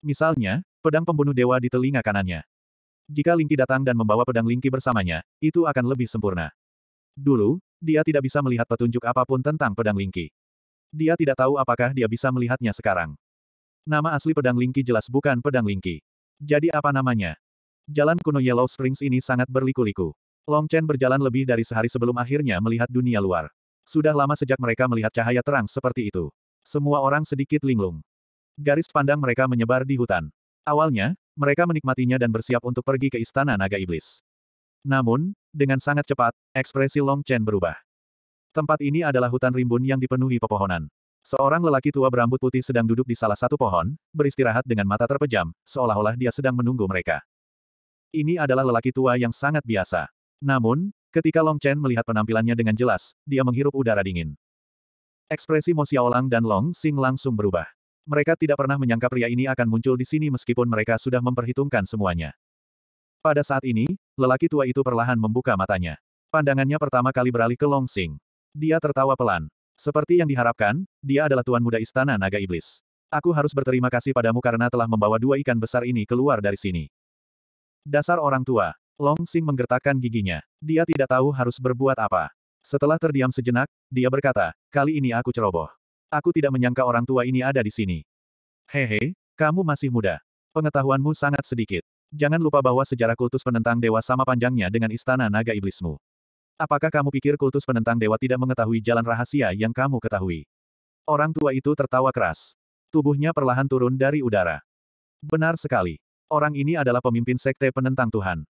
Misalnya, pedang pembunuh dewa di telinga kanannya. Jika Lingki datang dan membawa pedang Lingki bersamanya, itu akan lebih sempurna. Dulu, dia tidak bisa melihat petunjuk apapun tentang pedang Lingki. Dia tidak tahu apakah dia bisa melihatnya sekarang. Nama asli pedang Lingki jelas bukan pedang Lingki. Jadi apa namanya? Jalan kuno Yellow Springs ini sangat berliku-liku. Long Chen berjalan lebih dari sehari sebelum akhirnya melihat dunia luar. Sudah lama sejak mereka melihat cahaya terang seperti itu. Semua orang sedikit linglung. Garis pandang mereka menyebar di hutan. Awalnya, mereka menikmatinya dan bersiap untuk pergi ke istana naga iblis. Namun, dengan sangat cepat, ekspresi Long Chen berubah. Tempat ini adalah hutan rimbun yang dipenuhi pepohonan. Seorang lelaki tua berambut putih sedang duduk di salah satu pohon, beristirahat dengan mata terpejam, seolah-olah dia sedang menunggu mereka. Ini adalah lelaki tua yang sangat biasa. Namun, ketika Long Chen melihat penampilannya dengan jelas, dia menghirup udara dingin. Ekspresi Mo Xiaolang dan Long Xing langsung berubah. Mereka tidak pernah menyangka pria ini akan muncul di sini meskipun mereka sudah memperhitungkan semuanya. Pada saat ini, lelaki tua itu perlahan membuka matanya. Pandangannya pertama kali beralih ke Long Xing. Dia tertawa pelan. Seperti yang diharapkan, dia adalah tuan muda istana naga iblis. Aku harus berterima kasih padamu karena telah membawa dua ikan besar ini keluar dari sini. Dasar orang tua. Long Sing menggertakkan giginya. Dia tidak tahu harus berbuat apa. Setelah terdiam sejenak, dia berkata, kali ini aku ceroboh. Aku tidak menyangka orang tua ini ada di sini. Hehe, kamu masih muda. Pengetahuanmu sangat sedikit. Jangan lupa bahwa sejarah kultus penentang dewa sama panjangnya dengan istana naga iblismu. Apakah kamu pikir kultus penentang dewa tidak mengetahui jalan rahasia yang kamu ketahui? Orang tua itu tertawa keras. Tubuhnya perlahan turun dari udara. Benar sekali. Orang ini adalah pemimpin sekte penentang Tuhan.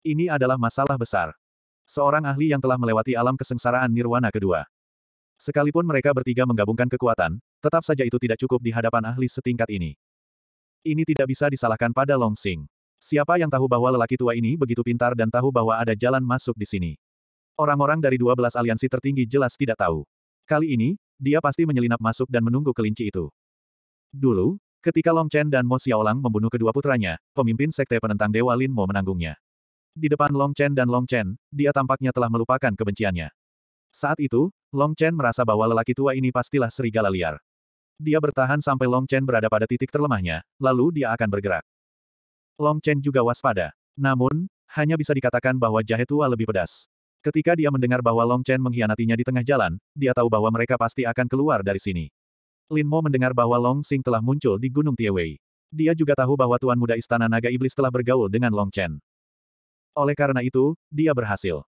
Ini adalah masalah besar. Seorang ahli yang telah melewati alam kesengsaraan nirwana kedua. Sekalipun mereka bertiga menggabungkan kekuatan, tetap saja itu tidak cukup di hadapan ahli setingkat ini. Ini tidak bisa disalahkan pada Long Sing. Siapa yang tahu bahwa lelaki tua ini begitu pintar dan tahu bahwa ada jalan masuk di sini? Orang-orang dari dua belas aliansi tertinggi jelas tidak tahu. Kali ini, dia pasti menyelinap masuk dan menunggu kelinci itu. Dulu, ketika Long Chen dan Mo Xiaolang membunuh kedua putranya, pemimpin sekte penentang Dewa Lin Mo menanggungnya. Di depan Long Chen dan Long Chen, dia tampaknya telah melupakan kebenciannya. Saat itu, Long Chen merasa bahwa lelaki tua ini pastilah serigala liar. Dia bertahan sampai Long Chen berada pada titik terlemahnya, lalu dia akan bergerak. Long Chen juga waspada. Namun, hanya bisa dikatakan bahwa jahe tua lebih pedas. Ketika dia mendengar bahwa Long Chen mengkhianatinya di tengah jalan, dia tahu bahwa mereka pasti akan keluar dari sini. Lin Mo mendengar bahwa Long Sing telah muncul di Gunung Tiewei. Dia juga tahu bahwa Tuan Muda Istana Naga Iblis telah bergaul dengan Long Chen. Oleh karena itu, dia berhasil.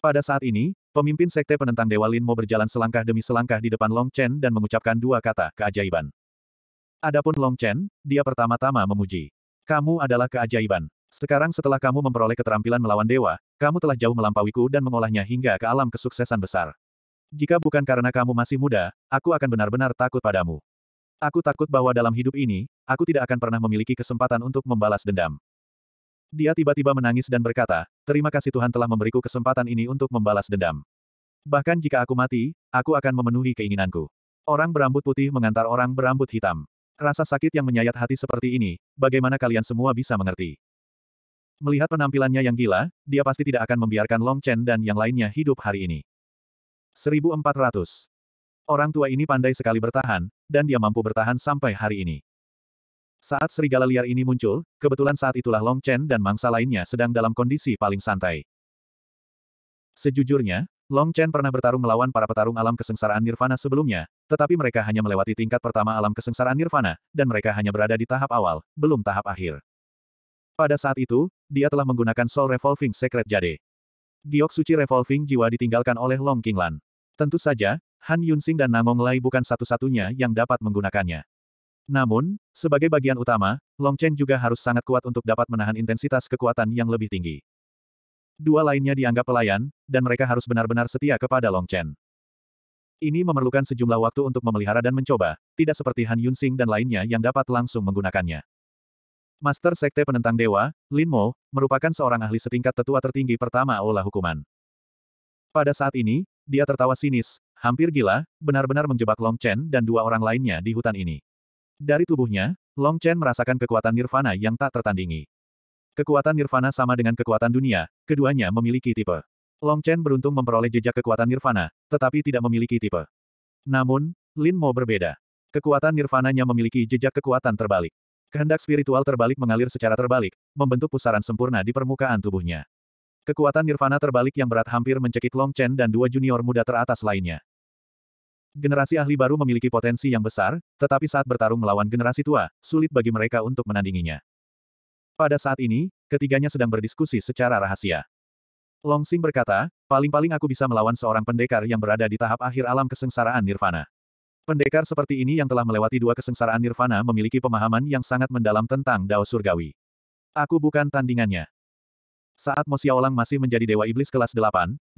Pada saat ini, pemimpin Sekte Penentang Dewa Lin Mo berjalan selangkah demi selangkah di depan Long Chen dan mengucapkan dua kata keajaiban. Adapun Long Chen, dia pertama-tama memuji. Kamu adalah keajaiban. Sekarang setelah kamu memperoleh keterampilan melawan dewa, kamu telah jauh melampauiku dan mengolahnya hingga ke alam kesuksesan besar. Jika bukan karena kamu masih muda, aku akan benar-benar takut padamu. Aku takut bahwa dalam hidup ini, aku tidak akan pernah memiliki kesempatan untuk membalas dendam. Dia tiba-tiba menangis dan berkata, terima kasih Tuhan telah memberiku kesempatan ini untuk membalas dendam. Bahkan jika aku mati, aku akan memenuhi keinginanku. Orang berambut putih mengantar orang berambut hitam. Rasa sakit yang menyayat hati seperti ini, bagaimana kalian semua bisa mengerti? Melihat penampilannya yang gila, dia pasti tidak akan membiarkan Long Chen dan yang lainnya hidup hari ini. 1400. Orang tua ini pandai sekali bertahan, dan dia mampu bertahan sampai hari ini. Saat serigala liar ini muncul, kebetulan saat itulah Long Chen dan mangsa lainnya sedang dalam kondisi paling santai. Sejujurnya, Long Chen pernah bertarung melawan para petarung alam kesengsaraan nirvana sebelumnya, tetapi mereka hanya melewati tingkat pertama alam kesengsaraan nirvana, dan mereka hanya berada di tahap awal, belum tahap akhir. Pada saat itu, dia telah menggunakan Soul Revolving Secret Jade. Giok suci revolving jiwa ditinggalkan oleh Long Qinglan. Tentu saja, Han Yunsing dan Namong Lai bukan satu-satunya yang dapat menggunakannya. Namun, sebagai bagian utama, Long Chen juga harus sangat kuat untuk dapat menahan intensitas kekuatan yang lebih tinggi. Dua lainnya dianggap pelayan, dan mereka harus benar-benar setia kepada Long Chen. Ini memerlukan sejumlah waktu untuk memelihara dan mencoba, tidak seperti Han Yunsing dan lainnya yang dapat langsung menggunakannya. Master Sekte Penentang Dewa, Lin Mo, merupakan seorang ahli setingkat tetua tertinggi pertama Aula Hukuman. Pada saat ini, dia tertawa sinis, hampir gila, benar-benar menjebak Long Chen dan dua orang lainnya di hutan ini. Dari tubuhnya, Long Chen merasakan kekuatan nirvana yang tak tertandingi. Kekuatan nirvana sama dengan kekuatan dunia, keduanya memiliki tipe. Long Chen beruntung memperoleh jejak kekuatan nirvana, tetapi tidak memiliki tipe. Namun, Lin Mo berbeda. Kekuatan nirvananya memiliki jejak kekuatan terbalik. Kehendak spiritual terbalik mengalir secara terbalik, membentuk pusaran sempurna di permukaan tubuhnya. Kekuatan nirvana terbalik yang berat hampir mencekik Long Chen dan dua junior muda teratas lainnya. Generasi ahli baru memiliki potensi yang besar, tetapi saat bertarung melawan generasi tua, sulit bagi mereka untuk menandinginya. Pada saat ini, ketiganya sedang berdiskusi secara rahasia. Long Xing berkata, paling-paling aku bisa melawan seorang pendekar yang berada di tahap akhir alam kesengsaraan nirvana. Pendekar seperti ini yang telah melewati dua kesengsaraan nirvana memiliki pemahaman yang sangat mendalam tentang Dao Surgawi. Aku bukan tandingannya. Saat Mo masih menjadi dewa iblis kelas 8,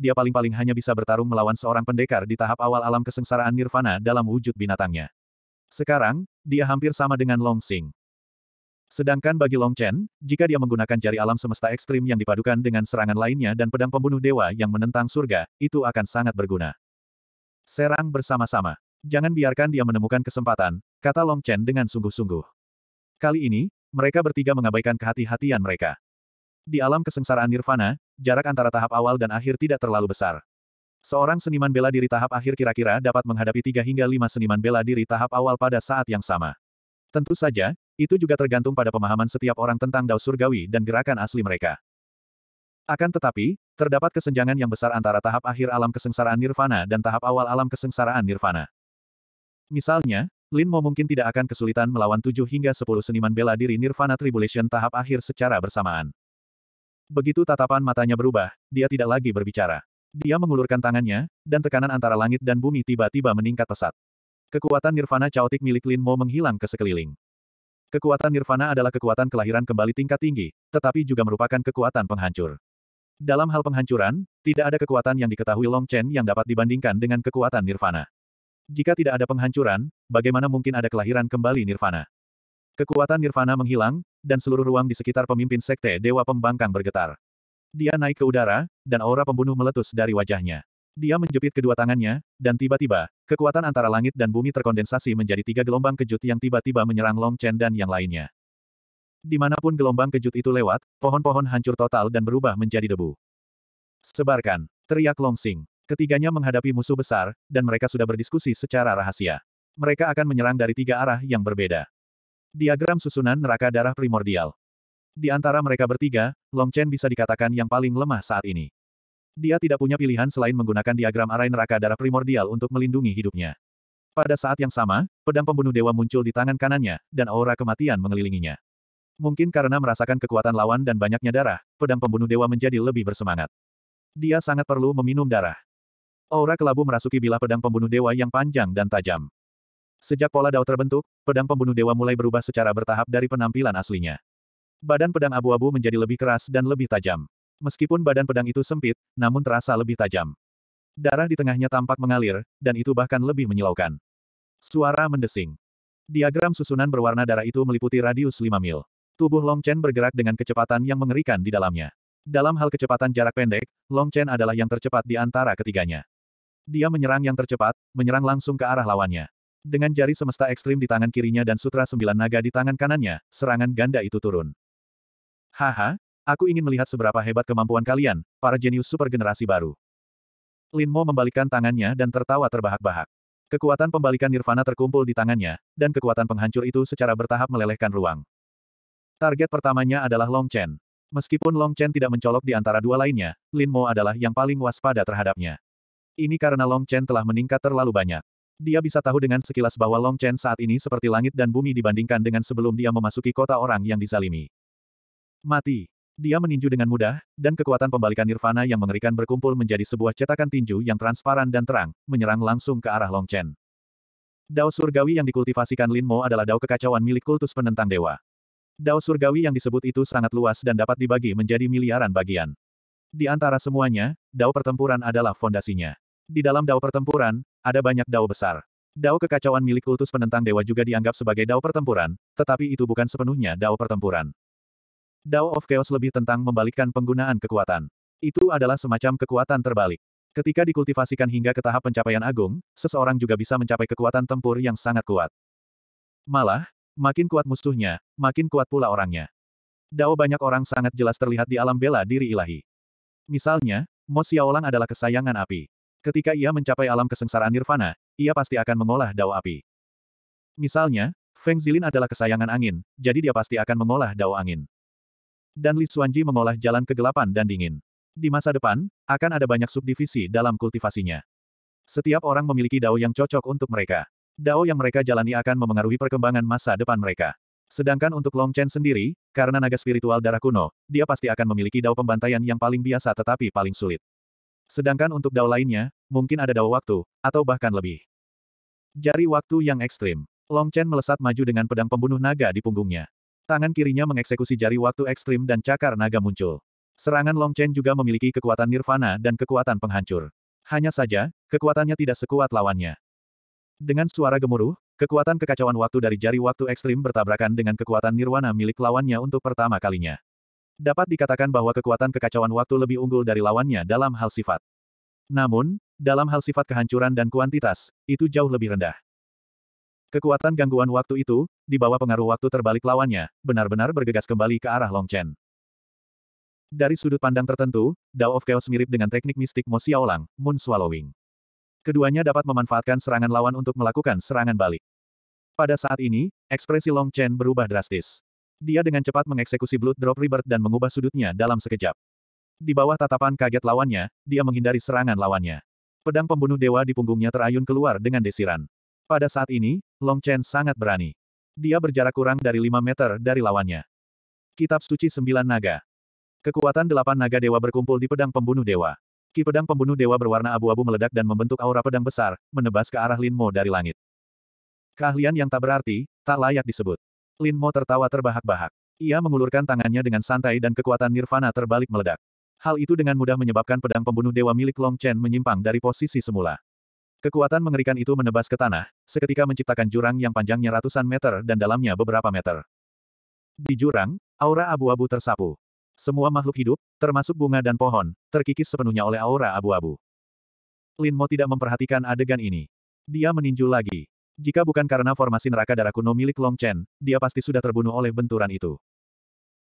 dia paling-paling hanya bisa bertarung melawan seorang pendekar di tahap awal alam kesengsaraan nirvana dalam wujud binatangnya. Sekarang, dia hampir sama dengan Long Xing. Sedangkan bagi Long Chen, jika dia menggunakan jari alam semesta ekstrim yang dipadukan dengan serangan lainnya dan pedang pembunuh dewa yang menentang surga, itu akan sangat berguna. Serang bersama-sama. Jangan biarkan dia menemukan kesempatan, kata Long Chen dengan sungguh-sungguh. Kali ini, mereka bertiga mengabaikan kehati-hatian mereka. Di alam kesengsaraan nirvana, jarak antara tahap awal dan akhir tidak terlalu besar. Seorang seniman bela diri tahap akhir kira-kira dapat menghadapi tiga hingga lima seniman bela diri tahap awal pada saat yang sama. Tentu saja, itu juga tergantung pada pemahaman setiap orang tentang dao surgawi dan gerakan asli mereka. Akan tetapi, terdapat kesenjangan yang besar antara tahap akhir alam kesengsaraan nirvana dan tahap awal alam kesengsaraan nirvana. Misalnya, Lin Mo mungkin tidak akan kesulitan melawan 7 hingga 10 seniman bela diri Nirvana Tribulation tahap akhir secara bersamaan. Begitu tatapan matanya berubah, dia tidak lagi berbicara. Dia mengulurkan tangannya, dan tekanan antara langit dan bumi tiba-tiba meningkat pesat. Kekuatan nirvana caotik milik Lin Mo menghilang ke sekeliling. Kekuatan nirvana adalah kekuatan kelahiran kembali tingkat tinggi, tetapi juga merupakan kekuatan penghancur. Dalam hal penghancuran, tidak ada kekuatan yang diketahui Long Chen yang dapat dibandingkan dengan kekuatan nirvana. Jika tidak ada penghancuran, bagaimana mungkin ada kelahiran kembali nirvana? Kekuatan nirvana menghilang, dan seluruh ruang di sekitar pemimpin sekte Dewa Pembangkang bergetar. Dia naik ke udara, dan aura pembunuh meletus dari wajahnya. Dia menjepit kedua tangannya, dan tiba-tiba, kekuatan antara langit dan bumi terkondensasi menjadi tiga gelombang kejut yang tiba-tiba menyerang Long Chen dan yang lainnya. Dimanapun gelombang kejut itu lewat, pohon-pohon hancur total dan berubah menjadi debu. Sebarkan, teriak Long Sing. Ketiganya menghadapi musuh besar, dan mereka sudah berdiskusi secara rahasia. Mereka akan menyerang dari tiga arah yang berbeda. Diagram susunan neraka darah primordial. Di antara mereka bertiga, Long Chen bisa dikatakan yang paling lemah saat ini. Dia tidak punya pilihan selain menggunakan diagram arai neraka darah primordial untuk melindungi hidupnya. Pada saat yang sama, pedang pembunuh dewa muncul di tangan kanannya, dan aura kematian mengelilinginya. Mungkin karena merasakan kekuatan lawan dan banyaknya darah, pedang pembunuh dewa menjadi lebih bersemangat. Dia sangat perlu meminum darah. Aura kelabu merasuki bilah pedang pembunuh dewa yang panjang dan tajam. Sejak pola dao terbentuk, pedang pembunuh dewa mulai berubah secara bertahap dari penampilan aslinya. Badan pedang abu-abu menjadi lebih keras dan lebih tajam. Meskipun badan pedang itu sempit, namun terasa lebih tajam. Darah di tengahnya tampak mengalir, dan itu bahkan lebih menyilaukan. Suara mendesing. Diagram susunan berwarna darah itu meliputi radius 5 mil. Tubuh Long Chen bergerak dengan kecepatan yang mengerikan di dalamnya. Dalam hal kecepatan jarak pendek, Long Chen adalah yang tercepat di antara ketiganya. Dia menyerang yang tercepat, menyerang langsung ke arah lawannya. Dengan jari semesta ekstrim di tangan kirinya dan sutra sembilan naga di tangan kanannya, serangan ganda itu turun. Haha, aku ingin melihat seberapa hebat kemampuan kalian, para jenius super generasi baru. Lin Mo membalikkan tangannya dan tertawa terbahak-bahak. Kekuatan pembalikan nirvana terkumpul di tangannya, dan kekuatan penghancur itu secara bertahap melelehkan ruang. Target pertamanya adalah Long Chen. Meskipun Long Chen tidak mencolok di antara dua lainnya, Lin Mo adalah yang paling waspada terhadapnya. Ini karena Long Chen telah meningkat terlalu banyak. Dia bisa tahu dengan sekilas bahwa Long Chen saat ini seperti langit dan bumi dibandingkan dengan sebelum dia memasuki kota orang yang disalimi. Mati. Dia meninju dengan mudah, dan kekuatan pembalikan nirvana yang mengerikan berkumpul menjadi sebuah cetakan tinju yang transparan dan terang, menyerang langsung ke arah Long Chen. Dao surgawi yang dikultivasikan Lin Mo adalah dao kekacauan milik kultus penentang dewa. Dao surgawi yang disebut itu sangat luas dan dapat dibagi menjadi miliaran bagian. Di antara semuanya, dao pertempuran adalah fondasinya. Di dalam dao pertempuran, ada banyak dao besar. Dao kekacauan milik kultus penentang dewa juga dianggap sebagai dao pertempuran, tetapi itu bukan sepenuhnya dao pertempuran. Dao of Chaos lebih tentang membalikkan penggunaan kekuatan. Itu adalah semacam kekuatan terbalik. Ketika dikultivasikan hingga ke tahap pencapaian agung, seseorang juga bisa mencapai kekuatan tempur yang sangat kuat. Malah, makin kuat musuhnya, makin kuat pula orangnya. Dao banyak orang sangat jelas terlihat di alam bela diri ilahi. Misalnya, Mo Xiaolang adalah kesayangan api. Ketika ia mencapai alam kesengsaraan nirvana, ia pasti akan mengolah dao api. Misalnya, Feng Zilin adalah kesayangan angin, jadi dia pasti akan mengolah dao angin. Dan Li Xuanji mengolah jalan kegelapan dan dingin. Di masa depan, akan ada banyak subdivisi dalam kultivasinya. Setiap orang memiliki dao yang cocok untuk mereka. Dao yang mereka jalani akan memengaruhi perkembangan masa depan mereka. Sedangkan untuk Long Chen sendiri, karena naga spiritual darah kuno, dia pasti akan memiliki dao pembantaian yang paling biasa tetapi paling sulit. Sedangkan untuk dao lainnya, mungkin ada dao waktu, atau bahkan lebih. Jari waktu yang ekstrim. Long Chen melesat maju dengan pedang pembunuh naga di punggungnya. Tangan kirinya mengeksekusi jari waktu ekstrim dan cakar naga muncul. Serangan Long Chen juga memiliki kekuatan nirvana dan kekuatan penghancur. Hanya saja, kekuatannya tidak sekuat lawannya. Dengan suara gemuruh, kekuatan kekacauan waktu dari jari waktu ekstrim bertabrakan dengan kekuatan nirwana milik lawannya untuk pertama kalinya. Dapat dikatakan bahwa kekuatan kekacauan waktu lebih unggul dari lawannya dalam hal sifat. Namun, dalam hal sifat kehancuran dan kuantitas, itu jauh lebih rendah. Kekuatan gangguan waktu itu, di bawah pengaruh waktu terbalik lawannya, benar-benar bergegas kembali ke arah Long Chen. Dari sudut pandang tertentu, Dao of Chaos mirip dengan teknik mistik Mo Xiaolang, Moon Swallowing. Keduanya dapat memanfaatkan serangan lawan untuk melakukan serangan balik. Pada saat ini, ekspresi Long Chen berubah drastis. Dia dengan cepat mengeksekusi Blood Drop Rebirth dan mengubah sudutnya dalam sekejap. Di bawah tatapan kaget lawannya, dia menghindari serangan lawannya. Pedang pembunuh dewa di punggungnya terayun keluar dengan desiran. Pada saat ini, Long Chen sangat berani. Dia berjarak kurang dari 5 meter dari lawannya. Kitab Suci Sembilan Naga Kekuatan delapan naga dewa berkumpul di pedang pembunuh dewa. Ki pedang pembunuh dewa berwarna abu-abu meledak dan membentuk aura pedang besar, menebas ke arah Lin Mo dari langit. Keahlian yang tak berarti, tak layak disebut. Lin Mo tertawa terbahak-bahak. Ia mengulurkan tangannya dengan santai dan kekuatan nirvana terbalik meledak. Hal itu dengan mudah menyebabkan pedang pembunuh dewa milik Long Chen menyimpang dari posisi semula. Kekuatan mengerikan itu menebas ke tanah, seketika menciptakan jurang yang panjangnya ratusan meter dan dalamnya beberapa meter. Di jurang, aura abu-abu tersapu. Semua makhluk hidup, termasuk bunga dan pohon, terkikis sepenuhnya oleh aura abu-abu. Lin Mo tidak memperhatikan adegan ini. Dia meninju lagi. Jika bukan karena formasi neraka darah kuno milik Long Chen, dia pasti sudah terbunuh oleh benturan itu.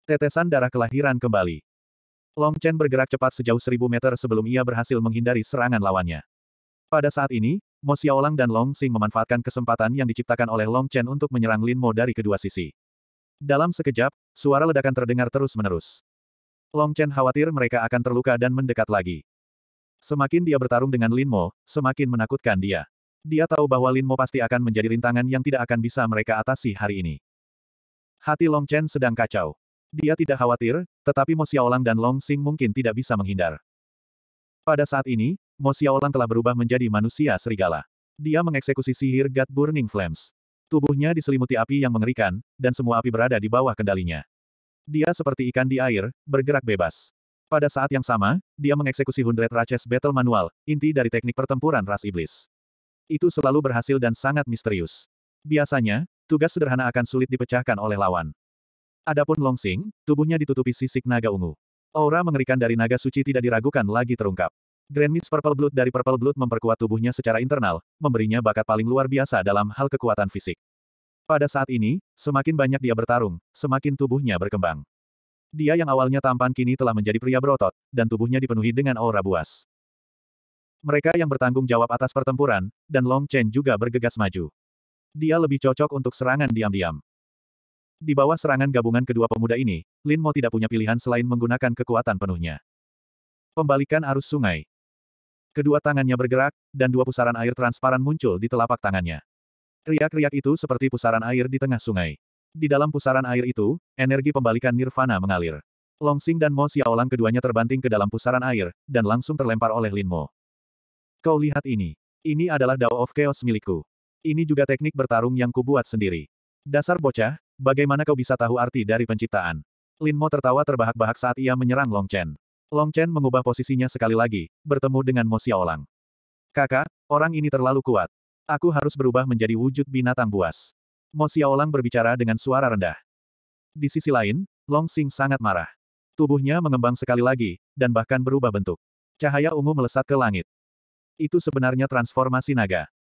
Tetesan darah kelahiran kembali. Long Chen bergerak cepat sejauh seribu meter sebelum ia berhasil menghindari serangan lawannya. Pada saat ini, Mo Xiaolang dan Long Xing memanfaatkan kesempatan yang diciptakan oleh Long Chen untuk menyerang Lin Mo dari kedua sisi. Dalam sekejap, suara ledakan terdengar terus-menerus. Long Chen khawatir mereka akan terluka dan mendekat lagi. Semakin dia bertarung dengan Lin Mo, semakin menakutkan dia. Dia tahu bahwa Lin Mo pasti akan menjadi rintangan yang tidak akan bisa mereka atasi hari ini. Hati Long Chen sedang kacau. Dia tidak khawatir, tetapi Mo Xiaolang dan Long Xing mungkin tidak bisa menghindar. Pada saat ini, Mo Xiaolang telah berubah menjadi manusia serigala. Dia mengeksekusi sihir God Burning Flames. Tubuhnya diselimuti api yang mengerikan, dan semua api berada di bawah kendalinya. Dia seperti ikan di air, bergerak bebas. Pada saat yang sama, dia mengeksekusi Hundred Races Battle Manual, inti dari teknik pertempuran ras iblis itu selalu berhasil dan sangat misterius. Biasanya, tugas sederhana akan sulit dipecahkan oleh lawan. Adapun Long Longsing, tubuhnya ditutupi sisik naga ungu. Aura mengerikan dari naga suci tidak diragukan lagi terungkap. Grand Mist Purple Blood dari Purple Blood memperkuat tubuhnya secara internal, memberinya bakat paling luar biasa dalam hal kekuatan fisik. Pada saat ini, semakin banyak dia bertarung, semakin tubuhnya berkembang. Dia yang awalnya tampan kini telah menjadi pria berotot, dan tubuhnya dipenuhi dengan aura buas. Mereka yang bertanggung jawab atas pertempuran, dan Long Chen juga bergegas maju. Dia lebih cocok untuk serangan diam-diam. Di bawah serangan gabungan kedua pemuda ini, Lin Mo tidak punya pilihan selain menggunakan kekuatan penuhnya. Pembalikan arus sungai. Kedua tangannya bergerak, dan dua pusaran air transparan muncul di telapak tangannya. Riak-riak itu seperti pusaran air di tengah sungai. Di dalam pusaran air itu, energi pembalikan nirvana mengalir. Long Xing dan Mo Xiaolang keduanya terbanting ke dalam pusaran air, dan langsung terlempar oleh Lin Mo. Kau lihat ini. Ini adalah Dao of Chaos milikku. Ini juga teknik bertarung yang kubuat sendiri. Dasar bocah, bagaimana kau bisa tahu arti dari penciptaan? Lin Mo tertawa terbahak-bahak saat ia menyerang Long Chen. Long Chen mengubah posisinya sekali lagi, bertemu dengan Mo Xiaolang. Kakak, orang ini terlalu kuat. Aku harus berubah menjadi wujud binatang buas. Mo Xiaolang berbicara dengan suara rendah. Di sisi lain, Long Xing sangat marah. Tubuhnya mengembang sekali lagi, dan bahkan berubah bentuk. Cahaya ungu melesat ke langit itu sebenarnya transformasi naga.